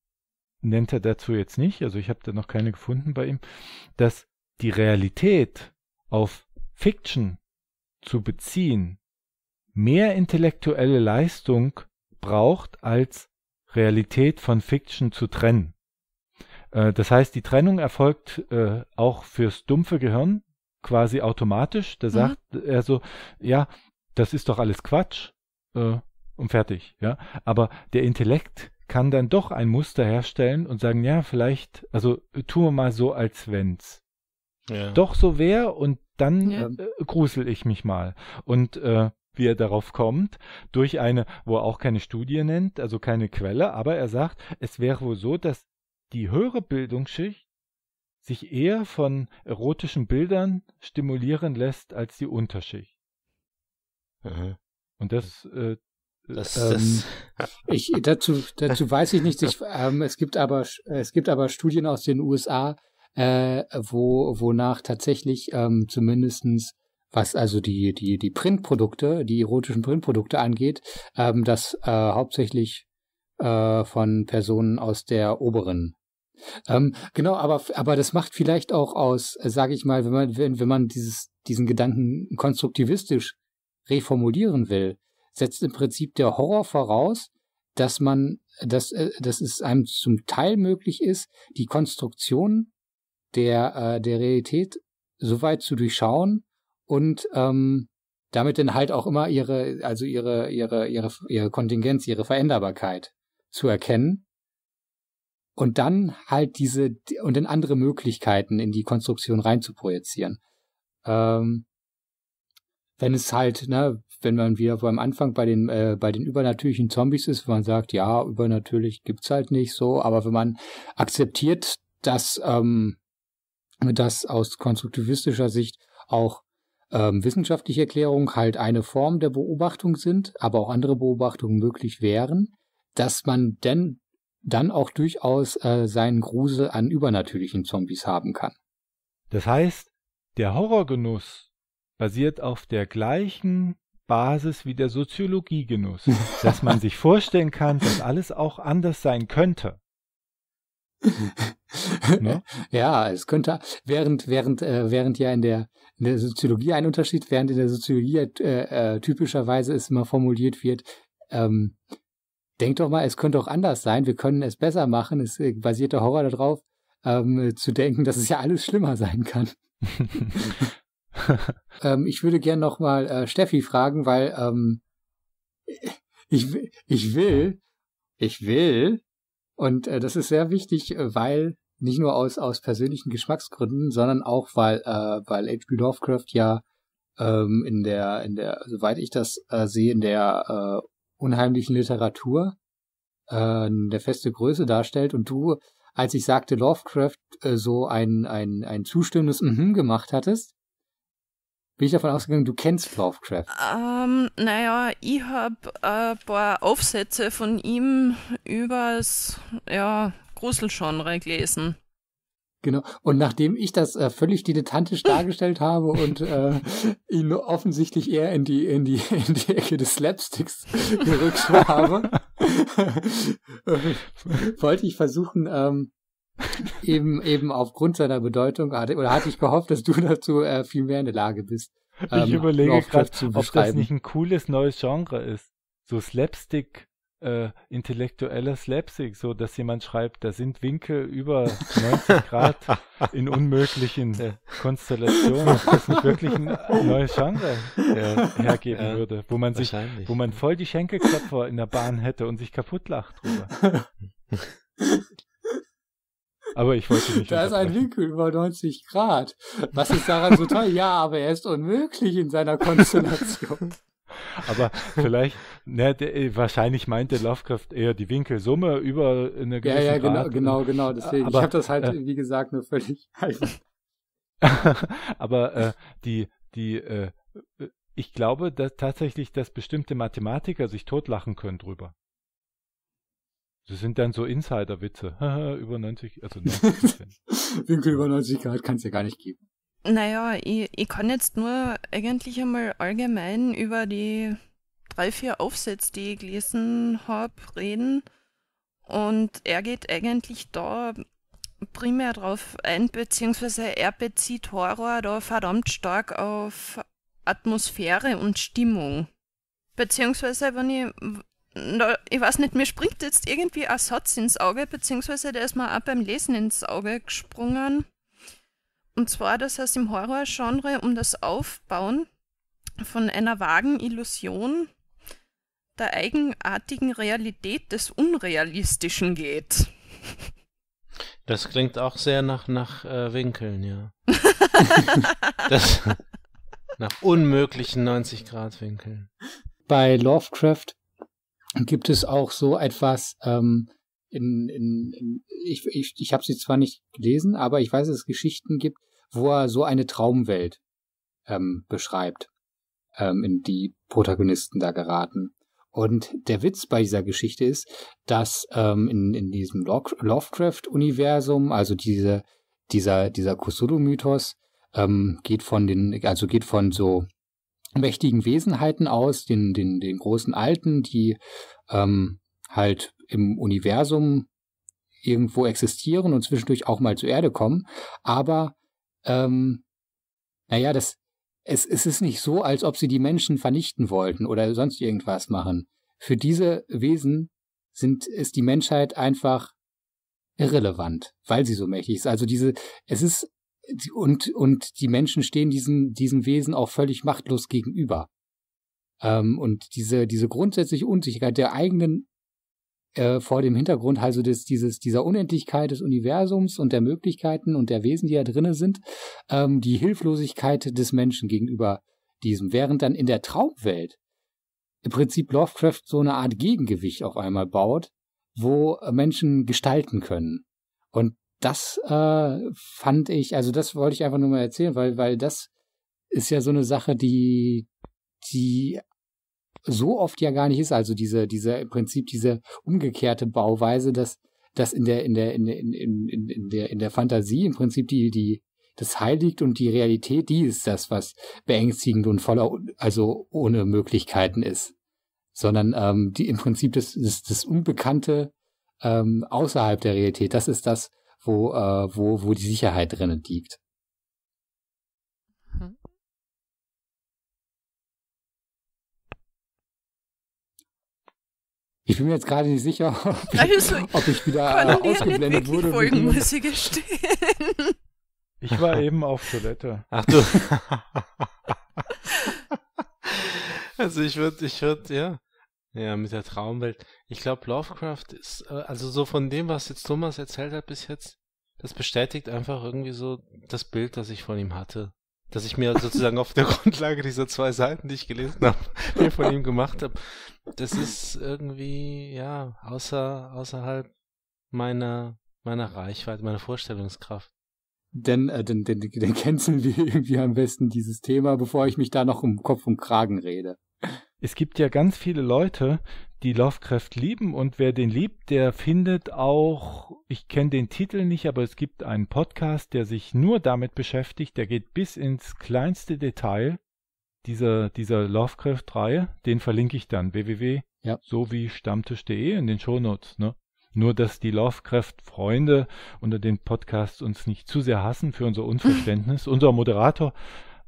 nennt er dazu jetzt nicht, also ich habe da noch keine gefunden bei ihm, dass die Realität auf Fiction zu beziehen mehr intellektuelle Leistung braucht, als Realität von Fiction zu trennen. Äh, das heißt, die Trennung erfolgt äh, auch fürs dumpfe Gehirn quasi automatisch. Da mhm. sagt er so, ja, das ist doch alles Quatsch äh, und fertig. Ja? Aber der Intellekt kann dann doch ein Muster herstellen und sagen, ja, vielleicht, also äh, tun wir mal so, als wenn's ja. doch so wäre und dann ja. äh, grusel ich mich mal. Und äh, wie er darauf kommt, durch eine, wo er auch keine Studie nennt, also keine Quelle, aber er sagt, es wäre wohl so, dass die höhere Bildungsschicht sich eher von erotischen Bildern stimulieren lässt als die Unterschicht. Mhm. Und das, äh, äh, das, ähm, das. ich, dazu, dazu weiß ich nicht. Ich, ähm, es gibt aber es gibt aber Studien aus den USA, äh, wo wonach tatsächlich ähm, zumindestens was also die die die Printprodukte, die erotischen Printprodukte angeht, ähm, das äh, hauptsächlich äh, von Personen aus der oberen ähm, genau, aber, aber das macht vielleicht auch aus, äh, sage ich mal, wenn man, wenn, wenn man dieses, diesen Gedanken konstruktivistisch reformulieren will, setzt im Prinzip der Horror voraus, dass man, dass, äh, dass es einem zum Teil möglich ist, die Konstruktion der, äh, der Realität so weit zu durchschauen und ähm, damit dann halt auch immer ihre, also ihre, ihre, ihre, ihre Kontingenz, ihre Veränderbarkeit zu erkennen. Und dann halt diese, und dann andere Möglichkeiten in die Konstruktion reinzuprojizieren. Ähm, wenn es halt, ne, wenn man wieder vor beim Anfang bei den, äh, bei den übernatürlichen Zombies ist, wenn man sagt, ja, übernatürlich gibt's halt nicht so, aber wenn man akzeptiert, dass, ähm, dass aus konstruktivistischer Sicht auch ähm, wissenschaftliche Erklärungen halt eine Form der Beobachtung sind, aber auch andere Beobachtungen möglich wären, dass man denn dann auch durchaus äh, seinen Grusel an übernatürlichen Zombies haben kann. Das heißt, der Horrorgenuss basiert auf der gleichen Basis wie der Soziologiegenuss, dass man sich vorstellen kann, dass alles auch anders sein könnte. ne? Ja, es könnte, während, während, äh, während ja in der, in der Soziologie ein Unterschied, während in der Soziologie äh, äh, typischerweise es immer formuliert wird, ähm, denk doch mal, es könnte auch anders sein, wir können es besser machen, es äh, basiert der Horror darauf, ähm, zu denken, dass es ja alles schlimmer sein kann. ähm, ich würde gern nochmal äh, Steffi fragen, weil ähm, ich, ich will, ich will, und äh, das ist sehr wichtig, äh, weil nicht nur aus, aus persönlichen Geschmacksgründen, sondern auch, weil, äh, weil H.P. Lovecraft ja ähm, in der, in der, soweit ich das äh, sehe, in der äh, unheimlichen Literatur äh, eine feste Größe darstellt und du, als ich sagte Lovecraft, äh, so ein, ein, ein zustimmendes Mhm gemacht hattest, bin ich davon ausgegangen, du kennst Lovecraft. Ähm, naja, ich habe ein äh, paar Aufsätze von ihm übers das ja, Gruselgenre gelesen. Genau. Und nachdem ich das äh, völlig dilettantisch dargestellt habe und äh, ihn offensichtlich eher in die, in die, in die Ecke des Slapsticks gerückt habe, wollte ich versuchen, ähm, eben, eben aufgrund seiner Bedeutung hatte, oder hatte ich gehofft, dass du dazu äh, viel mehr in der Lage bist. Ähm, ich überlege gerade, ob das nicht ein cooles neues Genre ist. So Slapstick, äh, intellektueller Slapstick, so dass jemand schreibt, da sind Winkel über 90 Grad in unmöglichen Konstellationen, ob das nicht wirklich ein neues Genre äh, ja. hergeben ja. würde, wo man sich, wo man voll die Schenkelklopfer in der Bahn hätte und sich kaputt lacht drüber. Aber ich wollte nicht. Da ist ein Winkel über 90 Grad. Was ist daran so toll? Ja, aber er ist unmöglich in seiner Konstellation. Aber vielleicht, ne, der, äh, wahrscheinlich meinte Lovecraft eher die Winkelsumme über eine gewisse Ja, ja, genau, genau, genau. Deswegen, aber, ich habe das halt, äh, wie gesagt, nur völlig. aber äh, die, die, äh, äh, ich glaube dass tatsächlich, dass bestimmte Mathematiker sich totlachen können drüber. Das sind dann so Insider-Witze. über 90, also 90 Winkel über 90 Grad kann es ja gar nicht geben. Naja, ich, ich kann jetzt nur eigentlich einmal allgemein über die drei, vier Aufsätze, die ich gelesen habe, reden. Und er geht eigentlich da primär drauf ein, beziehungsweise er bezieht Horror da verdammt stark auf Atmosphäre und Stimmung. Beziehungsweise, wenn ich, ich weiß nicht, mir springt jetzt irgendwie ein Satz ins Auge, beziehungsweise der ist mir auch beim Lesen ins Auge gesprungen. Und zwar, dass es im Horrorgenre um das Aufbauen von einer vagen Illusion der eigenartigen Realität des Unrealistischen geht. Das klingt auch sehr nach, nach äh, Winkeln, ja. das, nach unmöglichen 90-Grad-Winkeln. Bei Lovecraft gibt es auch so etwas, ähm, in, in, in, ich, ich, ich habe sie zwar nicht gelesen, aber ich weiß, dass es Geschichten gibt, wo er so eine Traumwelt ähm, beschreibt, ähm, in die Protagonisten da geraten. Und der Witz bei dieser Geschichte ist, dass ähm, in, in diesem Lovecraft-Universum, also diese, dieser, dieser Cthulhu-Mythos, ähm, geht von den, also geht von so mächtigen Wesenheiten aus, den, den, den großen Alten, die ähm, halt im Universum irgendwo existieren und zwischendurch auch mal zur Erde kommen. Aber ähm, naja, das, es, es ist nicht so, als ob sie die Menschen vernichten wollten oder sonst irgendwas machen. Für diese Wesen sind, ist die Menschheit einfach irrelevant, weil sie so mächtig ist. Also diese, es ist und, und die Menschen stehen diesen, diesen Wesen auch völlig machtlos gegenüber. Ähm, und diese, diese grundsätzliche Unsicherheit der eigenen, äh, vor dem Hintergrund also des, dieses, dieser Unendlichkeit des Universums und der Möglichkeiten und der Wesen, die da drinnen sind, ähm, die Hilflosigkeit des Menschen gegenüber diesem. Während dann in der Traumwelt im Prinzip Lovecraft so eine Art Gegengewicht auf einmal baut, wo Menschen gestalten können. Und das äh, fand ich, also das wollte ich einfach nur mal erzählen, weil, weil das ist ja so eine Sache, die, die so oft ja gar nicht ist. Also diese, diese, im Prinzip diese umgekehrte Bauweise, dass, dass in der, in der, in, in, in, in der, in der Fantasie im Prinzip die, die, das heiligt und die Realität, die ist das, was beängstigend und voller, also ohne Möglichkeiten ist. Sondern ähm, die im Prinzip das, das, das Unbekannte ähm, außerhalb der Realität, das ist das, wo, äh, wo, wo die Sicherheit drinnen liegt. Mhm. Ich bin mir jetzt gerade nicht sicher, ob ich, also, ob ich wieder ausgeblendet wurde. Folgen, muss ich gestehen. Ich war eben auf Toilette. Ach du. also ich würde, ich würde, ja. Ja, mit der Traumwelt. Ich glaube, Lovecraft ist, äh, also so von dem, was jetzt Thomas erzählt hat bis jetzt, das bestätigt einfach irgendwie so das Bild, das ich von ihm hatte. Dass ich mir sozusagen auf der Grundlage dieser zwei Seiten, die ich gelesen habe, mir von ihm gemacht habe. Das ist irgendwie, ja, außer, außerhalb meiner, meiner Reichweite, meiner Vorstellungskraft. Denn, äh, denn, denn, denn canceln wir irgendwie am besten dieses Thema, bevor ich mich da noch um Kopf und Kragen rede es gibt ja ganz viele Leute, die Lovecraft lieben und wer den liebt, der findet auch, ich kenne den Titel nicht, aber es gibt einen Podcast, der sich nur damit beschäftigt, der geht bis ins kleinste Detail dieser, dieser Lovecraft-Reihe, den verlinke ich dann, www. Ja. So wie stammtisch.de in den Shownotes, ne? Nur, dass die Lovecraft-Freunde unter den Podcasts uns nicht zu sehr hassen für unser Unverständnis. unser Moderator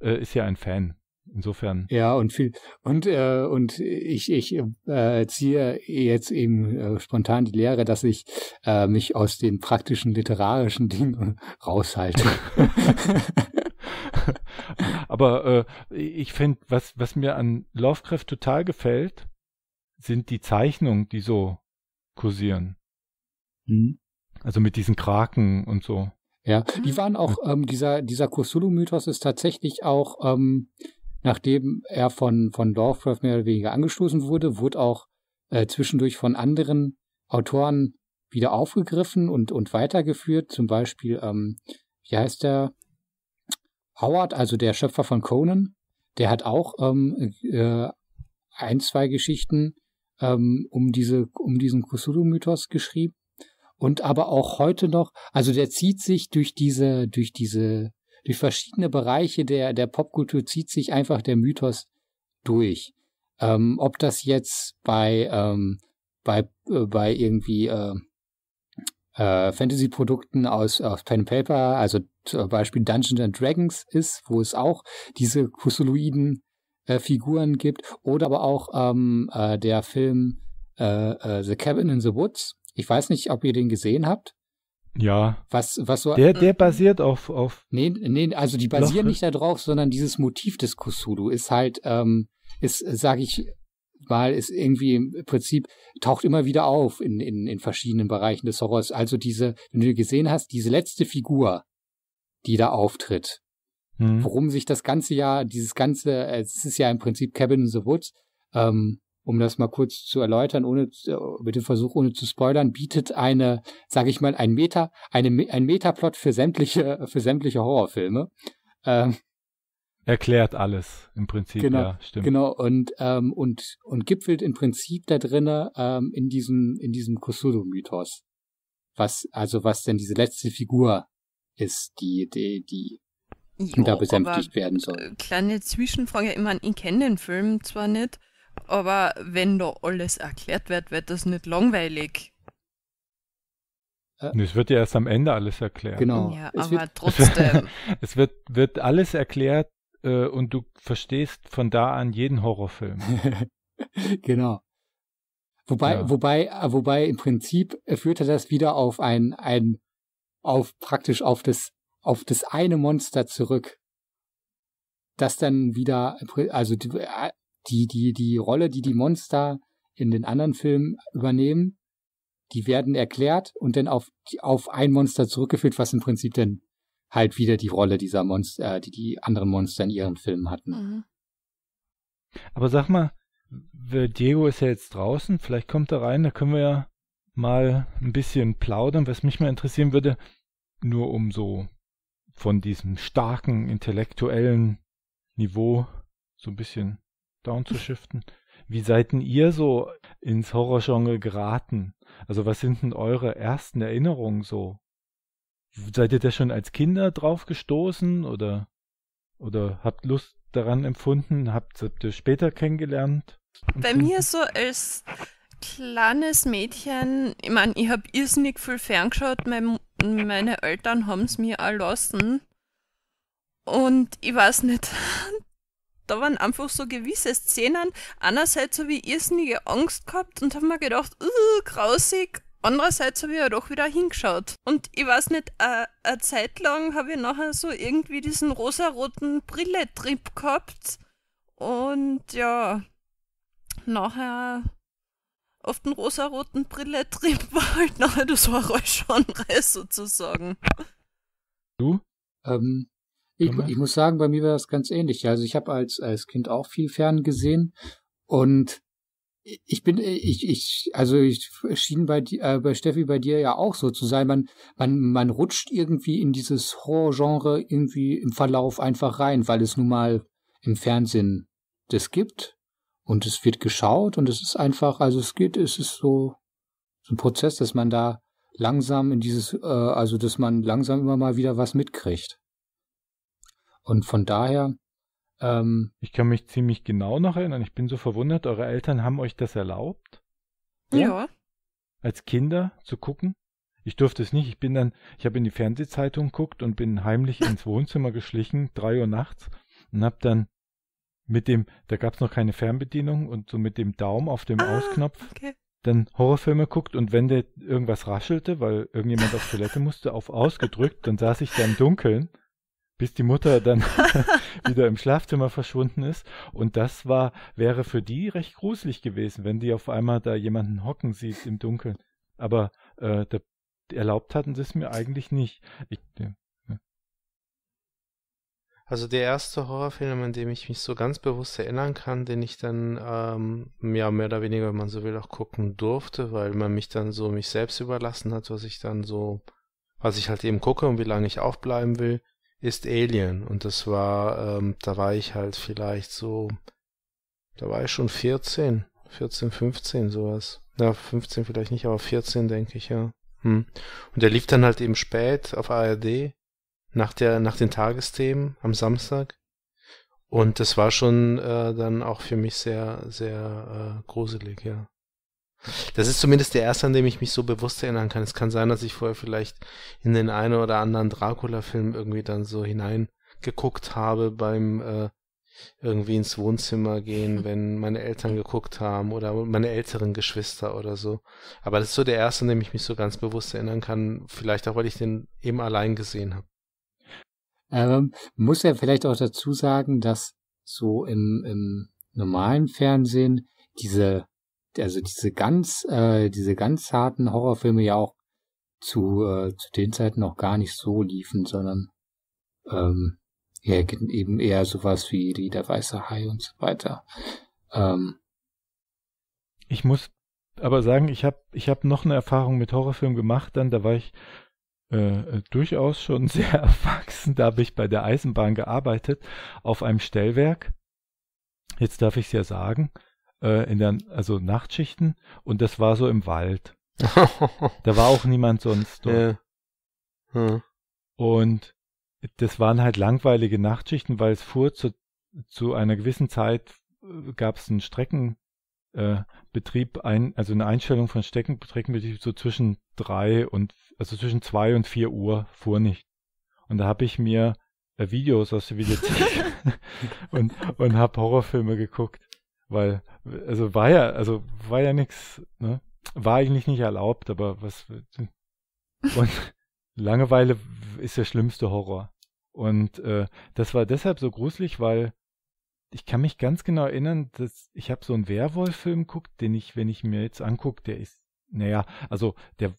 äh, ist ja ein Fan Insofern. Ja, und viel, und, äh, und ich, ich äh, ziehe jetzt eben äh, spontan die Lehre, dass ich äh, mich aus den praktischen literarischen Dingen raushalte. Aber äh, ich finde, was, was mir an Lovecraft total gefällt, sind die Zeichnungen, die so kursieren. Mhm. Also mit diesen Kraken und so. Ja, die waren auch, ähm, dieser, dieser Kursulu-Mythos ist tatsächlich auch ähm, nachdem er von, von Lovecraft mehr oder weniger angestoßen wurde, wurde auch äh, zwischendurch von anderen Autoren wieder aufgegriffen und, und weitergeführt. Zum Beispiel, ähm, wie heißt der? Howard, also der Schöpfer von Conan, der hat auch ähm, äh, ein, zwei Geschichten ähm, um, diese, um diesen Cthulhu-Mythos geschrieben. Und aber auch heute noch, also der zieht sich durch diese, durch diese durch verschiedene Bereiche der, der Popkultur zieht sich einfach der Mythos durch. Ähm, ob das jetzt bei, ähm, bei, äh, bei irgendwie äh, äh, Fantasy-Produkten aus, aus Pen and Paper, also zum Beispiel Dungeons and Dragons ist, wo es auch diese Kusuloiden äh, Figuren gibt, oder aber auch ähm, äh, der Film äh, äh, The Cabin in the Woods. Ich weiß nicht, ob ihr den gesehen habt. Ja. Was, was so. Der, der mhm. basiert auf, auf. Nee, nee, also die basieren Loch. nicht darauf, sondern dieses Motiv des Kusudu ist halt, ähm, ist, sag ich mal, ist irgendwie im Prinzip, taucht immer wieder auf in, in, in verschiedenen Bereichen des Horrors. Also diese, wenn du gesehen hast, diese letzte Figur, die da auftritt, mhm. worum sich das ganze Jahr, dieses ganze, äh, es ist ja im Prinzip Cabin in the Woods, ähm, um das mal kurz zu erläutern, ohne mit äh, dem Versuch, ohne zu spoilern, bietet eine, sage ich mal, ein Meta, eine, ein Metaplot für sämtliche, für sämtliche Horrorfilme. Ähm, Erklärt alles im Prinzip, genau, ja, stimmt. Genau, und, ähm, und, und gipfelt im Prinzip da drinnen ähm, in diesem, in diesem Cthulhu-Mythos. Was, also was denn diese letzte Figur ist, die, die, die jo, da besänftigt werden soll. Äh, kleine Zwischenfrage, ich meine, ich kenne den Film zwar nicht, aber wenn da alles erklärt wird, wird das nicht langweilig. Es wird ja erst am Ende alles erklärt. Genau. Ja, es aber wird, trotzdem. es wird, wird alles erklärt äh, und du verstehst von da an jeden Horrorfilm. genau. Wobei, ja. wobei, äh, wobei im Prinzip äh, führte das wieder auf ein, ein, auf praktisch auf das, auf das eine Monster zurück. Das dann wieder, also äh, die, die, die Rolle, die die Monster in den anderen Filmen übernehmen, die werden erklärt und dann auf, auf ein Monster zurückgeführt, was im Prinzip dann halt wieder die Rolle dieser Monster, äh, die die anderen Monster in ihren Filmen hatten. Mhm. Aber sag mal, Diego ist ja jetzt draußen, vielleicht kommt er rein, da können wir ja mal ein bisschen plaudern, was mich mal interessieren würde, nur um so von diesem starken intellektuellen Niveau so ein bisschen down zu shiften. Wie seid denn ihr so ins Horrorgenre geraten? Also was sind denn eure ersten Erinnerungen so? Seid ihr da schon als Kinder drauf gestoßen oder, oder habt Lust daran empfunden? Habt, habt ihr später kennengelernt? Bei mir so als kleines Mädchen, ich meine, ich habe irrsinnig viel ferngeschaut, mein, meine Eltern haben es mir erlassen. Und ich weiß nicht, da waren einfach so gewisse Szenen. Einerseits habe ich irrsinnige Angst gehabt und habe mir gedacht, uh, grausig. Andererseits habe ich ja doch wieder hingeschaut. Und ich weiß nicht, äh, eine Zeit lang habe ich nachher so irgendwie diesen rosaroten Brille-Trip gehabt. Und ja, nachher auf den rosaroten Brille-Trip war halt nachher das horror Horrorgenre sozusagen. Du? Ähm, ich, ich, muss sagen, bei mir war das ganz ähnlich. Also ich habe als, als Kind auch viel Fern gesehen und ich bin, ich, ich, also ich schien bei, äh, bei Steffi bei dir ja auch so zu sein. Man, man, man rutscht irgendwie in dieses Horror-Genre irgendwie im Verlauf einfach rein, weil es nun mal im Fernsehen das gibt und es wird geschaut und es ist einfach, also es geht, es ist so, so ein Prozess, dass man da langsam in dieses, äh, also dass man langsam immer mal wieder was mitkriegt. Und von daher. Ähm, ich kann mich ziemlich genau noch erinnern. Ich bin so verwundert, eure Eltern haben euch das erlaubt? Ja. Als Kinder zu gucken? Ich durfte es nicht. Ich bin dann, ich habe in die Fernsehzeitung geguckt und bin heimlich ins Wohnzimmer geschlichen, drei Uhr nachts, und hab dann mit dem, da gab es noch keine Fernbedienung und so mit dem Daumen auf dem ah, Ausknopf okay. dann Horrorfilme guckt und wenn der irgendwas raschelte, weil irgendjemand auf Toilette musste, auf ausgedrückt, dann saß ich da im Dunkeln bis die Mutter dann wieder im Schlafzimmer verschwunden ist. Und das war, wäre für die recht gruselig gewesen, wenn die auf einmal da jemanden hocken sieht im Dunkeln. Aber äh, da, erlaubt hatten sie es mir eigentlich nicht. Ich, ja. Also der erste Horrorfilm, an dem ich mich so ganz bewusst erinnern kann, den ich dann ähm, ja mehr oder weniger, wenn man so will, auch gucken durfte, weil man mich dann so mich selbst überlassen hat, was ich dann so, was ich halt eben gucke und wie lange ich aufbleiben will ist Alien und das war, ähm, da war ich halt vielleicht so, da war ich schon 14, 14, 15 sowas. Na, 15 vielleicht nicht, aber 14 denke ich, ja. Hm. Und der lief dann halt eben spät auf ARD, nach der, nach den Tagesthemen am Samstag. Und das war schon äh, dann auch für mich sehr, sehr äh, gruselig, ja. Das ist zumindest der erste, an dem ich mich so bewusst erinnern kann. Es kann sein, dass ich vorher vielleicht in den einen oder anderen Dracula-Film irgendwie dann so hineingeguckt habe beim äh, irgendwie ins Wohnzimmer gehen, wenn meine Eltern geguckt haben oder meine älteren Geschwister oder so. Aber das ist so der erste, an dem ich mich so ganz bewusst erinnern kann. Vielleicht auch, weil ich den eben allein gesehen habe. Ähm, muss ja vielleicht auch dazu sagen, dass so im, im normalen Fernsehen diese also diese ganz, äh, diese ganz harten Horrorfilme ja auch zu, äh, zu den Zeiten noch gar nicht so liefen, sondern ähm, ja, eben eher sowas wie die der weiße Hai und so weiter. Ähm, ich muss aber sagen, ich habe ich hab noch eine Erfahrung mit Horrorfilmen gemacht, dann da war ich äh, äh durchaus schon sehr erwachsen, da habe ich bei der Eisenbahn gearbeitet, auf einem Stellwerk. Jetzt darf ich es ja sagen äh, in der, also Nachtschichten und das war so im Wald. da war auch niemand sonst dort. Ja. Hm. Und das waren halt langweilige Nachtschichten, weil es fuhr zu, zu einer gewissen Zeit äh, gab es einen Streckenbetrieb, äh, ein, also eine Einstellung von Streckenbetrieb so zwischen drei und, also zwischen zwei und vier Uhr fuhr nicht. Und da habe ich mir äh, Videos aus der Videothek und, und habe Horrorfilme geguckt, weil also war ja, also war ja nichts, ne? War eigentlich nicht erlaubt, aber was. Und Langeweile ist der schlimmste Horror. Und äh, das war deshalb so gruselig, weil ich kann mich ganz genau erinnern, dass ich habe so einen Werwolf-Film geguckt, den ich, wenn ich mir jetzt angucke, der ist, naja, also der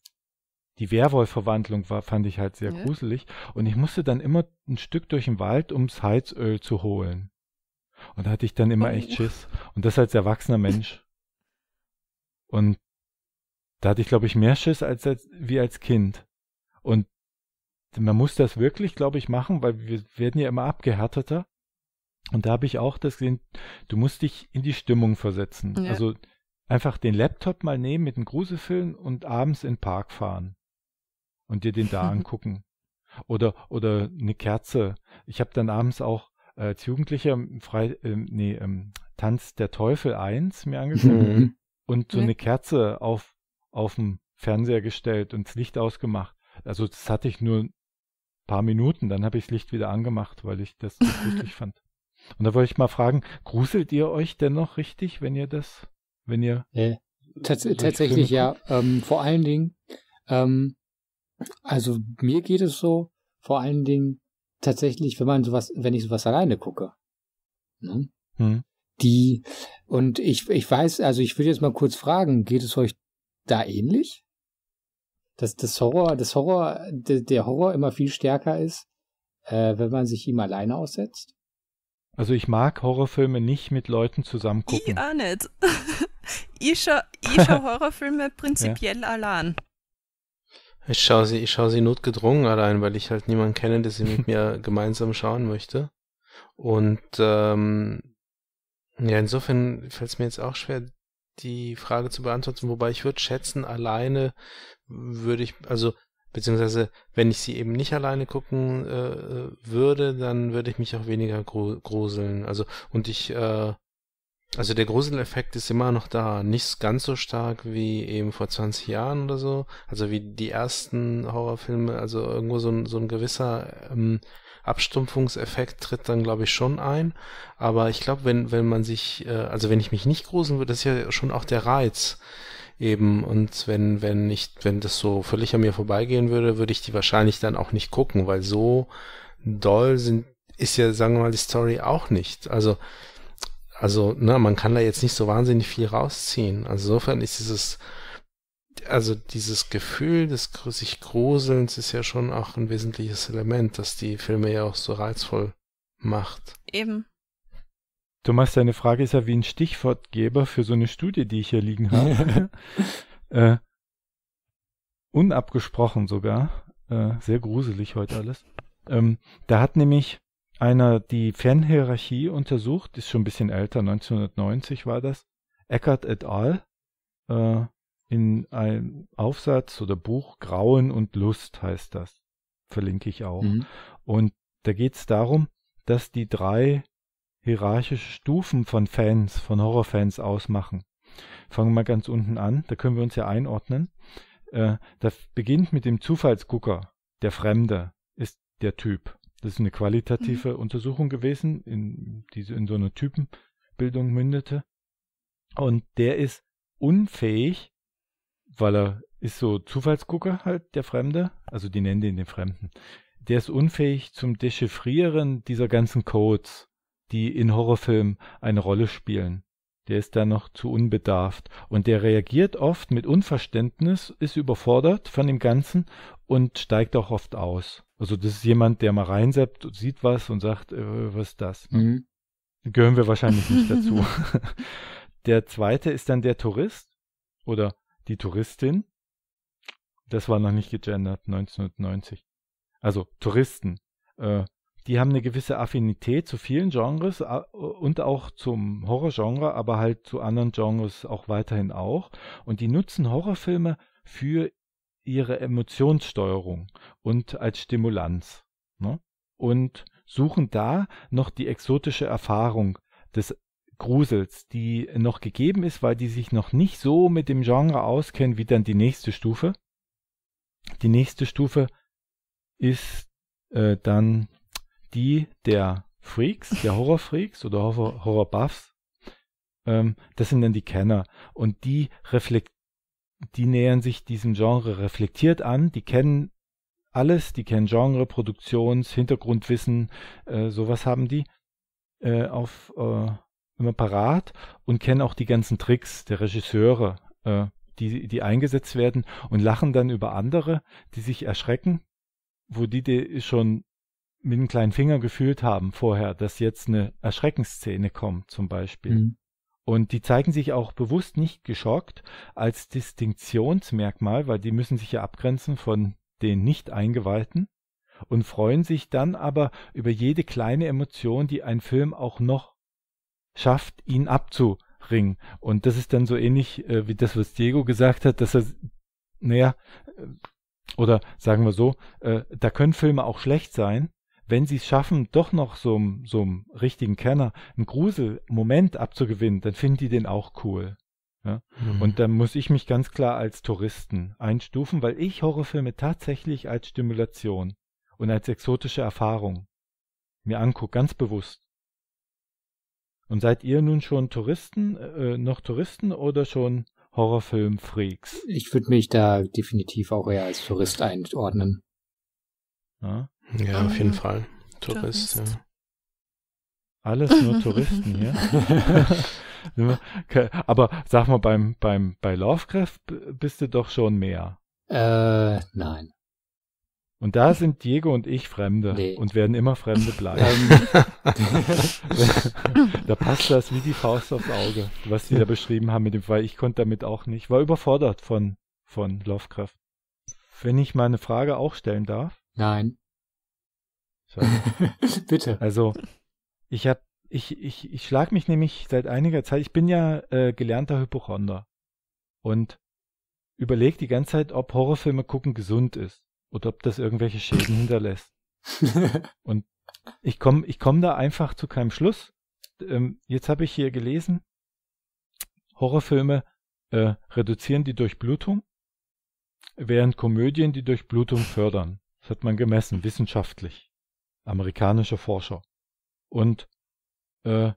die Werwolf-Verwandlung war, fand ich halt sehr ja. gruselig. Und ich musste dann immer ein Stück durch den Wald, ums Heizöl zu holen. Und da hatte ich dann immer oh. echt Schiss. Und das als erwachsener Mensch. Und da hatte ich, glaube ich, mehr Schiss als, als wie als Kind. Und man muss das wirklich, glaube ich, machen, weil wir werden ja immer abgehärteter. Und da habe ich auch das gesehen, du musst dich in die Stimmung versetzen. Ja. Also einfach den Laptop mal nehmen mit einem Gruselfilm und abends in den Park fahren und dir den da angucken. Oder, oder eine Kerze. Ich habe dann abends auch äh, als Jugendlicher frei, ähm, nee, ähm, Tanz der Teufel 1 mir angeguckt mhm. und so eine Kerze auf, auf dem Fernseher gestellt und das Licht ausgemacht. Also das hatte ich nur ein paar Minuten, dann habe ich das Licht wieder angemacht, weil ich das nicht lustig fand. Und da wollte ich mal fragen, gruselt ihr euch denn noch richtig, wenn ihr das, wenn ihr... Nee. Äh, tats tatsächlich ja, ähm, vor allen Dingen, ähm, also mir geht es so, vor allen Dingen, tatsächlich, wenn man sowas, wenn ich sowas alleine gucke. Ne? Hm. Die, und ich, ich weiß, also ich würde jetzt mal kurz fragen, geht es euch da ähnlich? Dass das Horror, das Horror, de, der Horror immer viel stärker ist, äh, wenn man sich ihm alleine aussetzt? Also ich mag Horrorfilme nicht mit Leuten zusammen gucken. Ich auch nicht. ich schaue ich Horrorfilme prinzipiell ja. allein. Ich schaue sie, ich schaue sie notgedrungen allein, weil ich halt niemanden kenne, der sie mit mir gemeinsam schauen möchte. Und ähm, ja, insofern fällt es mir jetzt auch schwer, die Frage zu beantworten, wobei ich würde schätzen, alleine würde ich, also beziehungsweise wenn ich sie eben nicht alleine gucken äh, äh würde, dann würde ich mich auch weniger gruseln. Also und ich äh, also der Gruseleffekt ist immer noch da, nicht ganz so stark wie eben vor 20 Jahren oder so. Also wie die ersten Horrorfilme, also irgendwo so ein, so ein gewisser ähm, Abstumpfungseffekt tritt dann, glaube ich, schon ein. Aber ich glaube, wenn, wenn man sich, äh, also wenn ich mich nicht grusen würde, das ist ja schon auch der Reiz eben. Und wenn, wenn ich, wenn das so völlig an mir vorbeigehen würde, würde ich die wahrscheinlich dann auch nicht gucken, weil so doll sind, ist ja, sagen wir mal, die Story auch nicht. Also also, ne, man kann da jetzt nicht so wahnsinnig viel rausziehen. Also insofern ist dieses, also dieses Gefühl des sich Gruselns ist ja schon auch ein wesentliches Element, das die Filme ja auch so reizvoll macht. Eben. Thomas, deine Frage ist ja wie ein Stichwortgeber für so eine Studie, die ich hier liegen habe. äh, unabgesprochen sogar. Äh, sehr gruselig heute alles. Ähm, da hat nämlich einer die Fernhierarchie untersucht, ist schon ein bisschen älter, 1990 war das, Eckert et al. Äh, in einem Aufsatz oder Buch Grauen und Lust heißt das, verlinke ich auch. Mhm. Und da geht es darum, dass die drei hierarchische Stufen von Fans, von Horrorfans ausmachen. Fangen wir mal ganz unten an, da können wir uns ja einordnen. Äh, das beginnt mit dem Zufallsgucker, der Fremde ist der Typ. Das ist eine qualitative mhm. Untersuchung gewesen, in, die in so einer Typenbildung mündete. Und der ist unfähig, weil er ist so Zufallsgucker halt, der Fremde, also die nennen den den Fremden. Der ist unfähig zum Dechiffrieren dieser ganzen Codes, die in Horrorfilmen eine Rolle spielen. Der ist da noch zu unbedarft und der reagiert oft mit Unverständnis, ist überfordert von dem Ganzen und steigt auch oft aus. Also das ist jemand, der mal reinsappt und sieht was und sagt, äh, was ist das? Ne? Mhm. Gehören wir wahrscheinlich nicht dazu. der zweite ist dann der Tourist oder die Touristin. Das war noch nicht gegendert, 1990. Also Touristen. Äh, die haben eine gewisse Affinität zu vielen Genres und auch zum Horrorgenre, aber halt zu anderen Genres auch weiterhin auch. Und die nutzen Horrorfilme für ihre Emotionssteuerung und als Stimulanz. Ne? Und suchen da noch die exotische Erfahrung des Grusels, die noch gegeben ist, weil die sich noch nicht so mit dem Genre auskennen wie dann die nächste Stufe. Die nächste Stufe ist äh, dann die der Freaks, der Horrorfreaks oder Horror, Horror Ähm, das sind dann die Kenner und die reflektieren die nähern sich diesem Genre reflektiert an, die kennen alles, die kennen Genre, Produktions, Hintergrundwissen, äh, sowas haben die äh, auf äh, immer parat und kennen auch die ganzen Tricks der Regisseure, äh, die, die eingesetzt werden und lachen dann über andere, die sich erschrecken, wo die, die schon mit einem kleinen Finger gefühlt haben vorher, dass jetzt eine Erschreckensszene kommt zum Beispiel. Mhm. Und die zeigen sich auch bewusst nicht geschockt als Distinktionsmerkmal, weil die müssen sich ja abgrenzen von den Nicht-Eingeweihten und freuen sich dann aber über jede kleine Emotion, die ein Film auch noch schafft, ihn abzuringen. Und das ist dann so ähnlich äh, wie das, was Diego gesagt hat, dass er, naja, äh, oder sagen wir so, äh, da können Filme auch schlecht sein, wenn sie es schaffen, doch noch so einem so einem richtigen Kenner einen Gruselmoment abzugewinnen, dann finden die den auch cool. Ja? Mhm. Und dann muss ich mich ganz klar als Touristen einstufen, weil ich Horrorfilme tatsächlich als Stimulation und als exotische Erfahrung mir angucke, ganz bewusst. Und seid ihr nun schon Touristen, äh, äh noch Touristen oder schon Horrorfilm-Freaks? Ich würde mich da definitiv auch eher als Tourist einordnen. Ja. Ja, um, ah, auf jeden Fall. Tourist, Tourist. Ja. Alles nur Touristen hier. Aber sag mal, beim, beim, bei Lovecraft bist du doch schon mehr. Äh, nein. Und da sind Diego und ich Fremde nee. und werden immer Fremde bleiben. Ähm, da passt das wie die Faust aufs Auge, was die da beschrieben haben mit dem, weil ich konnte damit auch nicht, war überfordert von, von Lovecraft. Wenn ich mal eine Frage auch stellen darf. Nein. Bitte. Also, ich habe ich, ich, ich schlag mich nämlich seit einiger Zeit, ich bin ja äh, gelernter Hypochonder und überlege die ganze Zeit, ob Horrorfilme gucken gesund ist oder ob das irgendwelche Schäden hinterlässt. und ich komme ich komm da einfach zu keinem Schluss. Ähm, jetzt habe ich hier gelesen, Horrorfilme äh, reduzieren die Durchblutung, während Komödien die Durchblutung fördern. Das hat man gemessen, wissenschaftlich amerikanische Forscher. Und äh,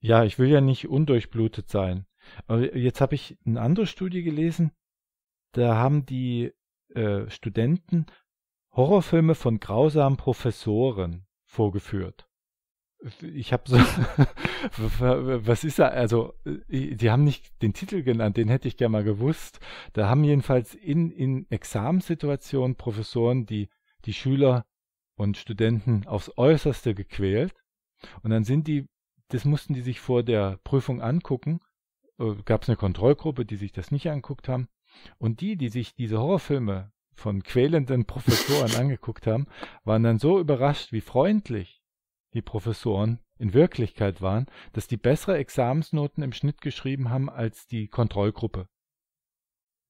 ja, ich will ja nicht undurchblutet sein. Aber jetzt habe ich eine andere Studie gelesen, da haben die äh, Studenten Horrorfilme von grausamen Professoren vorgeführt. Ich habe so, was ist da, also, die haben nicht den Titel genannt, den hätte ich gerne mal gewusst. Da haben jedenfalls in, in Examensituationen Professoren die, die Schüler und Studenten aufs Äußerste gequält. Und dann sind die, das mussten die sich vor der Prüfung angucken. Äh, Gab es eine Kontrollgruppe, die sich das nicht anguckt haben. Und die, die sich diese Horrorfilme von quälenden Professoren angeguckt haben, waren dann so überrascht, wie freundlich die Professoren in Wirklichkeit waren, dass die bessere Examensnoten im Schnitt geschrieben haben als die Kontrollgruppe.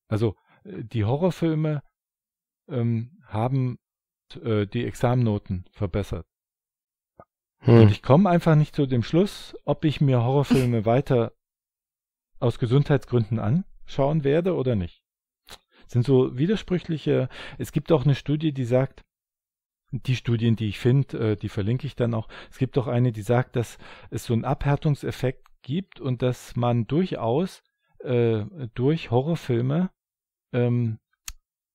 Also äh, die Horrorfilme ähm, haben äh, die Examennoten verbessert. Hm. Und ich komme einfach nicht zu dem Schluss, ob ich mir Horrorfilme weiter aus Gesundheitsgründen anschauen werde oder nicht. Das sind so widersprüchliche. Es gibt auch eine Studie, die sagt, die Studien, die ich finde, äh, die verlinke ich dann auch. Es gibt auch eine, die sagt, dass es so einen Abhärtungseffekt gibt und dass man durchaus äh, durch Horrorfilme ähm,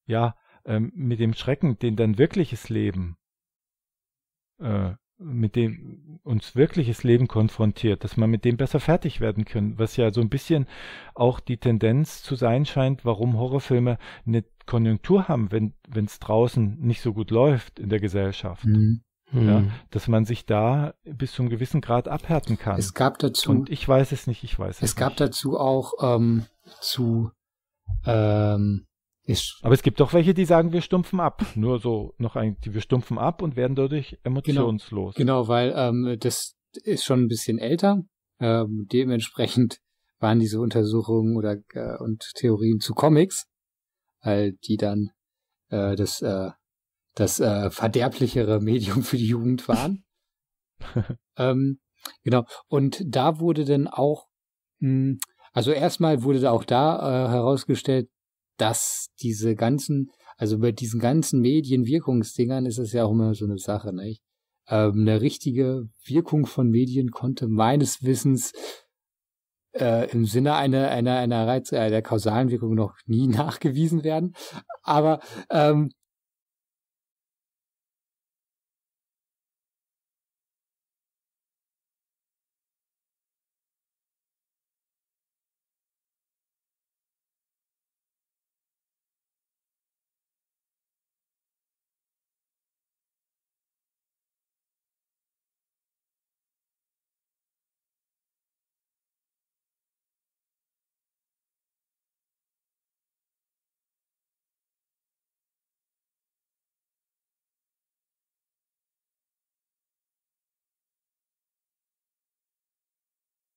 ja ähm, mit dem Schrecken, den dann wirkliches Leben, äh, mit dem uns wirkliches Leben konfrontiert, dass man mit dem besser fertig werden kann, was ja so ein bisschen auch die Tendenz zu sein scheint, warum Horrorfilme eine Konjunktur haben, wenn es draußen nicht so gut läuft in der Gesellschaft. Mhm. Ja, mhm. dass man sich da bis zum gewissen Grad abhärten kann. Es gab dazu. Und ich weiß es nicht, ich weiß es. Es nicht. gab dazu auch ähm, zu ähm, ist. Aber es gibt doch welche, die sagen, wir stumpfen ab. Nur so noch ein, wir stumpfen ab und werden dadurch genau. emotionslos. Genau, genau weil ähm, das ist schon ein bisschen älter. Ähm, dementsprechend waren diese Untersuchungen oder äh, und Theorien zu Comics, weil die dann äh, das äh, das äh, verderblichere Medium für die Jugend waren. ähm, genau. Und da wurde dann auch, mh, hm, also erstmal wurde da auch da äh, herausgestellt, dass diese ganzen, also bei diesen ganzen Medienwirkungsdingern ist es ja auch immer so eine Sache, nicht? Ähm, eine richtige Wirkung von Medien konnte meines Wissens äh, im Sinne einer, einer, einer Reiz, äh, der kausalen Wirkung noch nie nachgewiesen werden. Aber ähm,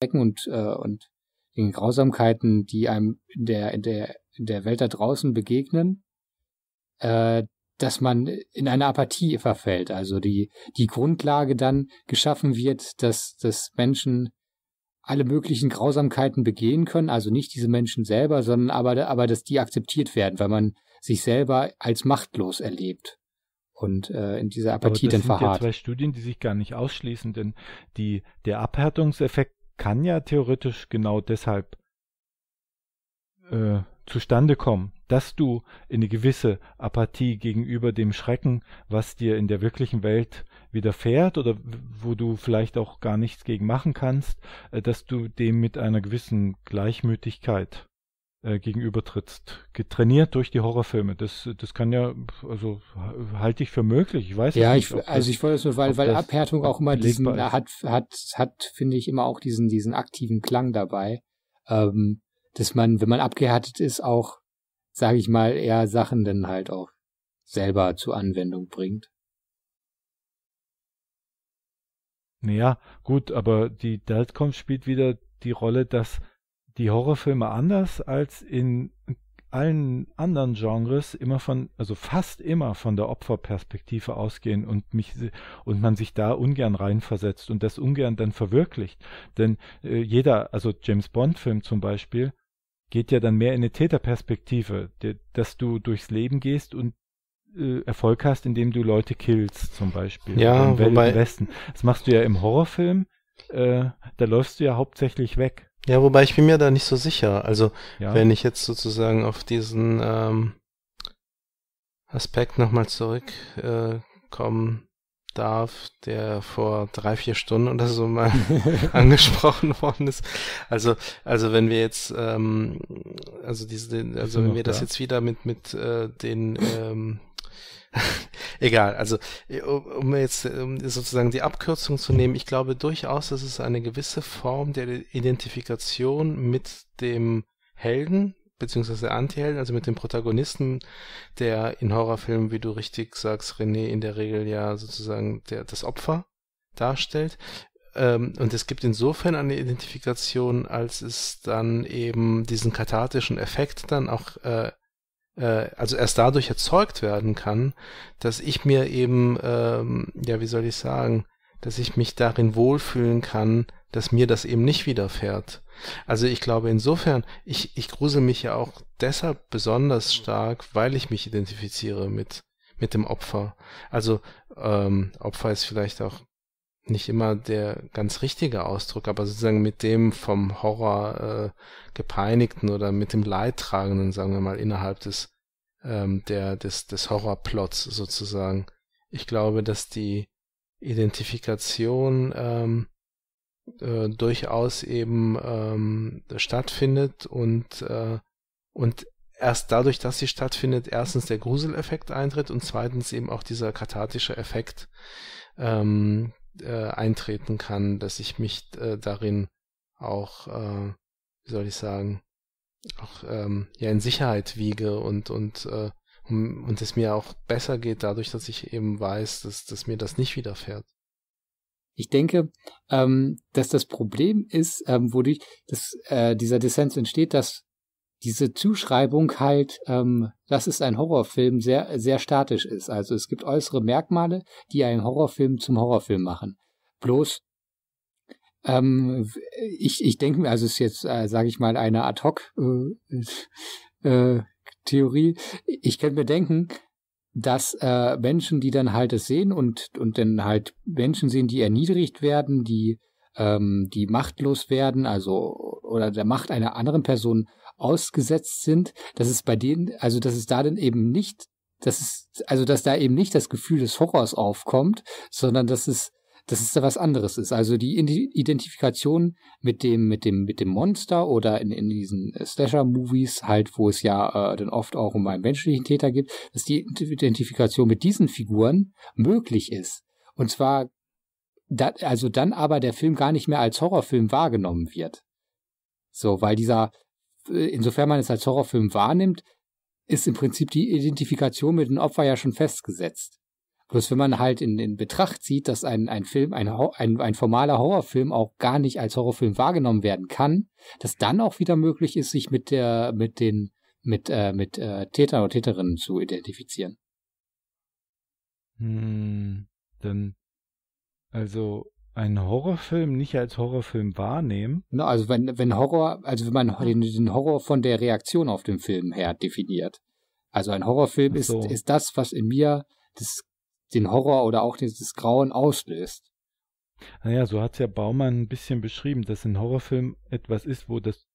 und, äh, und den Grausamkeiten, die einem in der, in der, in der Welt da draußen begegnen, äh, dass man in eine Apathie verfällt. Also die, die Grundlage dann geschaffen wird, dass, dass Menschen alle möglichen Grausamkeiten begehen können, also nicht diese Menschen selber, sondern aber, aber dass die akzeptiert werden, weil man sich selber als machtlos erlebt und äh, in dieser Apathie aber das dann verharrt. Das sind ja zwei Studien, die sich gar nicht ausschließen, denn die, der Abhärtungseffekt kann ja theoretisch genau deshalb äh, zustande kommen, dass du in eine gewisse Apathie gegenüber dem Schrecken, was dir in der wirklichen Welt widerfährt oder wo du vielleicht auch gar nichts gegen machen kannst, äh, dass du dem mit einer gewissen Gleichmütigkeit äh, gegenüber Getrainiert durch die Horrorfilme. Das, das kann ja, also halte ich für möglich. Ich weiß ja, nicht. Ja, also ich wollte es nur, weil, weil Abhärtung auch immer diesen, ist. hat, hat, hat, finde ich, immer auch diesen, diesen aktiven Klang dabei. Ähm, dass man, wenn man abgehärtet ist, auch, sage ich mal, eher Sachen dann halt auch selber zur Anwendung bringt. Naja, gut, aber die Deltcom spielt wieder die Rolle, dass die Horrorfilme anders als in allen anderen Genres immer von, also fast immer von der Opferperspektive ausgehen und mich und man sich da ungern reinversetzt und das ungern dann verwirklicht. Denn äh, jeder, also James Bond-Film zum Beispiel, geht ja dann mehr in eine Täterperspektive, de, dass du durchs Leben gehst und äh, Erfolg hast, indem du Leute killst, zum Beispiel. Ja, Im wobei... Westen. Das machst du ja im Horrorfilm, äh, da läufst du ja hauptsächlich weg. Ja, wobei ich bin mir da nicht so sicher. Also ja. wenn ich jetzt sozusagen auf diesen ähm, Aspekt nochmal zurückkommen äh, darf, der vor drei, vier Stunden oder so mal angesprochen worden ist. Also, also wenn wir jetzt, ähm, also diese, also wenn wir da. das jetzt wieder mit, mit äh, den ähm, Egal, also äh, um jetzt um sozusagen die Abkürzung zu nehmen, ich glaube durchaus, dass es eine gewisse Form der Identifikation mit dem Helden beziehungsweise Antihelden, also mit dem Protagonisten, der in Horrorfilmen, wie du richtig sagst, René, in der Regel ja sozusagen der, das Opfer darstellt. Ähm, und es gibt insofern eine Identifikation, als es dann eben diesen kathartischen Effekt dann auch äh, äh, also erst dadurch erzeugt werden kann, dass ich mir eben, ähm, ja, wie soll ich sagen, dass ich mich darin wohlfühlen kann, dass mir das eben nicht widerfährt. Also ich glaube insofern, ich, ich grusel mich ja auch deshalb besonders mhm. stark, weil ich mich identifiziere mit, mit dem Opfer. Also ähm, Opfer ist vielleicht auch nicht immer der ganz richtige Ausdruck, aber sozusagen mit dem vom Horror äh, gepeinigten oder mit dem Leidtragenden, sagen wir mal, innerhalb des, ähm, der, des, des Horrorplots sozusagen. Ich glaube, dass die Identifikation ähm, äh, durchaus eben ähm, stattfindet und, äh, und erst dadurch, dass sie stattfindet, erstens der Gruseleffekt eintritt und zweitens eben auch dieser kathartische Effekt, ähm, äh, eintreten kann, dass ich mich äh, darin auch, äh, wie soll ich sagen, auch ähm, ja in Sicherheit wiege und und äh, um, und es mir auch besser geht dadurch, dass ich eben weiß, dass, dass mir das nicht widerfährt. Ich denke, ähm, dass das Problem ist, ähm, wodurch das, äh, dieser Dissens entsteht, dass diese Zuschreibung halt, ähm, dass es ein Horrorfilm, sehr, sehr statisch ist. Also es gibt äußere Merkmale, die einen Horrorfilm zum Horrorfilm machen. Bloß, ähm, ich, ich denke mir, also es ist jetzt, äh, sage ich mal, eine Ad-Hoc-Theorie. Äh, äh, ich könnte mir denken, dass äh, Menschen, die dann halt es sehen und, und dann halt Menschen sehen, die erniedrigt werden, die, ähm, die machtlos werden, also oder der Macht einer anderen Person ausgesetzt sind, dass es bei denen, also dass es da dann eben nicht, dass es, also dass da eben nicht das Gefühl des Horrors aufkommt, sondern dass es, dass es da was anderes ist. Also die Identifikation mit dem, mit dem, mit dem Monster oder in, in diesen äh, Slasher-Movies, halt, wo es ja äh, dann oft auch um einen menschlichen Täter geht, dass die Identifikation mit diesen Figuren möglich ist. Und zwar, da, also dann aber der Film gar nicht mehr als Horrorfilm wahrgenommen wird. So, weil dieser, insofern man es als Horrorfilm wahrnimmt, ist im Prinzip die Identifikation mit dem Opfer ja schon festgesetzt. Bloß wenn man halt in, in Betracht zieht, dass ein, ein Film, ein, ein, ein formaler Horrorfilm auch gar nicht als Horrorfilm wahrgenommen werden kann, dass dann auch wieder möglich ist, sich mit der, mit den, mit, äh, mit äh, Täter oder Täterinnen zu identifizieren. Hm, dann, also einen Horrorfilm nicht als Horrorfilm wahrnehmen. Na, also wenn, wenn Horror, also wenn man ah. den, den Horror von der Reaktion auf den Film her definiert. Also ein Horrorfilm so. ist, ist das, was in mir das, den Horror oder auch dieses Grauen auslöst. Naja, so hat es ja Baumann ein bisschen beschrieben, dass ein Horrorfilm etwas ist, wo das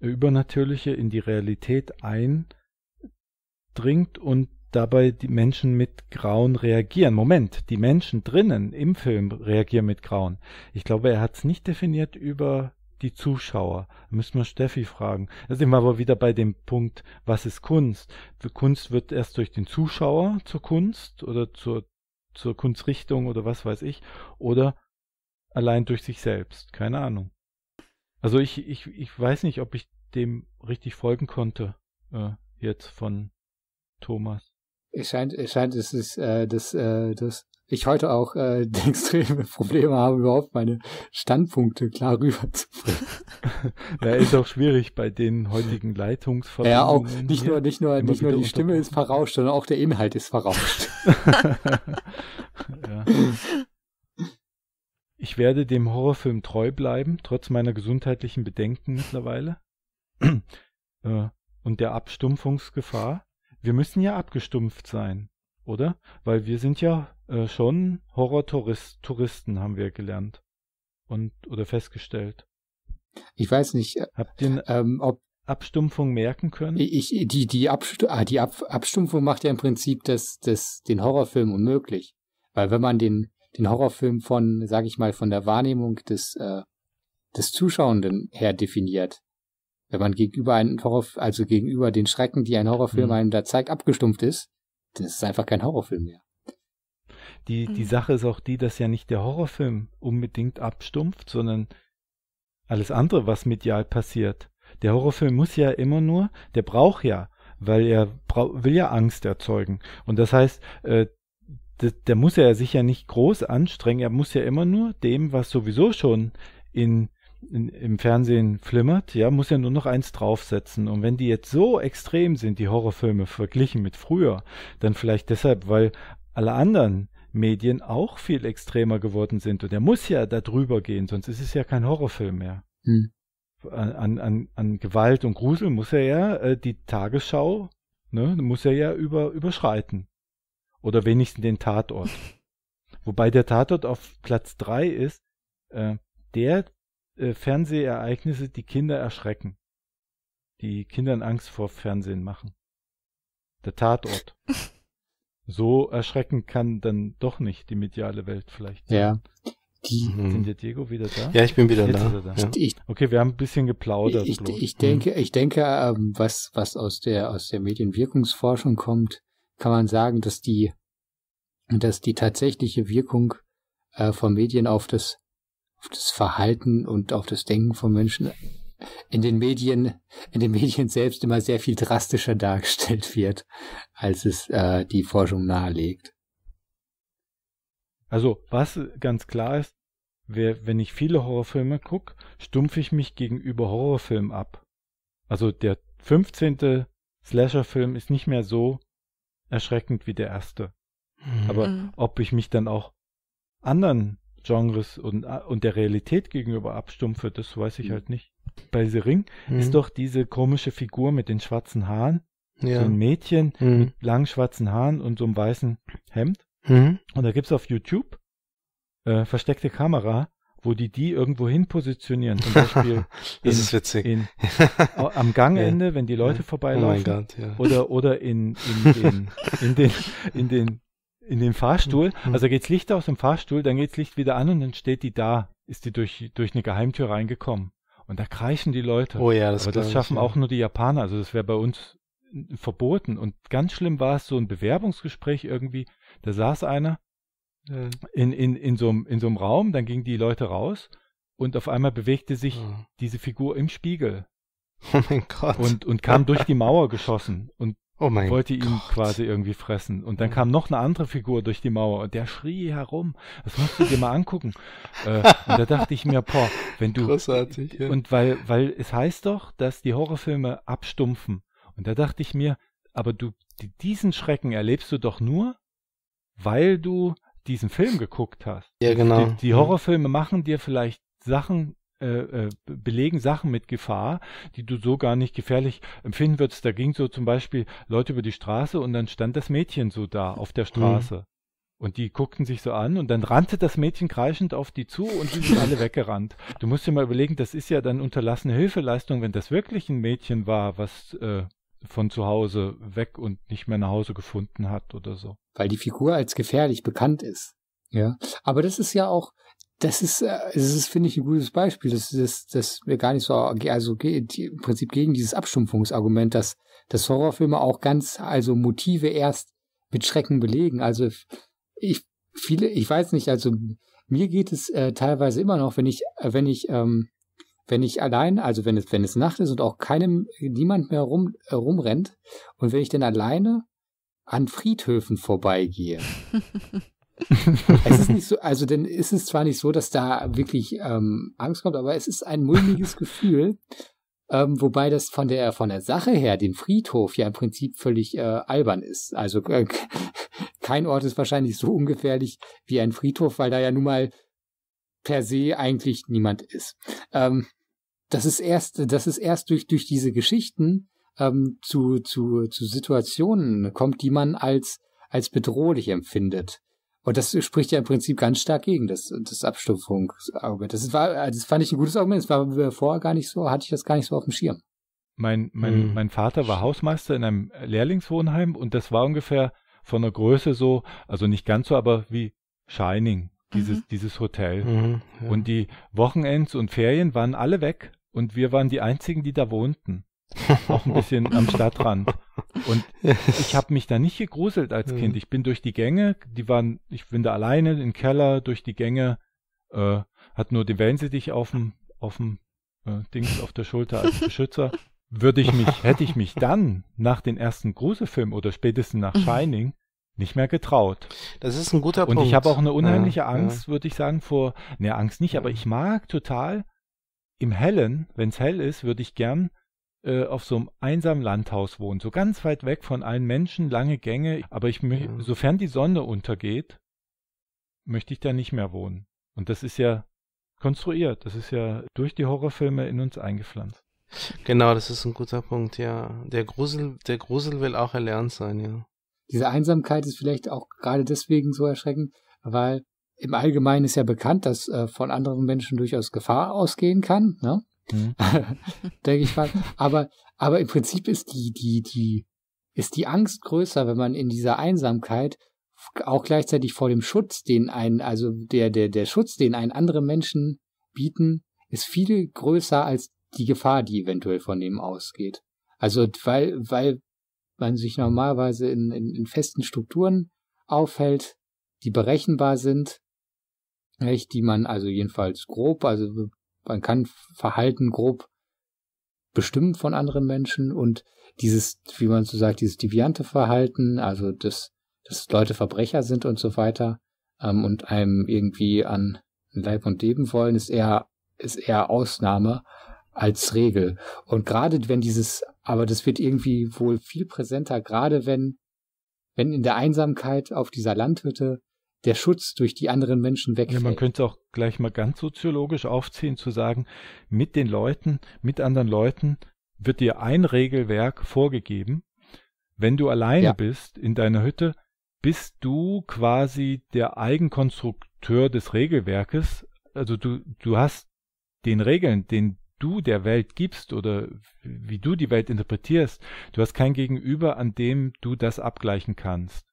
Übernatürliche in die Realität eindringt und dabei die Menschen mit Grauen reagieren. Moment, die Menschen drinnen im Film reagieren mit Grauen. Ich glaube, er hat es nicht definiert über die Zuschauer. Da müssen wir Steffi fragen. Da sind wir aber wieder bei dem Punkt, was ist Kunst? Für Kunst wird erst durch den Zuschauer zur Kunst oder zur, zur Kunstrichtung oder was weiß ich. Oder allein durch sich selbst. Keine Ahnung. Also ich, ich, ich weiß nicht, ob ich dem richtig folgen konnte äh, jetzt von Thomas. Es scheint, es scheint, es ist, äh, dass, äh, dass ich heute auch äh, extreme Probleme habe, überhaupt meine Standpunkte klar rüberzubringen. ja, ist auch schwierig bei den heutigen Leitungsverbindungen. Ja, auch nicht nur, nicht nur, nicht nur die Stimme ist verrauscht, sondern auch der Inhalt ist verrauscht. ja. Ich werde dem Horrorfilm treu bleiben, trotz meiner gesundheitlichen Bedenken mittlerweile. Äh, und der Abstumpfungsgefahr. Wir müssen ja abgestumpft sein, oder? Weil wir sind ja äh, schon Horror-Touristen, -Tourist haben wir gelernt und oder festgestellt. Ich weiß nicht, äh, Habt ihr, ähm, ob Abstumpfung merken können? Ich, die die, Abstu ah, die Ab Abstumpfung macht ja im Prinzip das, das, den Horrorfilm unmöglich. Weil wenn man den, den Horrorfilm von, sage ich mal, von der Wahrnehmung des, äh, des Zuschauenden her definiert, wenn man gegenüber einen Horror, also gegenüber den Schrecken, die ein Horrorfilm mhm. einem da zeigt, abgestumpft ist, dann ist es einfach kein Horrorfilm mehr. Die, die mhm. Sache ist auch die, dass ja nicht der Horrorfilm unbedingt abstumpft, sondern alles andere, was medial passiert. Der Horrorfilm muss ja immer nur, der braucht ja, weil er will ja Angst erzeugen. Und das heißt, äh, der, der muss ja sich ja nicht groß anstrengen, er muss ja immer nur dem, was sowieso schon in in, im Fernsehen flimmert, ja, muss ja nur noch eins draufsetzen. Und wenn die jetzt so extrem sind, die Horrorfilme verglichen mit früher, dann vielleicht deshalb, weil alle anderen Medien auch viel extremer geworden sind. Und er muss ja da drüber gehen, sonst ist es ja kein Horrorfilm mehr. Hm. An, an, an Gewalt und Grusel muss er ja äh, die Tagesschau, ne, muss er ja über, überschreiten. Oder wenigstens den Tatort. Wobei der Tatort auf Platz 3 ist, äh, der äh, Fernsehereignisse die Kinder erschrecken. Die Kindern Angst vor Fernsehen machen. Der Tatort. so erschrecken kann dann doch nicht die mediale Welt vielleicht. Ja. Die, Sind mhm. der Diego wieder da? Ja, ich bin wieder Jetzt da. da. Ja. Ich, okay, wir haben ein bisschen geplaudert. Ich, ich, ich denke, mhm. ich denke, ähm, was, was aus der, aus der Medienwirkungsforschung kommt, kann man sagen, dass die, dass die tatsächliche Wirkung äh, von Medien auf das auf das Verhalten und auf das Denken von Menschen in den Medien, in den Medien selbst immer sehr viel drastischer dargestellt wird, als es äh, die Forschung nahelegt. Also, was ganz klar ist, wer, wenn ich viele Horrorfilme gucke, stumpfe ich mich gegenüber Horrorfilmen ab. Also der 15. Slasher-Film ist nicht mehr so erschreckend wie der erste. Mhm. Aber mhm. ob ich mich dann auch anderen Genres und, äh, und der Realität gegenüber abstumpfe, das weiß ich hm. halt nicht. Bei The Ring mhm. ist hm. doch diese komische Figur mit den schwarzen Haaren, ja. so ein Mädchen mhm. mit langen schwarzen Haaren und so einem weißen Hemd. Mhm. Und da gibt es auf YouTube äh, versteckte Kamera, wo die die irgendwo hin positionieren. Zum Beispiel das in, ist witzig. In, am Gangende, ja. wenn die Leute vorbeilaufen. Oh mein Gott, ja. Oder, oder in, in, den, in, den, in den in den Fahrstuhl. Mhm. mhm. Also geht's Licht aus dem Fahrstuhl, dann geht's Licht wieder an und dann steht die da. Ist die durch, durch eine Geheimtür reingekommen. Und da kreischen die Leute. Oh ja, das Aber das schaffen ich, ja. auch nur die Japaner. Also das wäre bei uns verboten. Und ganz schlimm war es so ein Bewerbungsgespräch irgendwie. Da saß einer ja. Mhm. in, in, in, so einem, in so einem Raum, dann gingen die Leute raus und auf einmal bewegte sich ja. Mhm. diese Figur im Spiegel. Oh mein Gott. Und, und kam durch die Mauer geschossen. Und Oh mein wollte ihn Gott. quasi irgendwie fressen. Und dann oh. kam noch eine andere Figur durch die Mauer und der schrie herum. Das musst du dir mal angucken. äh, und da dachte ich mir, boah, wenn du. Großartig, ja. Und weil, weil es heißt doch, dass die Horrorfilme abstumpfen. Und da dachte ich mir, aber du, diesen Schrecken erlebst du doch nur, weil du diesen Film geguckt hast. Ja, genau. Die, die Horrorfilme machen dir vielleicht Sachen äh, äh belegen Sachen mit Gefahr, die du so gar nicht gefährlich empfinden würdest. Da ging so zum Beispiel Leute über die Straße und dann stand das Mädchen so da auf der mhm. Straße. Mhm. Und die guckten sich so an und dann rannte das Mädchen kreischend auf die zu und die sind alle weggerannt. Du musst dir mal überlegen, das ist ja dann unterlassene Hilfeleistung, wenn das wirklich ein Mädchen war, was äh, von zu Hause weg und nicht mehr nach Hause gefunden hat oder so. Weil die Figur als gefährlich bekannt ist. Ja. Aber das ist ja auch, das ist, äh, das ist, finde ich, ein gutes Beispiel, dass, dass, dass wir gar nicht so, also im Prinzip gegen dieses Abstumpfungsargument, dass, dass Horrorfilme auch ganz, also Motive erst mit Schrecken belegen. Also ich, viele, ich weiß nicht, also mir geht es äh, teilweise immer noch, wenn ich, äh, wenn ich, ähm, wenn ich allein, also wenn es, wenn es Nacht ist und auch keinem, niemand mehr rum, äh, rumrennt und wenn ich dann alleine an Friedhöfen vorbeigehe es ist nicht so, also denn ist es zwar nicht so, dass da wirklich ähm, Angst kommt, aber es ist ein mulmiges Gefühl. Ähm, wobei das von der von der Sache her, dem Friedhof ja im Prinzip völlig äh, albern ist. Also äh, kein Ort ist wahrscheinlich so ungefährlich wie ein Friedhof, weil da ja nun mal per se eigentlich niemand ist. Ähm, das ist erst, das ist erst durch durch diese Geschichten ähm, zu zu zu Situationen kommt, die man als als bedrohlich empfindet. Und das spricht ja im Prinzip ganz stark gegen das, das Abstumpfungsargument. Das, war, also das fand ich ein gutes Argument. Das war vorher gar nicht so, hatte ich das gar nicht so auf dem Schirm. Mein, mein, hm. mein Vater war Hausmeister in einem Lehrlingswohnheim und das war ungefähr von der Größe so, also nicht ganz so, aber wie Shining, dieses, mhm. dieses Hotel. Mhm, ja. Und die Wochenends und Ferien waren alle weg und wir waren die einzigen, die da wohnten. Auch ein bisschen am Stadtrand. Und ich habe mich da nicht gegruselt als Kind. Mhm. Ich bin durch die Gänge, die waren, ich bin da alleine im Keller durch die Gänge, äh, hat nur die dich auf dem, auf dem äh, Dings auf der Schulter als Beschützer. Würde ich mich, hätte ich mich dann nach den ersten Gruselfilmen oder spätestens nach mhm. Shining nicht mehr getraut. Das ist ein guter Punkt. Und ich habe auch eine unheimliche ja, Angst, ja. würde ich sagen, vor, ne, Angst nicht, aber ich mag total im Hellen, wenn es hell ist, würde ich gern äh, auf so einem einsamen Landhaus wohnen, so ganz weit weg von allen Menschen, lange Gänge, aber ich ja. sofern die Sonne untergeht, möchte ich da nicht mehr wohnen. Und das ist ja konstruiert, das ist ja durch die Horrorfilme in uns eingepflanzt. Genau, das ist ein guter Punkt, ja. Der Grusel, der Grusel will auch erlernt sein, ja. Diese Einsamkeit ist vielleicht auch gerade deswegen so erschreckend, weil im Allgemeinen ist ja bekannt, dass äh, von anderen Menschen durchaus Gefahr ausgehen kann. Ne? hm. denke ich mal. Aber, aber im Prinzip ist die, die, die, ist die Angst größer, wenn man in dieser Einsamkeit auch gleichzeitig vor dem Schutz, den einen, also der, der, der Schutz, den einen andere Menschen bieten, ist viel größer als die Gefahr, die eventuell von dem ausgeht. Also, weil, weil man sich normalerweise in, in, in festen Strukturen aufhält, die berechenbar sind, nicht, die man also jedenfalls grob, also man kann Verhalten grob bestimmen von anderen Menschen und dieses, wie man so sagt, dieses deviante Verhalten, also das, dass Leute Verbrecher sind und so weiter ähm, und einem irgendwie an Leib und Leben wollen, ist eher, ist eher Ausnahme als Regel. Und gerade wenn dieses, aber das wird irgendwie wohl viel präsenter, gerade wenn, wenn in der Einsamkeit auf dieser Landhütte der Schutz durch die anderen Menschen wegfällt. Ja, man könnte auch gleich mal ganz soziologisch aufziehen, zu sagen, mit den Leuten, mit anderen Leuten wird dir ein Regelwerk vorgegeben. Wenn du alleine ja. bist in deiner Hütte, bist du quasi der Eigenkonstrukteur des Regelwerkes. Also du, du hast den Regeln, den du der Welt gibst oder wie du die Welt interpretierst, du hast kein Gegenüber, an dem du das abgleichen kannst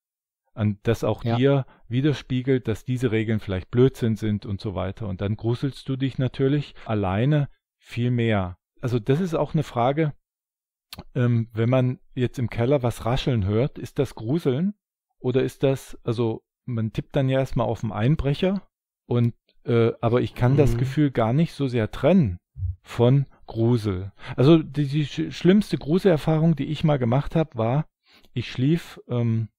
an das auch ja. dir widerspiegelt, dass diese Regeln vielleicht Blödsinn sind und so weiter. Und dann gruselst du dich natürlich alleine viel mehr. Also das ist auch eine Frage, ähm, wenn man jetzt im Keller was rascheln hört, ist das Gruseln oder ist das, also man tippt dann ja erstmal auf den Einbrecher und äh, aber ich kann mhm. das Gefühl gar nicht so sehr trennen von Grusel. Also die, die schlimmste Gruselerfahrung, die ich mal gemacht habe, war, ich schlief ähm,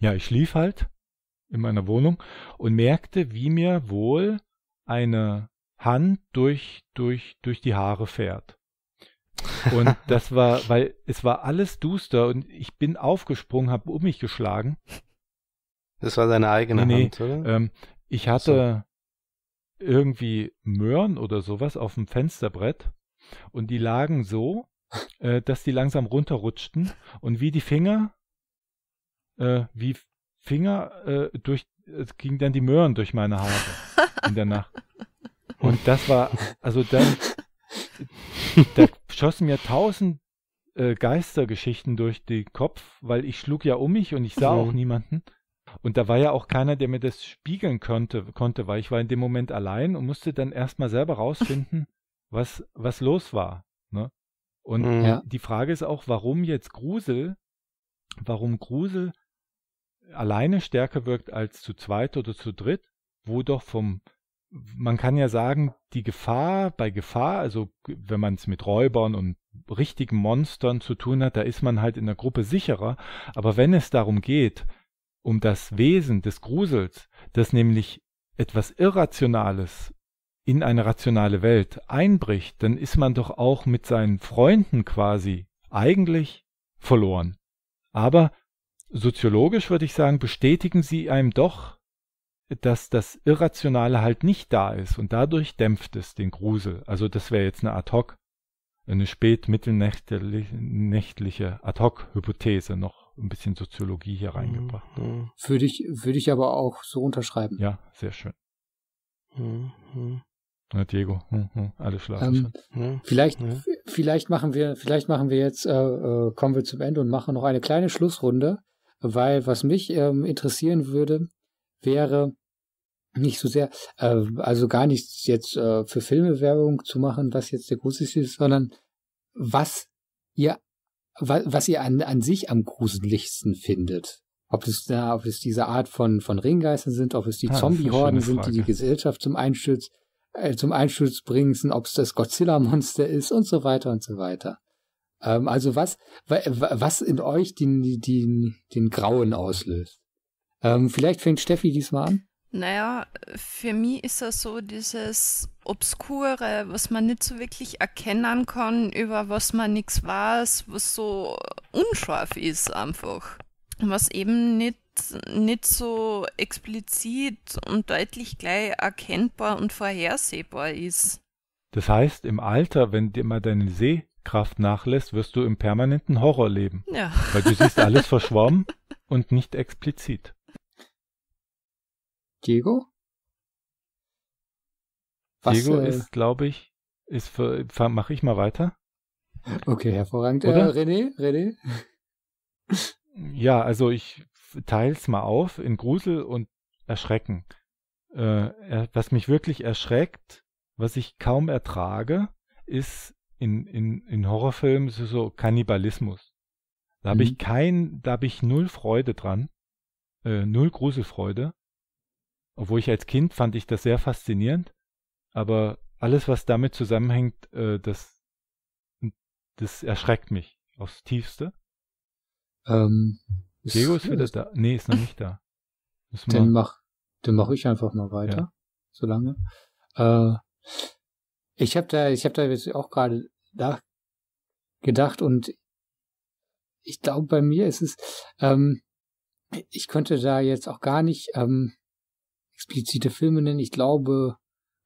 ja, ich schlief halt in meiner Wohnung und merkte, wie mir wohl eine Hand durch, durch, durch die Haare fährt. Und das war, weil es war alles duster und ich bin aufgesprungen, habe um mich geschlagen. Das war seine eigene nee, Hand, oder? Ähm, ich hatte so. irgendwie Möhren oder sowas auf dem Fensterbrett und die lagen so, äh, dass die langsam runterrutschten und wie die Finger äh, wie Finger äh, durch, es ging dann die Möhren durch meine Haare in der Nacht. Und das war, also dann, da schossen mir tausend äh, Geistergeschichten durch den Kopf, weil ich schlug ja um mich und ich sah mhm. auch niemanden. Und da war ja auch keiner, der mir das spiegeln konnte, konnte, weil ich war in dem Moment allein und musste dann erstmal selber rausfinden, was, was los war. Ne? Und mhm. ja. die Frage ist auch, warum jetzt Grusel? Warum Grusel? alleine stärker wirkt als zu zweit oder zu dritt, wo doch vom man kann ja sagen, die Gefahr bei Gefahr, also wenn man es mit Räubern und richtigen Monstern zu tun hat, da ist man halt in der Gruppe sicherer. Aber wenn es darum geht, um das Wesen des Grusels, das nämlich etwas Irrationales in eine rationale Welt einbricht, dann ist man doch auch mit seinen Freunden quasi eigentlich verloren. Aber soziologisch würde ich sagen, bestätigen sie einem doch, dass das Irrationale halt nicht da ist und dadurch dämpft es den Grusel. Also das wäre jetzt eine ad hoc, eine spätmittelnächtliche ad hoc Hypothese noch ein bisschen Soziologie hier mhm. reingebracht. Mhm. Würde ich, würde ich aber auch so unterschreiben. Ja, sehr schön. Mhm. Na, Diego, hm, hm, alle schlafen ähm, ne? Vielleicht, vielleicht machen wir, vielleicht machen wir jetzt, äh, äh, kommen wir zum Ende und machen noch eine kleine Schlussrunde weil was mich ähm, interessieren würde, wäre nicht so sehr, äh, also gar nicht jetzt äh, für Filme Werbung zu machen, was jetzt der gruseligste ist, sondern was ihr, wa was ihr an, an sich am gruseligsten findet. Ob es, na, ob es diese Art von, von Ringgeistern sind, ob es die ja, ah, Zombie-Horden sind, die die Gesellschaft zum Einsturz, äh, zum Einsturz bringen, ob es das Godzilla-Monster ist und so weiter und so weiter. Ähm, also was, was in euch den, den, den Grauen auslöst. Ähm, vielleicht fängt Steffi diesmal an. Naja, für mich ist das so dieses Obskure, was man nicht so wirklich erkennen kann, über was man nichts weiß, was so unscharf ist einfach. Was eben nicht, nicht so explizit und deutlich gleich erkennbar und vorhersehbar ist. Das heißt, im Alter, wenn dir mal deine Seh Kraft nachlässt, wirst du im permanenten Horror leben. Ja. Weil du siehst alles verschwommen und nicht explizit. Diego? Was, Diego äh, ist, glaube ich, ist für, mache ich mal weiter. Okay, hervorragend. Äh, Oder? Äh, René, René? Ja, also ich teile es mal auf in Grusel und Erschrecken. Äh, was mich wirklich erschreckt, was ich kaum ertrage, ist in, in, in Horrorfilmen ist es so Kannibalismus. Da habe mhm. ich kein, da habe ich null Freude dran, äh, null Gruselfreude. Obwohl ich als Kind fand ich das sehr faszinierend, aber alles, was damit zusammenhängt, äh, das, das erschreckt mich aufs Tiefste. Ähm, Diego ist, ist wieder ist da. Nee, ist noch nicht da. dann mach, dann ich einfach mal weiter, ja. solange. Äh, ich habe da, ich habe da jetzt auch gerade gedacht und ich glaube, bei mir ist es, ähm, ich könnte da jetzt auch gar nicht ähm, explizite Filme nennen. Ich glaube,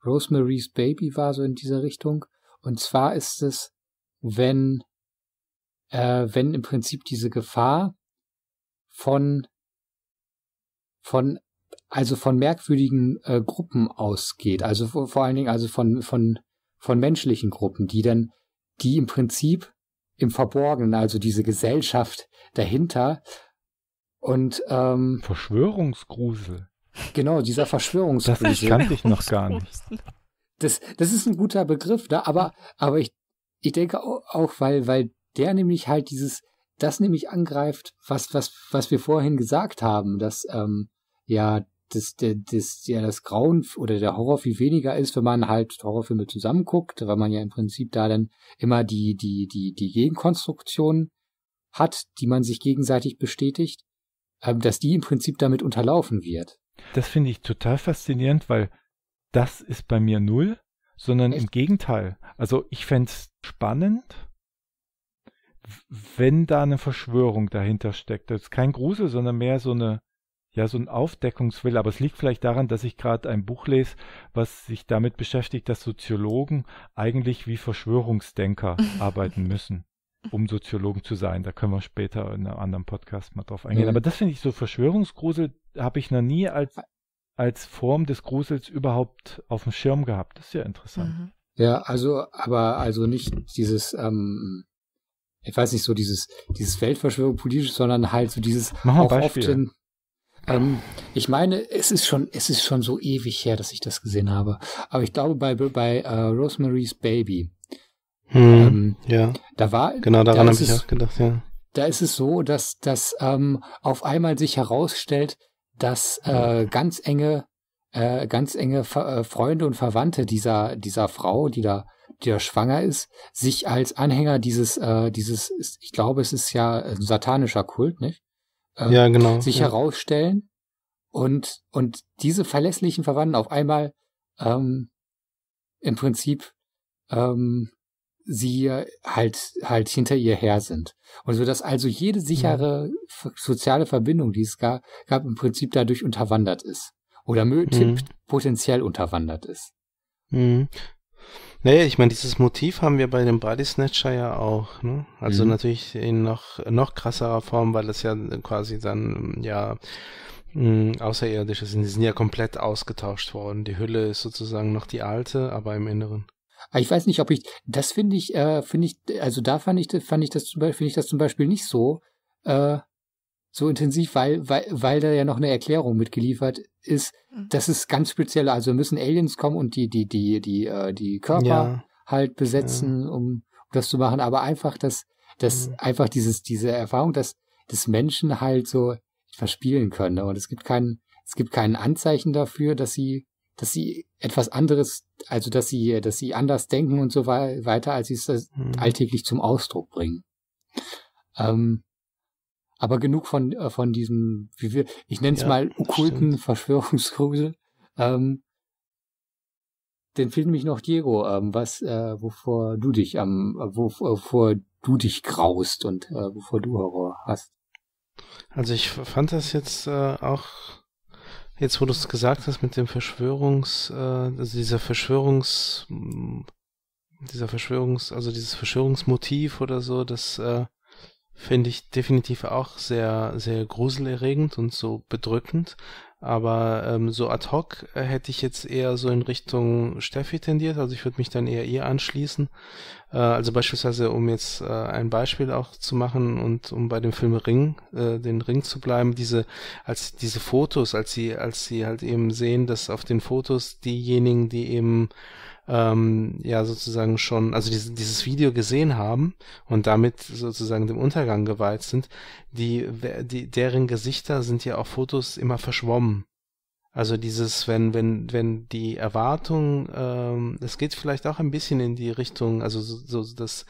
Rosemary's Baby war so in dieser Richtung. Und zwar ist es, wenn, äh, wenn im Prinzip diese Gefahr von, von, also von merkwürdigen äh, Gruppen ausgeht. Also vor, vor allen Dingen also von, von von menschlichen Gruppen, die dann, die im Prinzip im Verborgenen, also diese Gesellschaft dahinter und ähm, Verschwörungsgrusel. Genau, dieser Verschwörungsgrusel. Das kannte ich noch gar nicht. Das, das ist ein guter Begriff, da, ne? aber, aber ich, ich denke auch, weil, weil der nämlich halt dieses, das nämlich angreift, was, was, was wir vorhin gesagt haben, dass ähm, ja das, das, das, ja, das Grauen oder der Horror viel weniger ist, wenn man halt Horrorfilme zusammenguckt, weil man ja im Prinzip da dann immer die, die, die, die Gegenkonstruktion hat, die man sich gegenseitig bestätigt, ähm, dass die im Prinzip damit unterlaufen wird. Das finde ich total faszinierend, weil das ist bei mir null, sondern Echt? im Gegenteil. Also ich fände es spannend, wenn da eine Verschwörung dahinter steckt. Das ist kein Grusel, sondern mehr so eine ja, so ein Aufdeckungswille, aber es liegt vielleicht daran, dass ich gerade ein Buch lese, was sich damit beschäftigt, dass Soziologen eigentlich wie Verschwörungsdenker arbeiten müssen, um Soziologen zu sein. Da können wir später in einem anderen Podcast mal drauf eingehen. Mhm. Aber das finde ich so, Verschwörungsgrusel habe ich noch nie als, als Form des Grusels überhaupt auf dem Schirm gehabt. Das ist ja interessant. Mhm. Ja, also, aber also nicht dieses, ähm, ich weiß nicht, so dieses, dieses Weltverschwörung politisch, sondern halt so dieses auch oft in, ähm, ich meine, es ist schon, es ist schon so ewig her, dass ich das gesehen habe. Aber ich glaube, bei, bei uh, Rosemary's Baby, hm, ähm, ja. Da war, genau daran da habe ich auch gedacht, ja. Da ist es so, dass, dass ähm, auf einmal sich herausstellt, dass äh, ganz enge, äh, ganz enge Ver äh, Freunde und Verwandte dieser, dieser Frau, die da, die da schwanger ist, sich als Anhänger dieses, äh, dieses, ich glaube, es ist ja ein satanischer Kult, nicht? äh, ja, genau, sich ja. herausstellen und, und diese verlässlichen Verwandten auf einmal ähm, im Prinzip ähm, sie halt halt hinter ihr her sind. Und so dass also jede sichere ja. soziale Verbindung, die es gab, gab, im Prinzip dadurch unterwandert ist. Oder Mülltipp mhm. potenziell unterwandert ist. Mhm. Naja, ich meine, dieses Motiv haben wir bei dem Body Snatcher ja auch, ne? Also mhm. natürlich in noch, noch krasserer Form, weil das ja quasi dann, ja, mh, hm, außerirdische sind. Die sind ja komplett ausgetauscht worden. Die Hülle ist sozusagen noch die alte, aber im Inneren. Ah, ich weiß nicht, ob ich, das finde ich, äh, finde ich, also da fand ich, fand ich das zum Beispiel, finde ich das zum Beispiel nicht so, äh, so intensiv, weil, weil, weil da ja noch eine Erklärung mitgeliefert ist, mhm. das ist ganz speziell. Also müssen Aliens kommen und die, die, die, die, äh, die Körper ja. halt besetzen, ja. um, das zu machen. Aber einfach das, das, mhm. einfach dieses, diese Erfahrung, dass, dass Menschen halt so verspielen können. Und es gibt keinen, es gibt kein Anzeichen dafür, dass sie, dass sie etwas anderes, also dass sie, dass sie anders denken und so weiter, als sie es äh, mhm. alltäglich zum Ausdruck bringen. Ähm, aber genug von, äh, von diesem, wie wir, ich nenne es ja, mal okkulten Verschwörungsgrusel. Ähm, dann fehlt nämlich noch Diego, ähm, was, äh, wovor du dich am, ähm, wovor du dich graust und äh, wovor du Horror hast. Also ich fand das jetzt äh, auch, jetzt wo du es gesagt hast, mit dem Verschwörungs, äh, also dieser Verschwörungs, dieser Verschwörungs, also dieses Verschwörungsmotiv oder so, das äh, Finde ich definitiv auch sehr, sehr gruselerregend und so bedrückend. Aber ähm, so ad hoc äh, hätte ich jetzt eher so in Richtung Steffi tendiert. Also ich würde mich dann eher ihr anschließen. Äh, also beispielsweise, um jetzt äh, ein Beispiel auch zu machen und um bei dem Film Ring, äh, den Ring zu bleiben, diese, als diese Fotos, als sie, als sie halt eben sehen, dass auf den Fotos diejenigen, die eben ähm, ja sozusagen schon, also dieses, dieses Video gesehen haben und damit sozusagen dem Untergang geweiht sind, die, die deren Gesichter sind ja auf Fotos immer verschwommen. Also dieses, wenn, wenn, wenn die Erwartung, ähm, es geht vielleicht auch ein bisschen in die Richtung, also so, so das,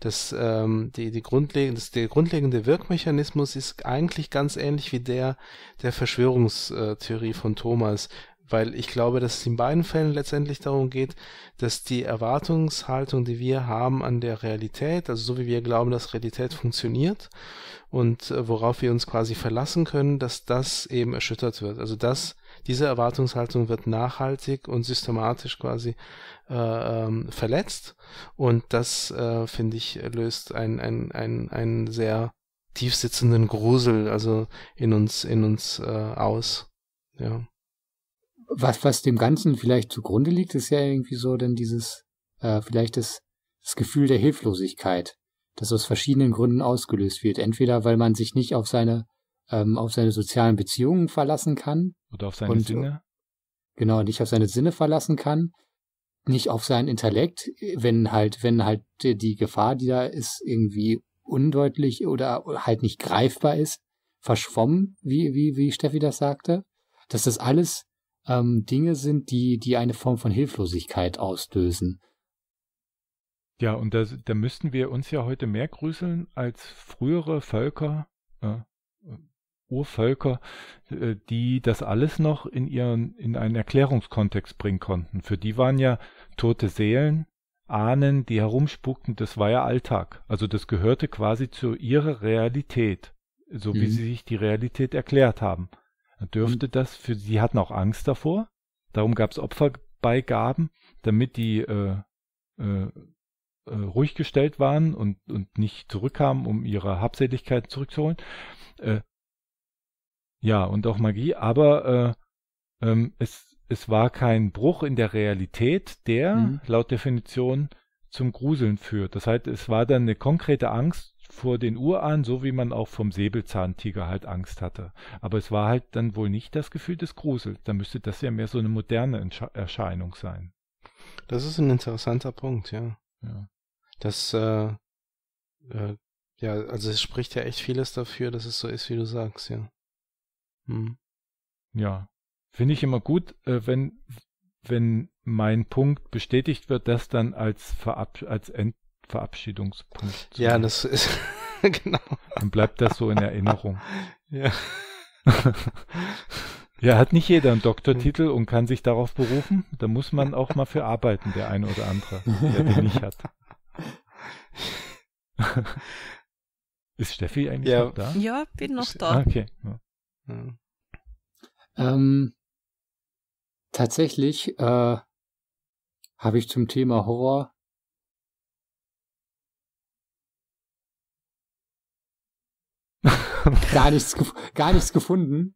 das, ähm, die, die grundlegende, das, der grundlegende Wirkmechanismus ist eigentlich ganz ähnlich wie der der Verschwörungstheorie von Thomas, weil ich glaube, dass es in beiden Fällen letztendlich darum geht, dass die Erwartungshaltung, die wir haben an der Realität, also so wie wir glauben, dass Realität funktioniert und äh, worauf wir uns quasi verlassen können, dass das eben erschüttert wird. Also dass diese Erwartungshaltung wird nachhaltig und systematisch quasi äh, ähm, verletzt und das, äh, finde ich, löst einen ein, ein, ein sehr tiefsitzenden Grusel also in uns in uns äh, aus. Ja was, was dem Ganzen vielleicht zugrunde liegt, ist ja irgendwie so denn dieses, äh, vielleicht das, das Gefühl der Hilflosigkeit, das aus verschiedenen Gründen ausgelöst wird. Entweder weil man sich nicht auf seine, ähm, auf seine sozialen Beziehungen verlassen kann. Oder auf seine und, äh, Sinne. Genau, nicht auf seine Sinne verlassen kann, nicht auf seinen Intellekt, wenn halt, wenn halt die Gefahr, die da ist, irgendwie undeutlich oder halt nicht greifbar ist, verschwommen, wie, wie, wie Steffi das sagte, dass das alles ähm, Dinge sind, die, die eine Form von Hilflosigkeit auslösen. Ja, und da, da müssten wir uns ja heute mehr grüßeln als frühere Völker, äh, Urvölker, äh, die das alles noch in ihren, in einen Erklärungskontext bringen konnten. Für die waren ja tote Seelen, Ahnen, die herumspuckten, das war ja Alltag. Also das gehörte quasi zu ihrer Realität, so mhm. wie sie sich die Realität erklärt haben. Dürfte hm. das für sie hatten auch Angst davor. Darum gab es Opferbeigaben, damit die äh, äh, äh, ruhig gestellt waren und, und nicht zurückkamen, um ihre Habseligkeit zurückzuholen. Äh, ja, und auch Magie, aber äh, ähm, es, es war kein Bruch in der Realität, der mhm. laut Definition zum Gruseln führt. Das heißt, es war dann eine konkrete Angst vor den Urahn, so wie man auch vom Säbelzahntiger halt Angst hatte. Aber es war halt dann wohl nicht das Gefühl des Grusels. Da müsste das ja mehr so eine moderne Erscheinung sein. Das ist ein interessanter Punkt, ja. ja. Das, äh, äh, ja, also es spricht ja echt vieles dafür, dass es so ist, wie du sagst, ja. Hm. Ja. Finde ich immer gut, äh, wenn, wenn mein Punkt bestätigt wird, das dann als, Verab als End Verabschiedungspunkt. Ja, das ist genau. Dann bleibt das so in Erinnerung. Ja. ja, hat nicht jeder einen Doktortitel und kann sich darauf berufen. Da muss man auch mal für arbeiten, der eine oder andere, der den nicht hat. ist Steffi eigentlich ja. noch da? Ja, bin noch da. Ah, okay. Ja. Ähm, tatsächlich äh, habe ich zum Thema Horror gar nichts, gar nichts gefunden,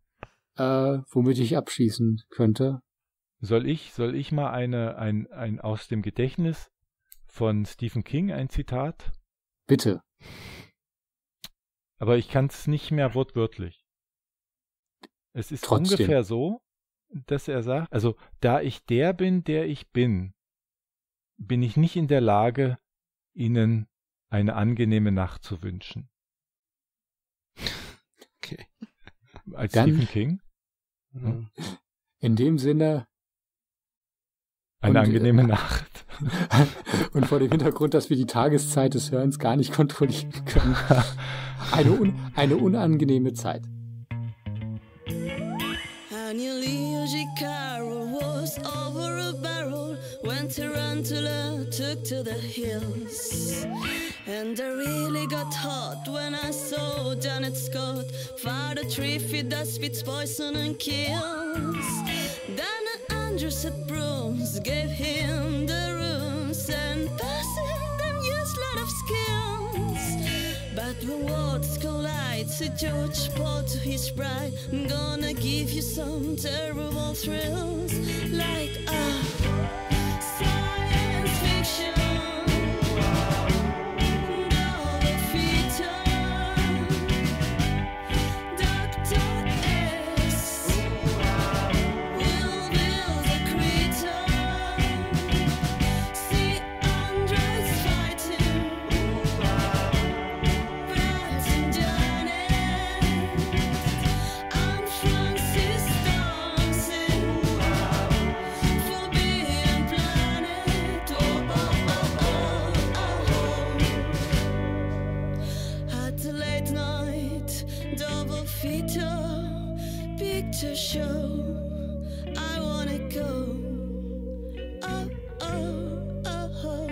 äh, womit ich abschießen könnte. Soll ich, soll ich mal eine, ein, ein aus dem Gedächtnis von Stephen King ein Zitat? Bitte. Aber ich kann es nicht mehr wortwörtlich. Es ist Trotzdem. ungefähr so, dass er sagt, also da ich der bin, der ich bin, bin ich nicht in der Lage, Ihnen eine angenehme Nacht zu wünschen. Okay. Als Dann, Stephen King? Hm. In dem Sinne. Eine und, angenehme äh, Nacht. und vor dem Hintergrund, dass wir die Tageszeit des Hörens gar nicht kontrollieren können. Eine, un, eine unangenehme Zeit. Tarantula took to the hill. And I really got hot when I saw Janet Scott fire the tree feed that spits poison and kills. Then Andrew said brooms, gave him the rooms and passed them used lot of skills. But when words collide, said George Paul to his bride, I'm gonna give you some terrible thrills like ah. Uh, show. I wanna go. Oh, oh, oh, oh.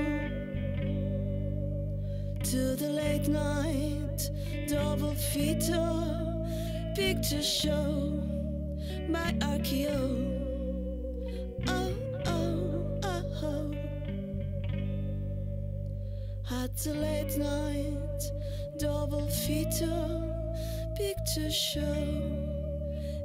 To the late night, double feature, picture show. My archeo. Oh, oh, oh, oh. At the late night, double feature, picture show.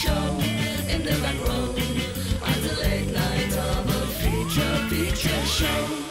show in the back row at the late night double feature picture show.